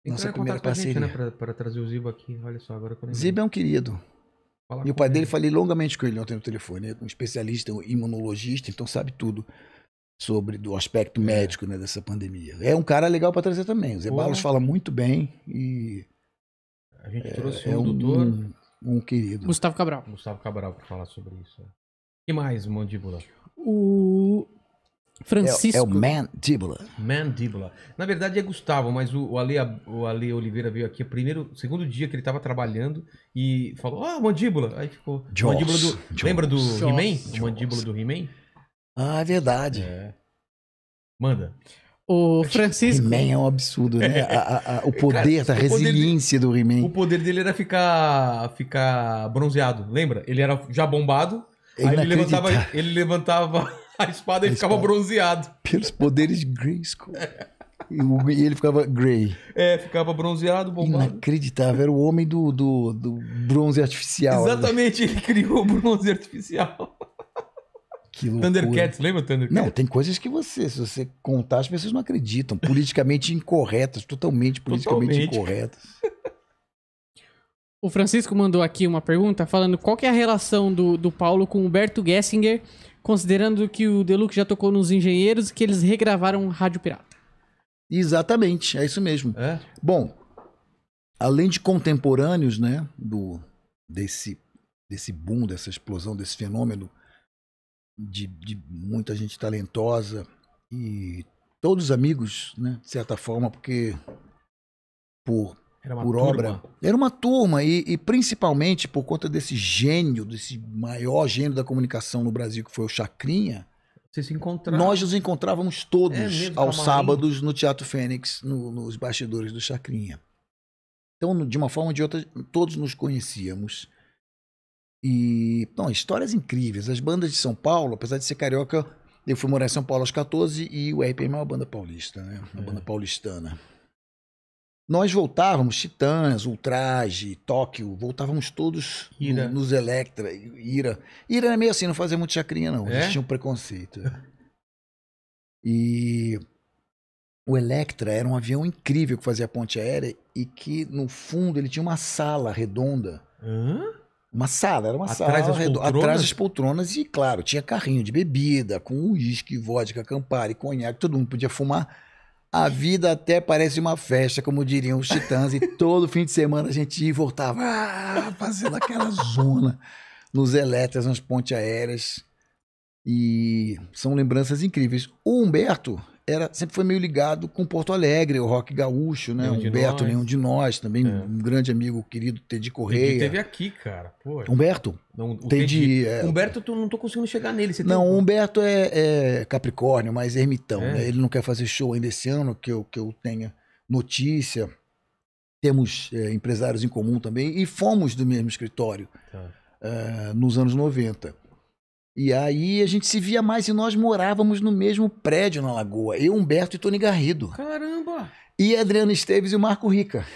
Então nossa é primeira parceria. Gente, né, pra, trazer o Ziba aqui, olha só, agora Ziba é um querido. Fala e o pai ele. dele, falei longamente com ele ontem né? no telefone, é um especialista, um imunologista, então sabe tudo sobre do aspecto é. médico né, dessa pandemia. É um cara legal para trazer também. O Zé Balos né? fala muito bem e. A gente é, trouxe um, é um doutor. Um, um, querido. Gustavo Cabral. Gustavo Cabral para falar sobre isso. E mais, Mandíbula? O Francisco. É, é o Mandíbula. Mandíbula. Na verdade é Gustavo, mas o, o, Ale, o Ale Oliveira veio aqui primeiro, segundo dia que ele estava trabalhando e falou: Ah, oh, mandíbula. Aí ficou. Joss, mandíbula do, Joss, lembra do He-Man? Mandíbula do He-Man? Ah, é verdade. É. Manda. O Francisco. He-Man é um absurdo, né? A, a, a, o poder Cara, da o resiliência poder dele, do He-Man. O poder dele era ficar, ficar bronzeado, lembra? Ele era já bombado. É aí ele levantava, ele levantava a espada ele a ficava espada. bronzeado. Pelos poderes de Grayskull. E ele ficava grey. É, ficava bronzeado, bombado. Inacreditável, era o homem do, do, do bronze artificial. Exatamente, ele criou o bronze artificial. Que loucura. Thundercats, lembra Thundercats? Não, tem coisas que você, se você contar, as pessoas não acreditam. Politicamente incorretas, totalmente politicamente totalmente. incorretas. O Francisco mandou aqui uma pergunta falando qual que é a relação do, do Paulo com Humberto Gessinger considerando que o Deluxe já tocou nos Engenheiros e que eles regravaram Rádio Pirata. Exatamente, é isso mesmo. É? Bom, além de contemporâneos, né, do desse desse boom, dessa explosão, desse fenômeno de, de muita gente talentosa e todos amigos, né, de certa forma, porque por por turma. obra. Era uma turma, e, e, principalmente por conta desse gênio, desse maior gênio da comunicação no Brasil, que foi o Chacrinha. Nós nos encontrávamos todos é mesmo, aos sábados no Teatro Fênix, no, nos bastidores do Chacrinha. Então, de uma forma ou de outra, todos nos conhecíamos. E, não, histórias incríveis. As bandas de São Paulo, apesar de ser carioca, eu fui morar em São Paulo aos 14 e o RPM é uma banda paulista, né? Uma é. banda paulistana nós voltávamos, Titãs, Ultraje, Tóquio, voltávamos todos Ira. No, nos Electra, Ira. Ira era meio assim, não fazia muito chacrinha, não. É? A gente é? tinha um preconceito. e o Electra era um avião incrível que fazia ponte aérea e que, no fundo, ele tinha uma sala redonda. Hã? Uma sala, era uma atrás sala redonda. Atrás das poltronas e, claro, tinha carrinho de bebida, com uísque, vodka, campari, conhaque, todo mundo podia fumar. A vida até parece uma festa, como diriam os titãs, e todo fim de semana a gente ia e voltava, ah, fazendo aquela zona nos elétricos, nas pontes aéreas. E são lembranças incríveis. O Humberto, era, sempre foi meio ligado com Porto Alegre, o rock gaúcho, né? Nenhum Humberto, de nenhum de nós, também é. um grande amigo querido, Teddy Correia. teve aqui, cara. Humberto? Não, Teddy, é... Humberto, tu não tô conseguindo chegar nele. não, tem... Humberto é, é, Capricórnio, mas ermitão. É? Né? Ele não quer fazer show ainda esse ano, que eu, que eu tenha notícia. Temos é, empresários em comum também e fomos do mesmo escritório tá. É, nos anos 90. E aí a gente se via mais e nós morávamos no mesmo prédio na Lagoa. Eu, Humberto e Tony Garrido. Caramba! E Adriano Esteves e o Marco Rica.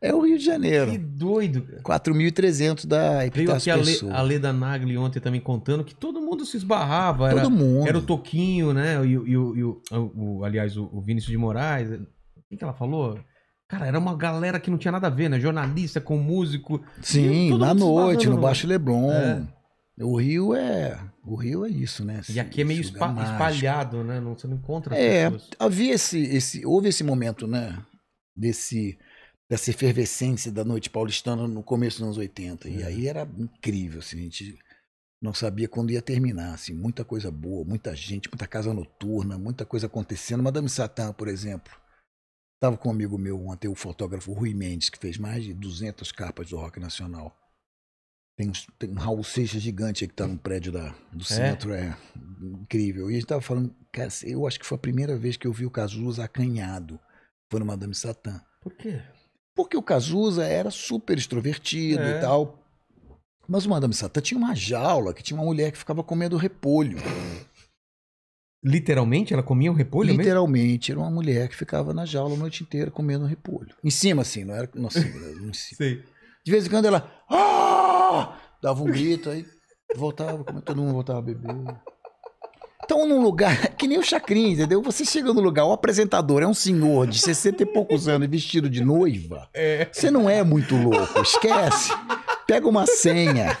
é o Rio de Janeiro. Que doido, cara. 4.300 da Epitácio Veio aqui a, Le, a Leda Nagli ontem também contando que todo mundo se esbarrava. Todo era, mundo. Era o Toquinho, né? E, e, e o, o, o, aliás, o, o Vinícius de Moraes. O que ela falou? Cara, era uma galera que não tinha nada a ver, né? Jornalista com músico. Sim, na noite, no Baixo né? Leblon. É. O Rio é, o Rio é isso, né? Esse, e aqui é meio espa mágico. espalhado, né? Não, você não encontra. É, pessoas. havia esse, esse, houve esse momento, né? Desse, dessa efervescência da noite paulistana no começo dos anos 80. E é. aí era incrível, assim, a gente não sabia quando ia terminar, assim, muita coisa boa, muita gente, muita casa noturna, muita coisa acontecendo. Madame Satã, por exemplo, estava com um amigo meu ontem, o fotógrafo Rui Mendes, que fez mais de 200 capas do rock nacional. Tem, tem um Raul Seixas gigante que está no prédio da, do é? centro, é incrível. E a gente tava falando, cara, eu acho que foi a primeira vez que eu vi o Cazuza acanhado. Foi no Madame Satã. Por quê? Porque o Cazuza era super extrovertido é. e tal. Mas o Madame Satã tinha uma jaula que tinha uma mulher que ficava comendo repolho. Literalmente? Ela comia o repolho Literalmente. Mesmo? Era uma mulher que ficava na jaula a noite inteira comendo repolho. Em cima, assim. Não era... assim, em cima. De vez em quando ela... Ah! dava um grito, aí voltava, como é todo mundo voltava a beber. Então, num lugar que nem o Chacrin, entendeu? Você chega no lugar, o apresentador é um senhor de 60 e poucos anos vestido de noiva. É. Você não é muito louco, esquece. Pega uma senha.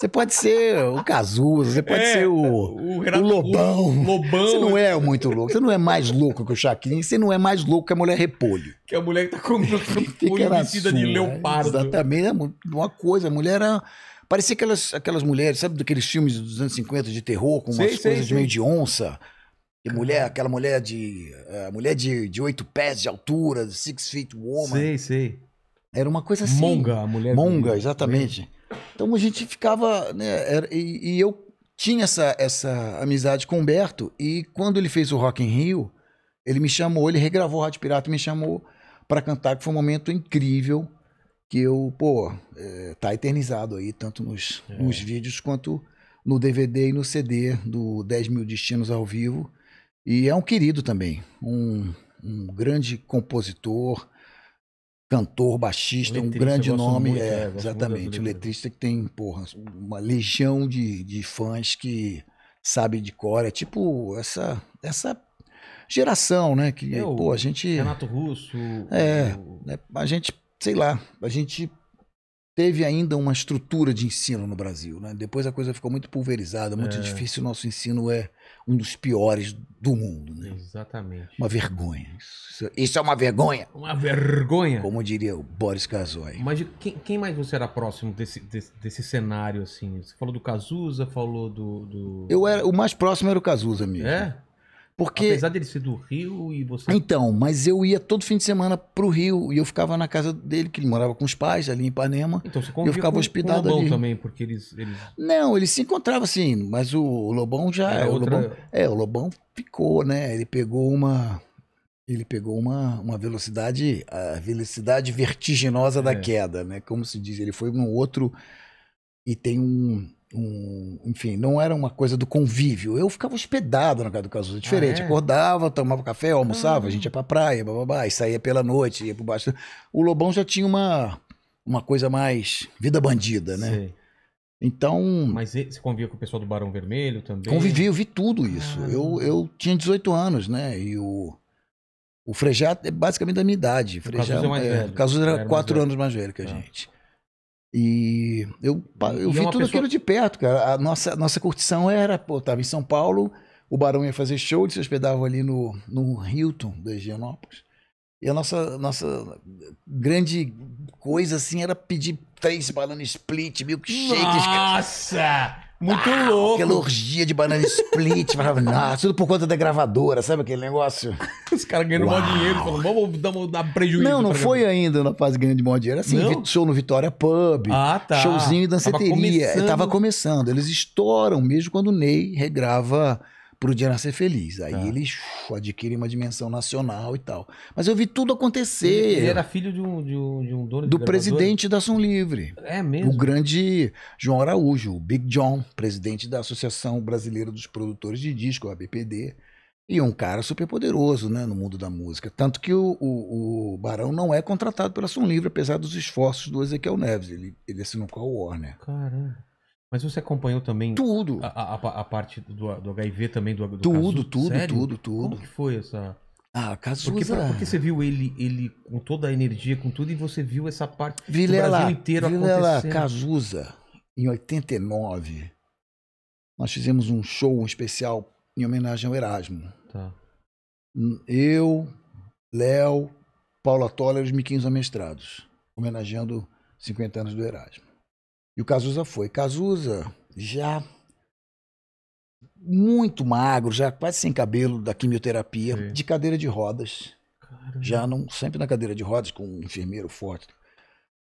Você pode ser o Cazuza, você pode é, ser o, o, o Lobão. Lobão. Você não é muito louco, você não é mais louco que o Chacrinha, você não é mais louco que a mulher repolho. Que a mulher que tá comendo repolho vestida de assim, né? leopardo. Exatamente, é uma coisa, a mulher era... Parecia aquelas, aquelas mulheres, sabe, daqueles filmes dos anos 50 de terror, com umas sei, coisas sei, de meio de onça. E mulher, aquela mulher de. Uh, mulher de, de oito pés de altura, Six Feet Woman. Sei, sei. Era uma coisa assim. Monga, a mulher. Monga, exatamente. Então a gente ficava. Né, era, e, e, eu tinha essa, essa amizade com o Humberto. E quando ele fez o Rock in Rio, ele me chamou, ele regravou o Rádio Pirata e me chamou para cantar, que foi um momento incrível. Que eu, pô, é, tá eternizado aí, tanto nos, é. nos vídeos quanto no DVD e no CD do 10 Mil Destinos ao Vivo. E é um querido também, um, um grande compositor, cantor, baixista, é letrista, um grande nome. Muito, é, é exatamente. O letrista que tem, porra, uma legião de, de fãs que sabe de cor. É tipo essa, essa geração, né? Que, Meu, é pô, a gente. Renato Russo. É, o... Né, a gente, sei lá, a gente teve ainda uma estrutura de ensino no Brasil, né? Depois a coisa ficou muito pulverizada, muito é. difícil. O nosso ensino é um dos piores do mundo. Né? Exatamente. Uma vergonha. Isso, isso é uma vergonha. Uma vergonha. Como diria o Boris Casoy. Mas quem, quem mais você era próximo desse, desse, desse, cenário, assim? Você falou do Cazuza, falou do, do... Eu era, o mais próximo era o Cazuza mesmo. É? Porque... Apesar dele ser do Rio e você. Então, mas eu ia todo fim de semana pro Rio e eu ficava na casa dele, que ele morava com os pais ali em Ipanema. Então você Eu ficava com, hospedado com o Lobão ali. também, porque eles, eles. Não, ele se encontrava assim, mas o Lobão já. É, o, outra... Lobão, é o Lobão ficou, né? Ele pegou uma. Ele pegou uma, uma velocidade, a velocidade vertiginosa é. da queda, né? Como se diz, ele foi num outro. E tem um, um, enfim, não era uma coisa do convívio. Eu ficava hospedado na casa do Cazuza, diferente. Ah, é? Acordava, tomava café, almoçava, ah. a gente ia pra praia, bababá, e saía pela noite, ia pro baixo. O Lobão já tinha uma, uma coisa mais vida bandida, né? Então. Mas você convivia com o pessoal do Barão Vermelho também? Convivi, eu vi tudo isso. Ah. Eu, eu tinha 18 anos, né? E o. O Frejá é basicamente da minha idade. O Frejá, Cazuza, é mais é, velho. Cazuza era, era quatro anos mais velho que a ah. gente. E eu, eu e vi é tudo pessoa... aquilo de perto, cara. A nossa, nossa curtição era, pô, tava em São Paulo, o Barão ia fazer show, eles se hospedavam ali no, no Hilton da Higienópolis. E a nossa, nossa grande coisa, assim, era pedir três balões split, milkshakes. Nossa! Muito ah, louco. Aquela orgia de banana split. falava, tudo por conta da gravadora, sabe aquele negócio? Os caras ganhando maior dinheiro, falando, vamos, dar prejuízo. Não, não foi gravar. ainda na fase ganhando de maior dinheiro. Assim, não? show no Vitória Pub, ah, tá. showzinho e danceteria. Tava começando. Tava começando. Eles estouram mesmo quando o Ney regrava Pro dinheiro ser feliz. Aí eles tá. ele shu, adquire uma dimensão nacional e tal. Mas eu vi tudo acontecer. Ele era filho de um, de um, de um dono Do presidente da Ação Livre. É mesmo? O grande João Araújo, o Big John, presidente da Associação Brasileira dos Produtores de Disco, a BPD. E um cara super poderoso né, no mundo da música. Tanto que o, o, o Barão não é contratado pela Ação Livre, apesar dos esforços do Ezequiel Neves. Ele, ele assinou com a Warner. Caramba. Mas você acompanhou também tudo a, a, a parte do, do, HIV também do, do tudo tudo Sério? tudo tudo como que foi essa ah Cazuza... porque, porque você viu ele ele com toda a energia com tudo e você viu essa parte Vilela, do é Brasil inteiro Vilela é acontecendo Cazuza em 89 nós fizemos um show um especial em homenagem ao Erasmo tá. Hum, eu Léo Paula Toller e os Miquinhos Amestrados homenageando 50 anos do Erasmo e o Cazuza foi. Cazuza já muito magro, já quase sem cabelo da quimioterapia, Sim. de cadeira de rodas. Caramba. Já não sempre na cadeira de rodas com um enfermeiro forte.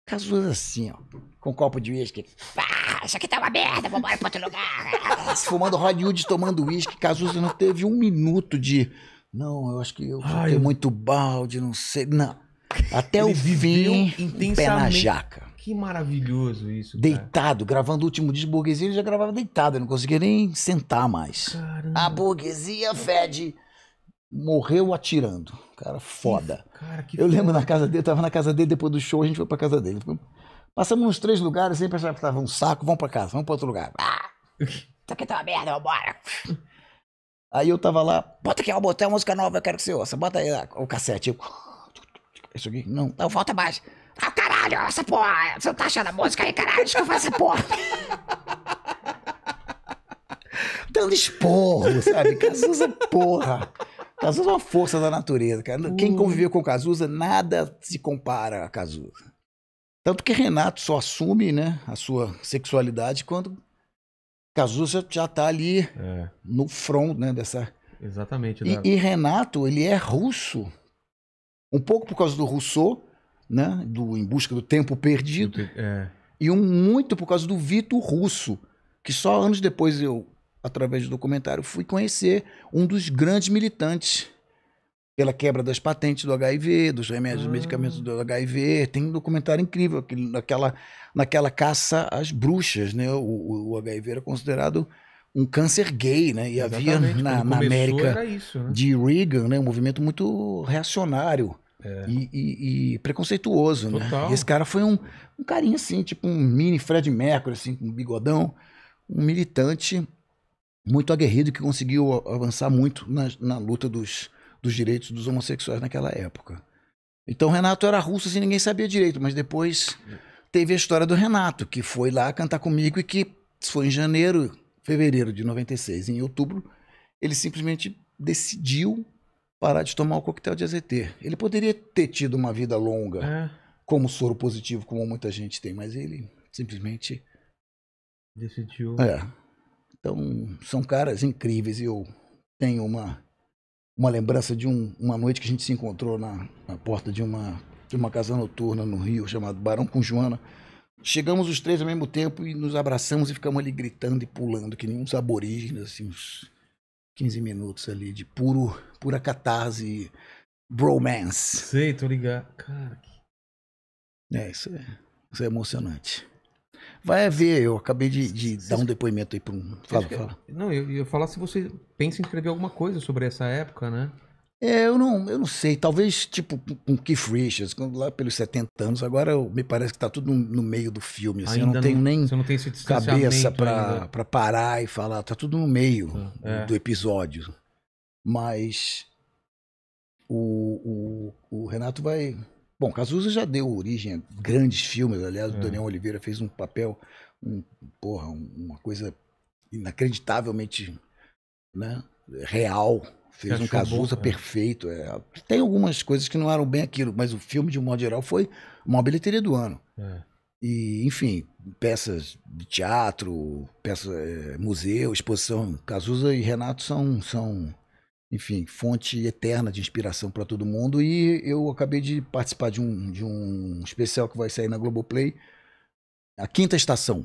Cazuza assim, ó, com um copo de uísque. Ah, isso aqui tá uma merda, vamos embora pra outro lugar. Fumando Hollywood, tomando uísque. Cazuza não teve um minuto de. Não, eu acho que eu Ai, muito balde, não sei. Não. Até o fim, um pé na jaca que maravilhoso isso. Cara. Deitado, gravando o último disco, burguesia, ele já gravava deitado, eu não conseguia nem sentar mais. Caramba. A burguesia fede. Morreu atirando. Cara, foda. Que, cara, que eu foda. lembro na casa dele, eu tava na casa dele depois do show, a gente foi pra casa dele. Passamos uns três lugares, sempre achava que tava um saco, vamos pra casa, vamos pra outro lugar. Ah, isso aqui tá uma merda, vambora. Aí eu tava lá, bota aqui, ó, botei uma música nova, eu quero que você ouça, bota aí ó, o cassete. Eu, isso aqui, não, não, falta mais caralho, essa porra, você não tá achando a música aí, caralho, deixa que eu faço essa porra. Dando esporro, sabe? Cazuza, é porra. Cazuza é uma força da natureza, cara. Uh. Quem hum. conviveu com Cazuza, nada se compara a Cazuza. Tanto que Renato só assume, né, a sua sexualidade quando Cazuza já tá ali é. no front, né, dessa... Exatamente. E, né? e Renato, ele é russo, um pouco por causa do Rousseau, né? Do Em Busca do Tempo Perdido. É. E um muito por causa do Vitor Russo, que só anos depois eu, através do documentário, fui conhecer um dos grandes militantes pela quebra das patentes do HIV, dos remédios, ah. medicamentos do HIV. Tem um documentário incrível aquele, naquela, naquela caça às bruxas, né? O, o HIV era considerado um câncer gay, né? E havia na, na América isso, né? de Reagan, né? Um movimento muito reacionário é. E, e, e, preconceituoso, né? Total. né? E esse cara foi um, um carinha assim, tipo um mini Fred Mercury, assim, um bigodão, um militante muito aguerrido que conseguiu avançar muito na, na luta dos, dos direitos dos homossexuais naquela época. Então Renato era russo assim, ninguém sabia direito, mas depois teve a história do Renato, que foi lá cantar comigo e que foi em janeiro, fevereiro de 96, em outubro, ele simplesmente decidiu parar de tomar o coquetel de AZT. Ele poderia ter tido uma vida longa, é. como soro positivo, como muita gente tem, mas ele simplesmente. Decidiu. É. Então, são caras incríveis e eu tenho uma, uma lembrança de um, uma noite que a gente se encontrou na, na porta de uma, de uma casa noturna no Rio, chamada Barão com Joana. Chegamos os três ao mesmo tempo e nos abraçamos e ficamos ali gritando e pulando, que nem uns aborígenes, assim, uns 15 minutos ali de puro, pura catarse bromance. Sei, tô ligado. Cara, que... É, isso é, isso é emocionante. Vai ver, eu acabei de, de dar um depoimento aí para um. Fala, fala. Não, eu ia falar se você pensa em escrever alguma coisa sobre essa época, né? É, eu não, eu não sei. Talvez, tipo, com Keith Richards, lá pelos 70 anos, agora eu, me parece que tá tudo no, meio do filme. Assim, eu não, não tenho nem não tem cabeça para parar e falar. Tá tudo no meio ah, é. do episódio. Mas o, o, o, Renato vai. Bom, Cazuza já deu origem a grandes filmes. Aliás, é. o Daniel Oliveira fez um papel, um, porra, uma coisa inacreditavelmente né, real Fez um Cazuza bom, é. perfeito. É. Tem algumas coisas que não eram bem aquilo, mas o filme, de um modo geral, foi uma bilheteria do ano. É. E, enfim, peças de teatro, peça, é, museu, exposição. Cazuza e Renato são, são, enfim, fonte eterna de inspiração para todo mundo. E eu acabei de participar de um, de um especial que vai sair na Globoplay, A Quinta Estação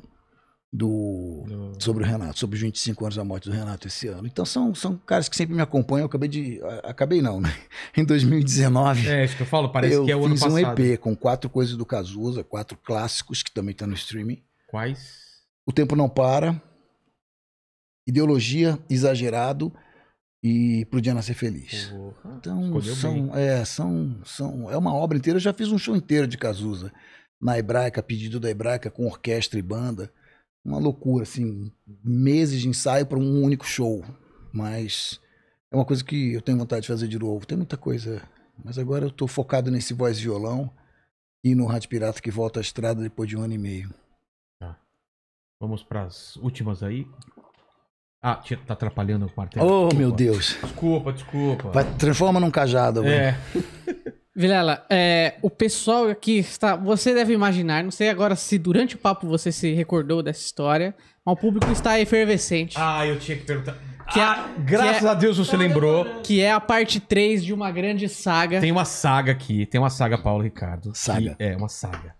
do, do, sobre o Renato, sobre os 25 anos da morte do Renato esse ano. Então são, são caras que sempre me acompanham. Eu acabei de. Acabei não, né? Em 2019. É, isso que eu falo, parece eu que é o ano passado. Eu fiz um EP com quatro coisas do Cazuza, quatro clássicos que também estão tá no streaming. Quais? O Tempo Não Para, Ideologia, Exagerado e Pro Dia Nascer Feliz. Porra, então são, é, são, são, é uma obra inteira. Eu já fiz um show inteiro de Cazuza. Na Hebraica, pedido da Hebraica, com orquestra e banda uma loucura, assim, meses de ensaio para um único show. Mas é uma coisa que eu tenho vontade de fazer de novo. Tem muita coisa, mas agora eu estou focado nesse voz violão e no Rádio Pirata que volta à estrada depois de um ano e meio. Tá. Vamos para as últimas aí. Ah, tá atrapalhando o quartel. Oh, desculpa. meu Deus. Desculpa, desculpa. Vai, transforma num cajado. agora. É. Vilela, é, o pessoal aqui está. Você deve imaginar, não sei agora se durante o papo você se recordou dessa história, mas o público está efervescente. Ah, eu tinha que perguntar. Que é ah, é, graças que a Deus você lembrou. Que é a parte 3 de uma grande saga. Tem uma saga aqui, tem uma saga, Paulo Ricardo. Saga. É, uma saga.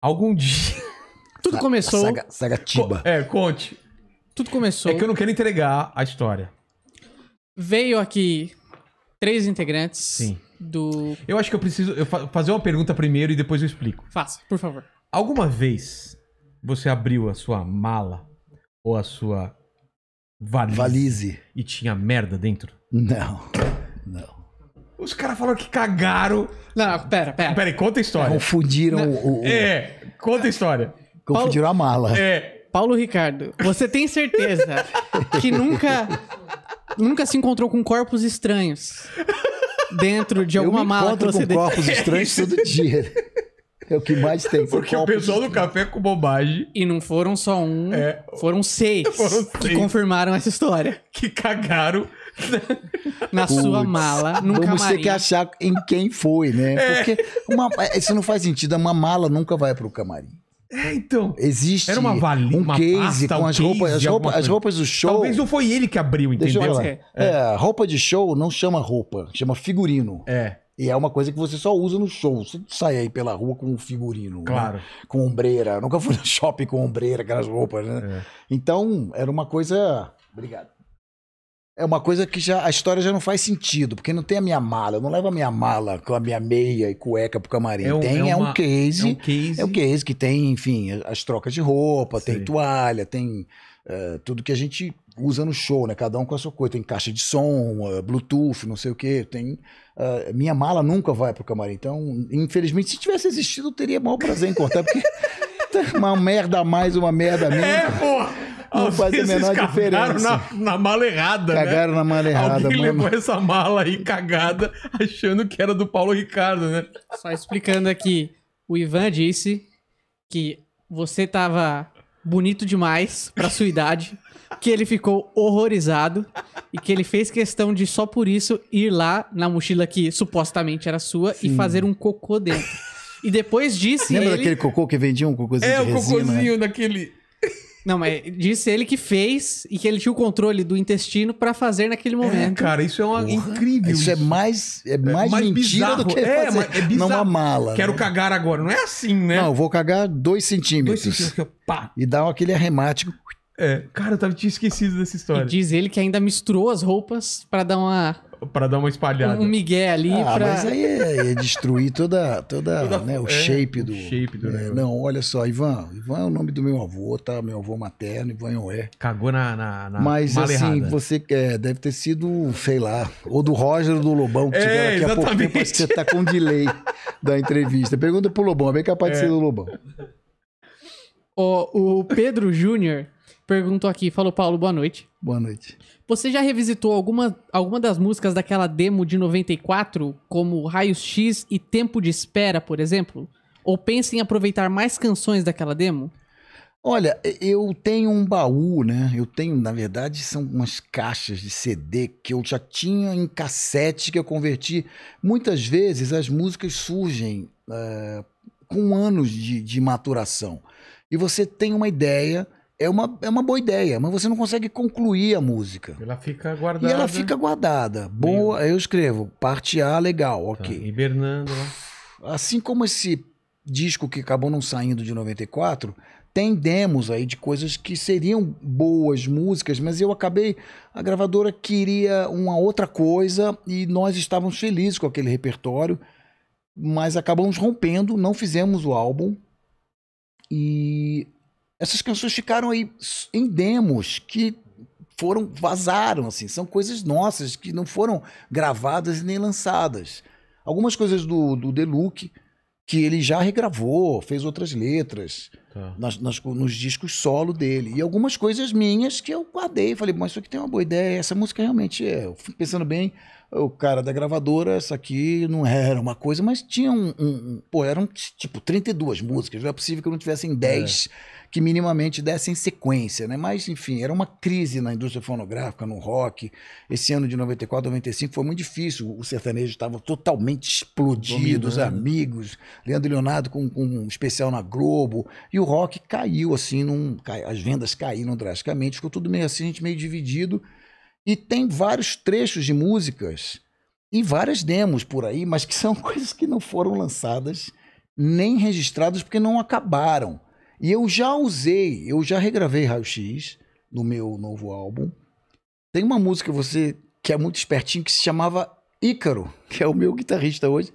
Algum dia. Tudo começou. Saga, saga Tiba. é, conte. Tudo começou. É que eu não quero entregar a história. Veio aqui três integrantes. Sim do. Eu acho que eu preciso eu fa fazer uma pergunta primeiro e depois eu explico. Faça, por favor. Alguma vez você abriu a sua mala ou a sua valise, valise. e tinha merda dentro? Não, não. Os caras falaram que cagaram. Não, pera, pera. Pera aí, conta a história. Confundiram o, o, É, conta a história. Confundiram Paulo... a mala. É. Paulo Ricardo, você tem certeza que nunca nunca se encontrou com corpos estranhos? dentro de alguma eu me mala que você com corpos estranhos todo dia. É o que mais tem. Porque o pessoal do café é com bobagem. E não foram só um, é, foram, seis foram seis que confirmaram essa história. Que cagaram na Puts, sua mala, num Vamos camarim. ter que achar em quem foi, né? É. Porque uma, é, isso não faz sentido. Uma mala nunca vai para o camarim. É, então. Existe era uma valia, um uma case pasta, com as, roupas, as, roupas, as roupas do show. Talvez não foi ele que abriu, entendeu? É, é. é, roupa de show não chama roupa, chama figurino. É. E é uma coisa que você só usa no show. Você sai aí pela rua com um figurino. Né? Claro. Né? Com ombreira. Eu nunca fui no shopping com ombreira, aquelas roupas, né? É. Então, era uma coisa. Obrigado. É uma coisa que já a história já não faz sentido, porque não tem a minha mala, eu não levo a minha mala com a minha meia e cueca pro camarim. É um, tem, é, é uma, é um case, é um case. É um case que tem, enfim, as trocas de roupa, Sim. tem toalha, tem eh, tudo que a gente usa no show, né? Cada um com a sua coisa. Tem caixa de som, uh, Bluetooth, não sei o quê. Tem. Uh, minha mala nunca vai pro camarim. Então, infelizmente, se tivesse existido, eu teria maior prazer em cortar, porque tá uma merda a mais, uma merda a menos. É, porra! não faz a menor diferença. Cagaram na, na mala errada, né? Cagaram né? na mala errada. Alguém mano. levou essa mala aí cagada, achando que era do Paulo Ricardo, né? Só explicando aqui, o Ivan disse que você tava bonito demais para sua idade, que ele ficou horrorizado e que ele fez questão de só por isso ir lá na mochila que supostamente era sua Sim. e fazer um cocô dentro. E depois disse. Lembra ele... daquele cocô que vendia um cocôzinho? É, o resina? Né? cocôzinho daquele. Não, mas disse ele que fez e que ele tinha o controle do intestino para fazer naquele é, momento. É, cara, isso é uma, incrível. Isso, é mais, é, é mais, é mais mentira bizarro. do que é, fazer é bizarro. numa mala. Né? Quero né? cagar agora. Não é assim, né? Não, eu vou cagar dois centímetros. Dois centímetros, pá. E dá aquele arremático. É, cara, eu tava, tinha esquecido dessa história. E diz ele que ainda misturou as roupas para dar uma para dar uma espalhada. Um migué ali ah, pra... mas aí é, é destruir toda, toda, toda né, o é, shape do... shape do é, não, olha só, Ivan. Ivan é o nome do meu avô, tá? Meu avô materno, Ivan Oé. Cagou na, na, na Mas assim, errada. você é, deve ter sido, sei lá, ou do Roger ou do Lobão, que é, tiveram aqui exatamente. há pouco você tá com um delay da entrevista. Pergunta pro Lobão, é bem capaz de é. ser do Lobão. O, o Pedro Júnior perguntou aqui, falou, Paulo, boa noite. Boa noite. Você já revisitou alguma, alguma das músicas daquela demo de 94, como Raios X e Tempo de Espera, por exemplo? Ou pensa em aproveitar mais canções daquela demo? Olha, eu tenho um baú, né? Eu tenho, na verdade, são umas caixas de CD que eu já tinha em cassete que eu converti. Muitas vezes as músicas surgem uh, com anos de, de maturação. E você tem uma ideia, é uma, é uma boa ideia, mas você não consegue concluir a música. Ela fica guardada. E ela fica guardada. Boa, eu escrevo, parte A, legal, tá, ok. Tá. Hibernando lá. Né? Assim como esse disco que acabou não saindo de 94, tem demos aí de coisas que seriam boas músicas, mas eu acabei. A gravadora queria uma outra coisa e nós estávamos felizes com aquele repertório, mas acabamos rompendo, não fizemos o álbum. E essas canções ficaram aí em demos que foram vazaram assim, são coisas nossas que não foram gravadas nem lançadas. Algumas coisas do do Deluxe que ele já regravou, fez outras letras tá. nas, nas, nos discos solo dele. E algumas coisas minhas que eu guardei. Falei, mas isso aqui tem uma boa ideia, essa música realmente é. Eu fui pensando bem, o cara da gravadora, essa aqui não é, era uma coisa, mas tinha um. um, um pô, eram tipo 32 músicas, não é possível que eu não tivessem 10. É que minimamente dessem sequência, né? Mas, enfim, era uma crise na indústria fonográfica, no rock. Esse ano de 94, 95 foi muito difícil. O sertanejo estava totalmente explodido, os né? amigos, Leandro Leonardo com, com, um especial na Globo. E o rock caiu, assim, num, cai, as vendas caíram drasticamente, ficou tudo meio assim, a gente meio dividido. E tem vários trechos de músicas e várias demos por aí, mas que são coisas que não foram lançadas nem registradas porque não acabaram. E eu já usei, eu já regravei Raio X no meu novo álbum. Tem uma música você que é muito espertinho que se chamava Ícaro, que é o meu guitarrista hoje,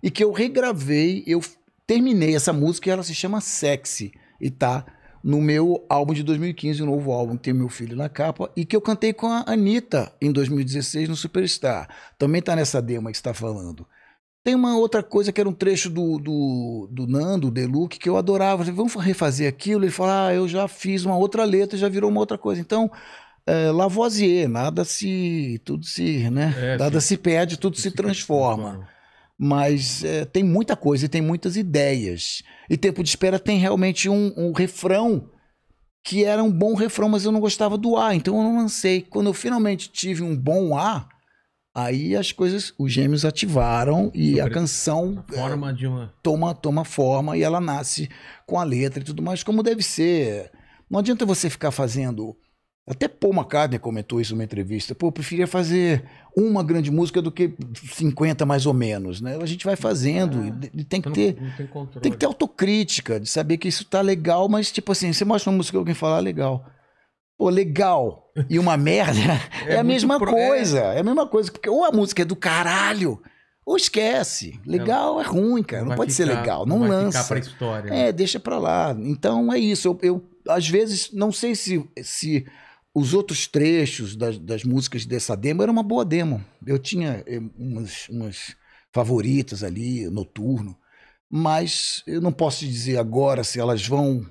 e que eu regravei, eu terminei essa música e ela se chama Sexy e tá no meu álbum de 2015, o novo álbum que tem meu filho na capa, e que eu cantei com a Anitta em 2016 no Superstar. Também tá nessa demo que está falando. Tem uma outra coisa que era um trecho do, do, do Nando, Deluc, que eu adorava. Eu falei, Vamos refazer aquilo? Ele fala, ah, eu já fiz uma outra letra, já virou uma outra coisa. Então, é, Lavoisier, nada se. Tudo se. Né? É, nada sim. se perde, tudo, se, se, transforma. transforma. É mas é, tem muita coisa e tem muitas ideias. E Tempo de Espera tem realmente um, um refrão que era um bom refrão, mas eu não gostava do ar, então eu não lancei. Quando eu finalmente tive um bom ar, Aí as coisas, os gêmeos ativaram e Super a canção forma de uma... Eh, toma, toma forma e ela nasce com a letra e tudo mais, como deve ser. Não adianta você ficar fazendo. Até Paul McCartney comentou isso numa entrevista. Pô, eu preferia fazer uma grande música do que 50 mais ou menos, né? A gente vai fazendo é. e tem que ter não tem, tem, que ter autocrítica, de saber que isso tá legal, mas tipo assim, você mostra uma música que alguém fala ah, legal pô, legal e uma merda é, é a mesma pro... coisa. É. é a mesma coisa. Porque ou a música é do caralho, ou esquece. Legal é, é ruim, cara. Não, não pode ficar, ser legal. Não, não lança. Ficar pra história, É, deixa pra lá. Então é isso. Eu, eu às vezes, não sei se, se os outros trechos das, das, músicas dessa demo era uma boa demo. Eu tinha eh, umas, umas favoritas ali, noturno, mas eu não posso dizer agora se elas vão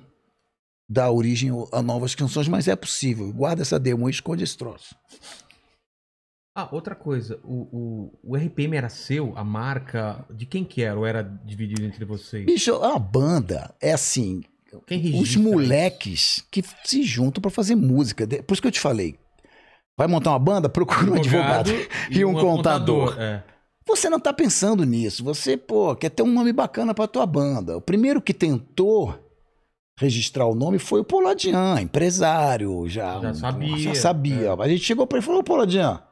dar origem a novas canções, mas é possível. Guarda essa demo e esconde esse troço. Ah, outra coisa, o, o, o, RPM era seu, a marca, de quem que era? Ou era dividido entre vocês? Bicho, é a banda é assim, os moleques isso? que se juntam para fazer música. Por isso que eu te falei, vai montar uma banda, procura um advogado, advogado e um, um contador. É. Você não tá pensando nisso, você, pô, quer ter um nome bacana pra tua banda. O primeiro que tentou registrar o nome foi o Poladian, empresário, já. Já sabia. Já sabia. É. A gente chegou para ele e falou, Poladian,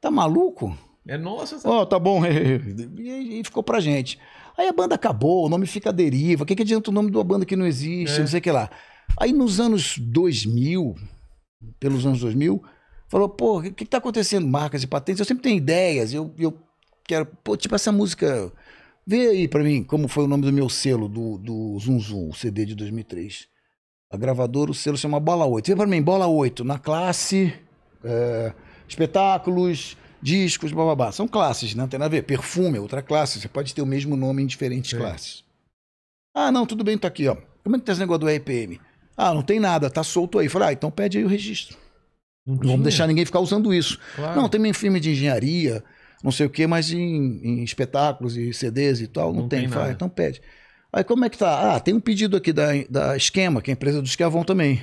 tá maluco? É nossa. Ó, oh, tá bom. e, e ficou pra gente. Aí a banda acabou, o nome fica à deriva. O que, que adianta o nome de uma banda que não existe, é. não sei o que lá. Aí nos anos 2000, pelos anos 2000, falou, pô, o que, que tá acontecendo? Marcas e patentes, eu sempre tenho ideias, eu, eu quero... Pô, tipo essa música Vê aí para mim como foi o nome do meu selo, do, do o CD de 2003. A gravadora, o selo chama Bola 8. Vê para mim, Bola 8, na classe, é, espetáculos, discos, bababá. São classes, né? não tem nada a ver. Perfume é outra classe, você pode ter o mesmo nome em diferentes é. classes. Ah, não, tudo bem, tá aqui, ó. Como é que tá esse negócio do RPM? Ah, não tem nada, tá solto aí. Falei, ah, então pede aí o registro. Não, não vamos deixar ninguém ficar usando isso. Claro. Não, tem uma firma de engenharia, não sei o quê, mas em, em espetáculos e CDs e tal, não, não tem, tem faz, então pede. Aí como é que tá? Ah, tem um pedido aqui da, da Esquema, que é a empresa do Esquiavon também.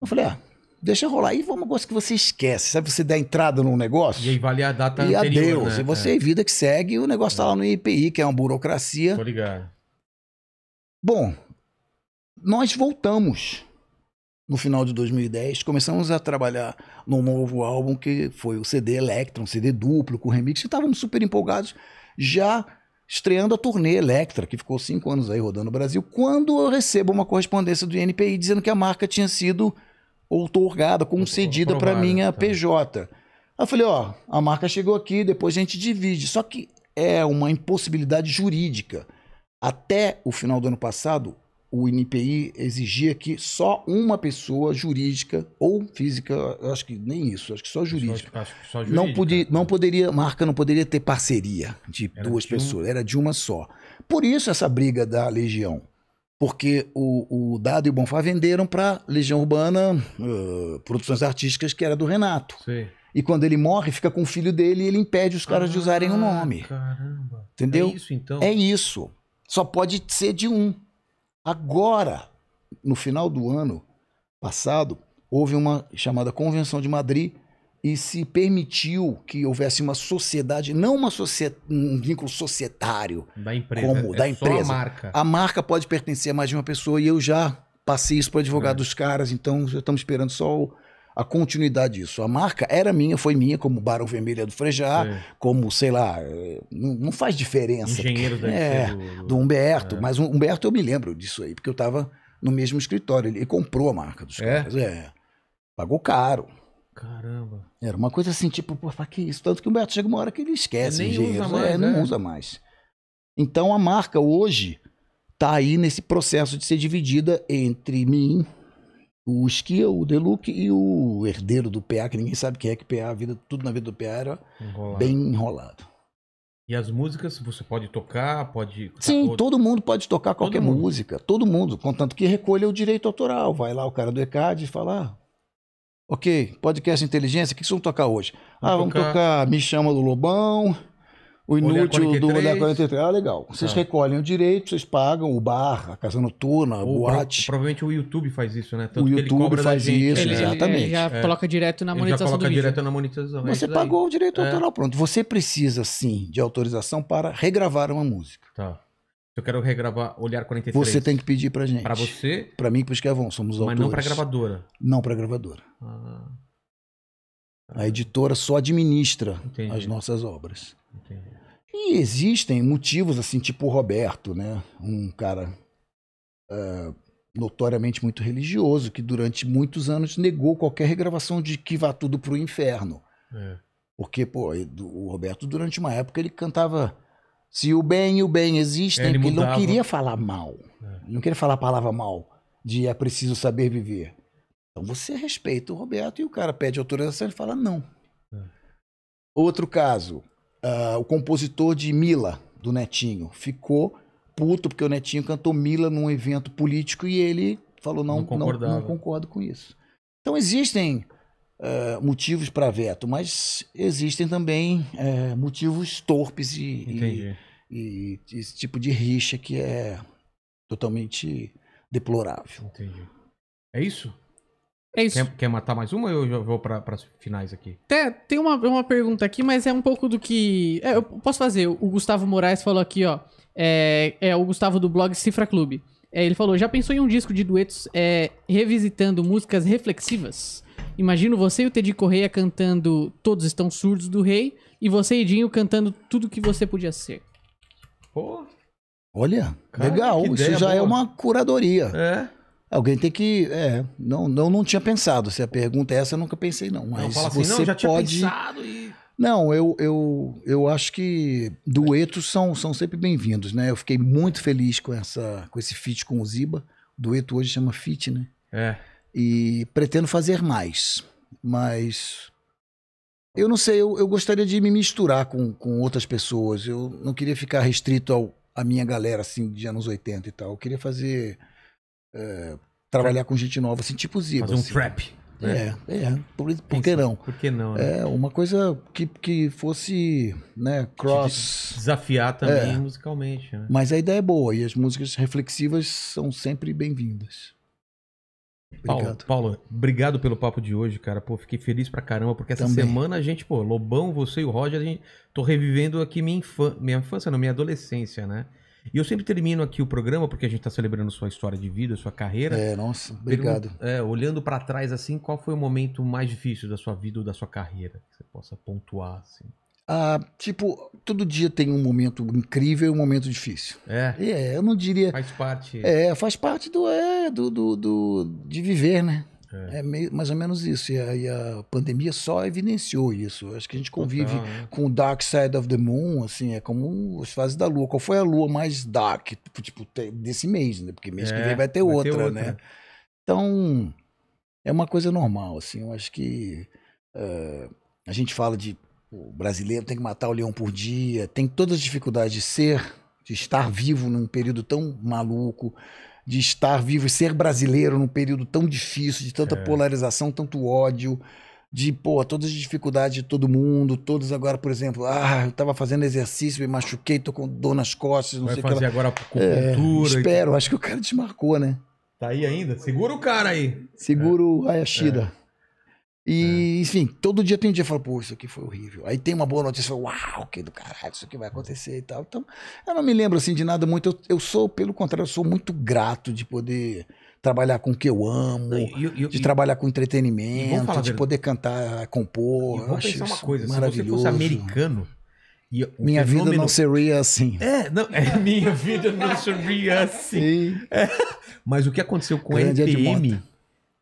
Eu falei, ah, deixa rolar. E vamos um que você esquece, sabe? Você dá entrada num negócio. E aí vale a data e anterior, adeus. Né? E você é. vida que segue, e o negócio é. tá lá no IPI, que é uma burocracia. Tô ligado. Bom, nós voltamos no final de 2010, começamos a trabalhar num novo álbum que foi o CD Electron, CD duplo com remix, e estávamos super empolgados, já estreando a turnê Electra, que ficou cinco anos aí rodando o Brasil, quando eu recebo uma correspondência do INPI dizendo que a marca tinha sido outorgada, concedida para minha tá. PJ. Aí eu falei, ó, a marca chegou aqui, depois a gente divide. Só que é uma impossibilidade jurídica. Até o final do ano passado, o INPI exigia que só uma pessoa jurídica ou física, acho que nem isso, acho que só jurídica. Só, que só jurídica. Não, podia, não poderia, marca não poderia ter parceria de era duas de pessoas, um... era de uma só. Por isso essa briga da Legião. Porque o, o Dado e o Bonfá venderam para Legião Urbana uh, produções artísticas que era do Renato. Sim. E quando ele morre, fica com o filho dele e ele impede os caras ah, de usarem o ah, nome. Caramba. Entendeu? É isso, então. É isso. Só pode ser de um. Agora, no final do ano passado, houve uma chamada Convenção de Madrid e se permitiu que houvesse uma sociedade, não uma sociedade, um vínculo societário da empresa, como é da empresa. A marca. a marca pode pertencer a mais de uma pessoa e eu já passei isso para o advogado é. dos caras, então já estamos esperando só o, a continuidade disso. A marca era minha, foi minha, como Barão Vermelha é do Frejá, é. como, sei lá, eh, não, faz diferença. Engenheiro porque, da é, do, do Humberto, é. mas o Humberto eu me lembro disso aí, porque eu estava no mesmo escritório, ele comprou a marca dos é? caras, é. Pagou caro. Caramba. Era uma coisa assim, tipo, pô, que isso? Tanto que o Humberto chega uma hora que ele esquece, nem engenheiro, usa mais, é, não né? usa mais. Então a marca hoje está aí nesse processo de ser dividida entre mim, o Esquia, o Deluxe e o herdeiro do PA, que ninguém sabe quem é que PA, a vida, tudo na vida do PA era enrolado. bem enrolado. E as músicas você pode tocar, pode. Sim, todo, todo mundo pode tocar qualquer música, todo mundo, contanto que recolha o direito autoral. Vai lá o cara do ECAD e fala: ah, ok, podcast inteligência, o que vocês vão tocar hoje? ah, tocar... vamos tocar Me Chama do Lobão, o inútil do Olhar 43. Ah, legal. Vocês tá. recolhem o direito, vocês pagam o bar, a casa noturna, o boate. provavelmente o YouTube faz isso, né? Tanto o YouTube faz isso, né? ele, exatamente. Ele já é. coloca direto na ele monetização. Já coloca direto vídeo. na monetização. É você pagou o direito é. autoral, é. pronto. Você precisa, sim, de autorização para regravar uma música. Tá. Eu quero regravar Olhar 43. Você tem que pedir pra gente. Pra você? Pra mim que é bom, somos autores. Mas não pra gravadora. Não pra gravadora. Ah. A editora só administra Entendi. as nossas obras. Entendi. E existem motivos assim, tipo o Roberto, né? Um cara uh, notoriamente muito religioso que durante muitos anos negou qualquer regravação de que vá tudo pro inferno. É. Porque, pô, o Roberto, durante uma época, ele cantava se o bem e o bem existem, ele, ele não queria falar mal. É. não queria falar a palavra mal, de é preciso saber viver. Então você respeita o Roberto e o cara pede autorização e fala não. É. Outro caso, uh, o compositor de Mila, do Netinho, ficou puto porque o Netinho cantou Mila num evento político e ele falou: não, não, não, não concordo com isso. Então existem uh, motivos para veto, mas existem também uh, motivos torpes e, e, e esse tipo de rixa que é totalmente deplorável. Entendi. É isso? É isso. Quer, quer matar mais uma ou eu já vou para as finais aqui? Tem, tem uma, uma pergunta aqui, mas é um pouco do que. É, eu posso fazer. O Gustavo Moraes falou aqui, ó. É, é o Gustavo do blog Cifra Clube. É, ele falou: já pensou em um disco de duetos é, revisitando músicas reflexivas? Imagino você e o Teddy Correia cantando Todos Estão Surdos do Rei e você e Dinho cantando Tudo Que Você Podia Ser. Pô. Olha, Cara, legal. Isso já é boa. é uma curadoria. É. Alguém tem que. É, não, não, não tinha pensado. Se a pergunta é essa, eu nunca pensei, não. Mas não, fala assim, você não, já tinha pode... pensado e. Não, eu, eu, eu acho que duetos são, são sempre bem-vindos, né? Eu fiquei muito feliz com, essa, com esse feat com o Ziba. O dueto hoje chama feat, né? É. E pretendo fazer mais. Mas. Eu não sei, eu, eu gostaria de me misturar com, com outras pessoas. Eu não queria ficar restrito ao, à minha galera, assim, de anos 80 e tal. Eu queria fazer é, trabalhar com gente nova, assim, tipo Ziba. Fazer um assim. trap. É, é, é, é. por, por que não? Por que não? Né? É uma coisa que, que fosse né, cross. Desafiar também é. musicalmente. Né? Mas a ideia é boa e as músicas reflexivas são sempre bem-vindas. Paulo, Paulo, obrigado pelo papo de hoje, cara. Pô, fiquei feliz pra caramba, porque essa Também. semana a gente, pô, Lobão, você e o Roger, a gente, tô revivendo aqui minha, infan... minha infância, não, minha adolescência, né? E eu sempre termino aqui o programa, porque a gente está celebrando sua história de vida, sua carreira. É, nossa, obrigado. É, olhando para trás, assim, qual foi o momento mais difícil da sua vida ou da sua carreira? Que você possa pontuar, assim. Ah, tipo, todo dia tem um momento incrível e um momento difícil. É. É, eu não diria. Faz parte. É, faz parte do, é, do, do, do de viver, né? É. é. meio, mais ou menos isso. E a, e a, pandemia só evidenciou isso. Acho que a gente convive Total, né? com o Dark Side of the Moon, assim, é como as fases da lua. Qual foi a lua mais dark, tipo, desse mês, né? Porque mês é, que vem vai ter, vai outra, ter outra, né? Então, é uma coisa normal, assim. Eu acho que uh, a gente fala de o brasileiro tem que matar o leão por dia, tem todas as dificuldades de ser, de estar vivo num período tão maluco de estar vivo e ser brasileiro num período tão difícil, de tanta é. polarização, tanto ódio, de pô, todas as dificuldades de todo mundo, todos agora, por exemplo, ah, eu estava fazendo exercício, me machuquei, tô com dor nas costas, não Vai sei o que. Vai fazer agora acupuntura. É, espero, e... acho que o cara desmarcou, né? Tá aí ainda? Segura o cara aí. Segura é. o Ayashida. É. E, é. enfim, todo dia tem um dia que fala, pô, isso aqui foi horrível. Aí tem uma boa notícia, uau, que do caralho, isso aqui vai acontecer e tal. Então, eu não me lembro assim de nada muito. Eu, eu sou, pelo contrário, eu sou muito grato de poder trabalhar com o que eu amo, eu, eu, de trabalhar com entretenimento, de poder cantar, compor. Eu vou pensar uma coisa, maravilhoso. se você fosse americano, minha fenômeno... vida não seria assim. É, não, é, minha vida não seria assim. É. Mas o que aconteceu com Grande NPM é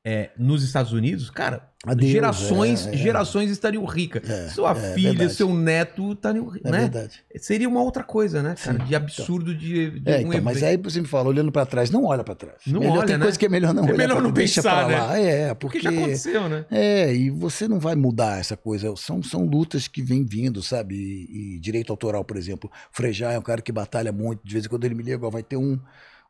é, nos Estados Unidos, cara, Adeus, é, gerações, é, é, gerações estariam ricas. É, Sua é, filha, verdade. seu neto estariam ricos, né? Verdade. Seria uma outra coisa, né, cara? Sim, de então. absurdo então. de, de um então, Mas aí você me fala, olhando para trás, não olha para trás. Não melhor, olha, tem né? coisa que é melhor não é olhar. Melhor não deixa pensar, pra né? lá. Né? É, porque, porque já aconteceu, né? É, e você não vai mudar essa coisa. São, são lutas que vêm vindo, sabe? E, e direito autoral, por exemplo. Frejar é um cara que batalha muito. De vez em quando ele me liga, vai ter um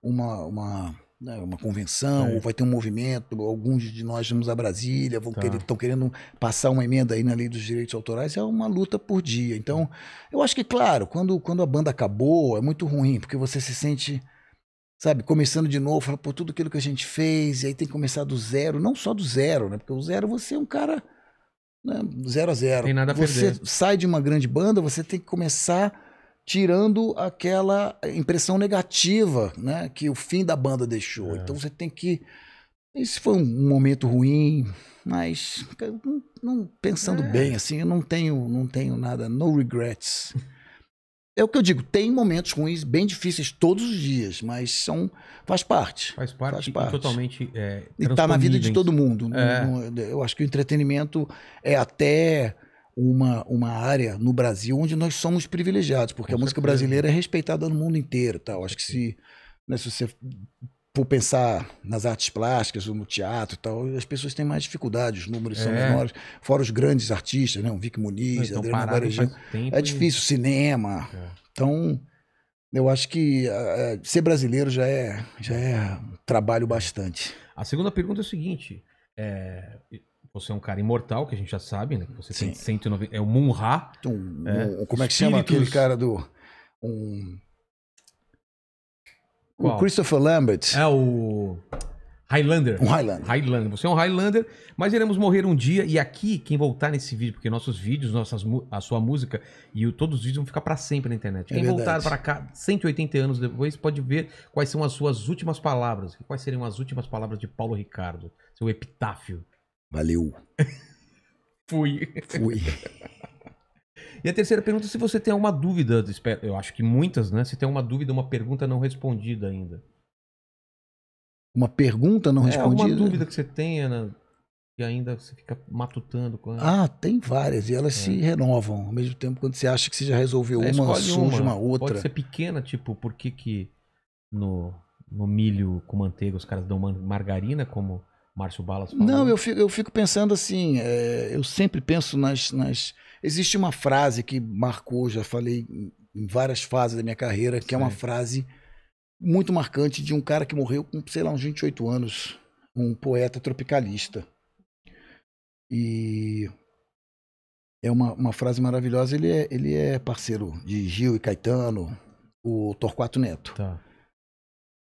uma, uma né, uma convenção, é. ou vai ter um movimento, alguns de nós vamos a Brasília, estão tá. querer, querendo passar uma emenda aí na lei dos direitos autorais, é uma luta por dia. Então, eu acho que, claro, quando, quando a banda acabou, é muito ruim, porque você se sente, sabe, começando de novo, fala, por tudo aquilo que a gente fez, e aí tem que começar do zero, não só do zero, né? Porque o zero você é um cara né, zero a zero. Tem nada a você perder. Você sai de uma grande banda, você tem que começar tirando aquela impressão negativa né, que o fim da banda deixou. É. Então você tem que. Esse foi um momento ruim, mas não, não pensando é. bem, assim, eu não tenho, não tenho nada, no regrets. É o que eu digo, tem momentos ruins, bem difíceis todos os dias, mas são faz parte. Faz parte, faz parte. totalmente é, E tá na vida de todo mundo. É. eu acho que o entretenimento é até uma, uma área no Brasil onde nós somos privilegiados, porque Com a música certeza. brasileira é respeitada no mundo inteiro. Tal. Acho que se, né, se você por pensar nas artes plásticas, no teatro e tal, as pessoas têm mais dificuldade, os números são é. menores, fora os grandes artistas, né? O Vic Muniz, André então Adriano É difícil, e... cinema. É. Então, eu acho que uh, ser brasileiro já é, já é um trabalho bastante. A segunda pergunta é o seguinte: é, você é um cara imortal, que a gente já sabe, né? Você Sim. tem 190. É o Munra. Um, é, um, como é que chama aquele cara do. Um... O Christopher Lambert. É o. Highlander. Um Highlander. Highlander. Você é um Highlander, mas iremos morrer um dia. E aqui, quem voltar nesse vídeo, porque nossos vídeos, nossas, a sua música e o, todos os vídeos vão ficar para sempre na internet. É quem voltar para cá 180 anos depois pode ver quais são as suas últimas palavras. Quais seriam as últimas palavras de Paulo Ricardo, seu epitáfio. Valeu. Fui. Fui. E a terceira pergunta, se você tem alguma dúvida, eu acho que muitas, né? Se tem alguma dúvida, uma pergunta não respondida ainda. Uma pergunta não é, respondida? dúvida que você tenha né? e ainda você fica matutando. Ah, tem várias e elas é. se renovam. Ao mesmo tempo, quando você acha que você já resolveu é, uma, surge uma. uma. outra. Pode ser pequena, tipo, por que que no, no milho com manteiga os caras dão margarina como Márcio Balas falando. Não, eu fico, eu fico pensando assim, é, eu sempre penso nas, nas, Existe uma frase que marcou, já falei em várias fases da minha carreira, que Sim. é uma frase muito marcante de um cara que morreu com, sei lá, uns 28 anos, um poeta tropicalista. E é uma, uma frase maravilhosa. Ele é, ele é parceiro de Gil e Caetano, o Torquato Neto. Tá.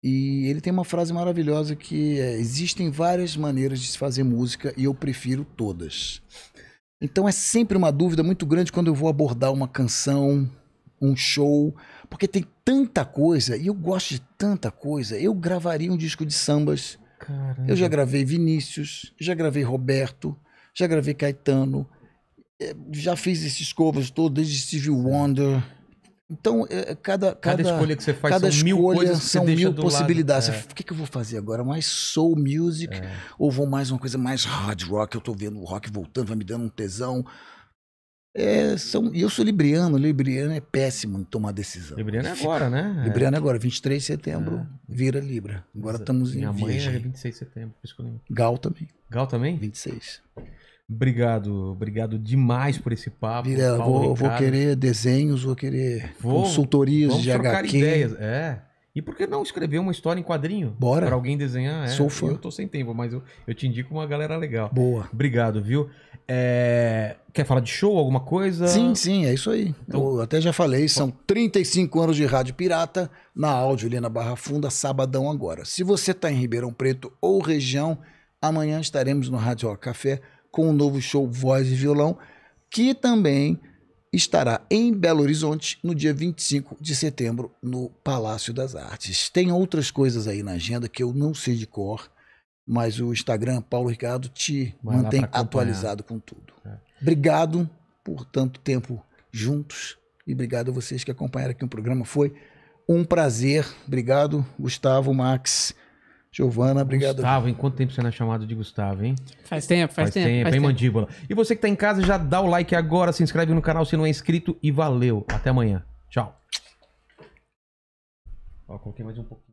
E ele tem uma frase maravilhosa que é: existem várias maneiras de se fazer música e eu prefiro todas. Então é sempre uma dúvida muito grande quando eu vou abordar uma canção, um show, porque tem tanta coisa e eu gosto de tanta coisa. Eu gravaria um disco de sambas. Caramba. Eu já gravei Vinícius, já gravei Roberto, já gravei Caetano, é, já fiz esses covers todos, desde Steve Wonder então, é, é, cada, cada, cada, escolha que você faz cada são mil coisas que mil possibilidades. Lado, é. O que, que eu vou fazer agora? Mais soul music? É. Ou vou mais uma coisa mais hard rock? Eu estou vendo o rock voltando, vai me dando um tesão. É, são, e eu sou libriano, libriano é péssimo em tomar decisão. Libriano é agora, né? É. Libriano é agora, 23 de setembro, é. vira Libra. Agora Exato. estamos em Minha é 26 de setembro, por isso que eu lembro. Gal também. Gal também? 26. Obrigado, obrigado demais por esse papo. Vira, vou, vou, querer desenhos, vou querer vou, consultorias de HQ. Ideias. É. E por que não escrever uma história em quadrinho? Bora. Para alguém desenhar? É. Sou fã. Eu tô sem tempo, mas eu, eu te indico uma galera legal. Boa. Obrigado, viu? É... Quer falar de show, alguma coisa? Sim, sim, é isso aí. Então... Eu até já falei, são 35 anos de Rádio Pirata, na áudio ali na Barra Funda, sabadão agora. Se você tá em Ribeirão Preto ou região, amanhã estaremos no Rádio Café com o novo show Voz e Violão, que também estará em Belo Horizonte no dia 25 de setembro no Palácio das Artes. Tem outras coisas aí na agenda que eu não sei de cor, mas o Instagram Paulo Ricardo te Vai mantém atualizado com tudo. É. Obrigado por tanto tempo juntos e obrigado a vocês que acompanharam aqui o programa. Foi um prazer. Obrigado, Gustavo, Max. Giovana, obrigado. Gustavo, em quanto tempo você não é chamado de Gustavo, hein? Faz tempo, faz, faz tempo. tempo faz hein, tempo. mandíbula. E você que tá em casa, já dá o like agora, se inscreve no canal se não é inscrito e valeu. Até amanhã. Tchau. Ó, coloquei mais um pouco.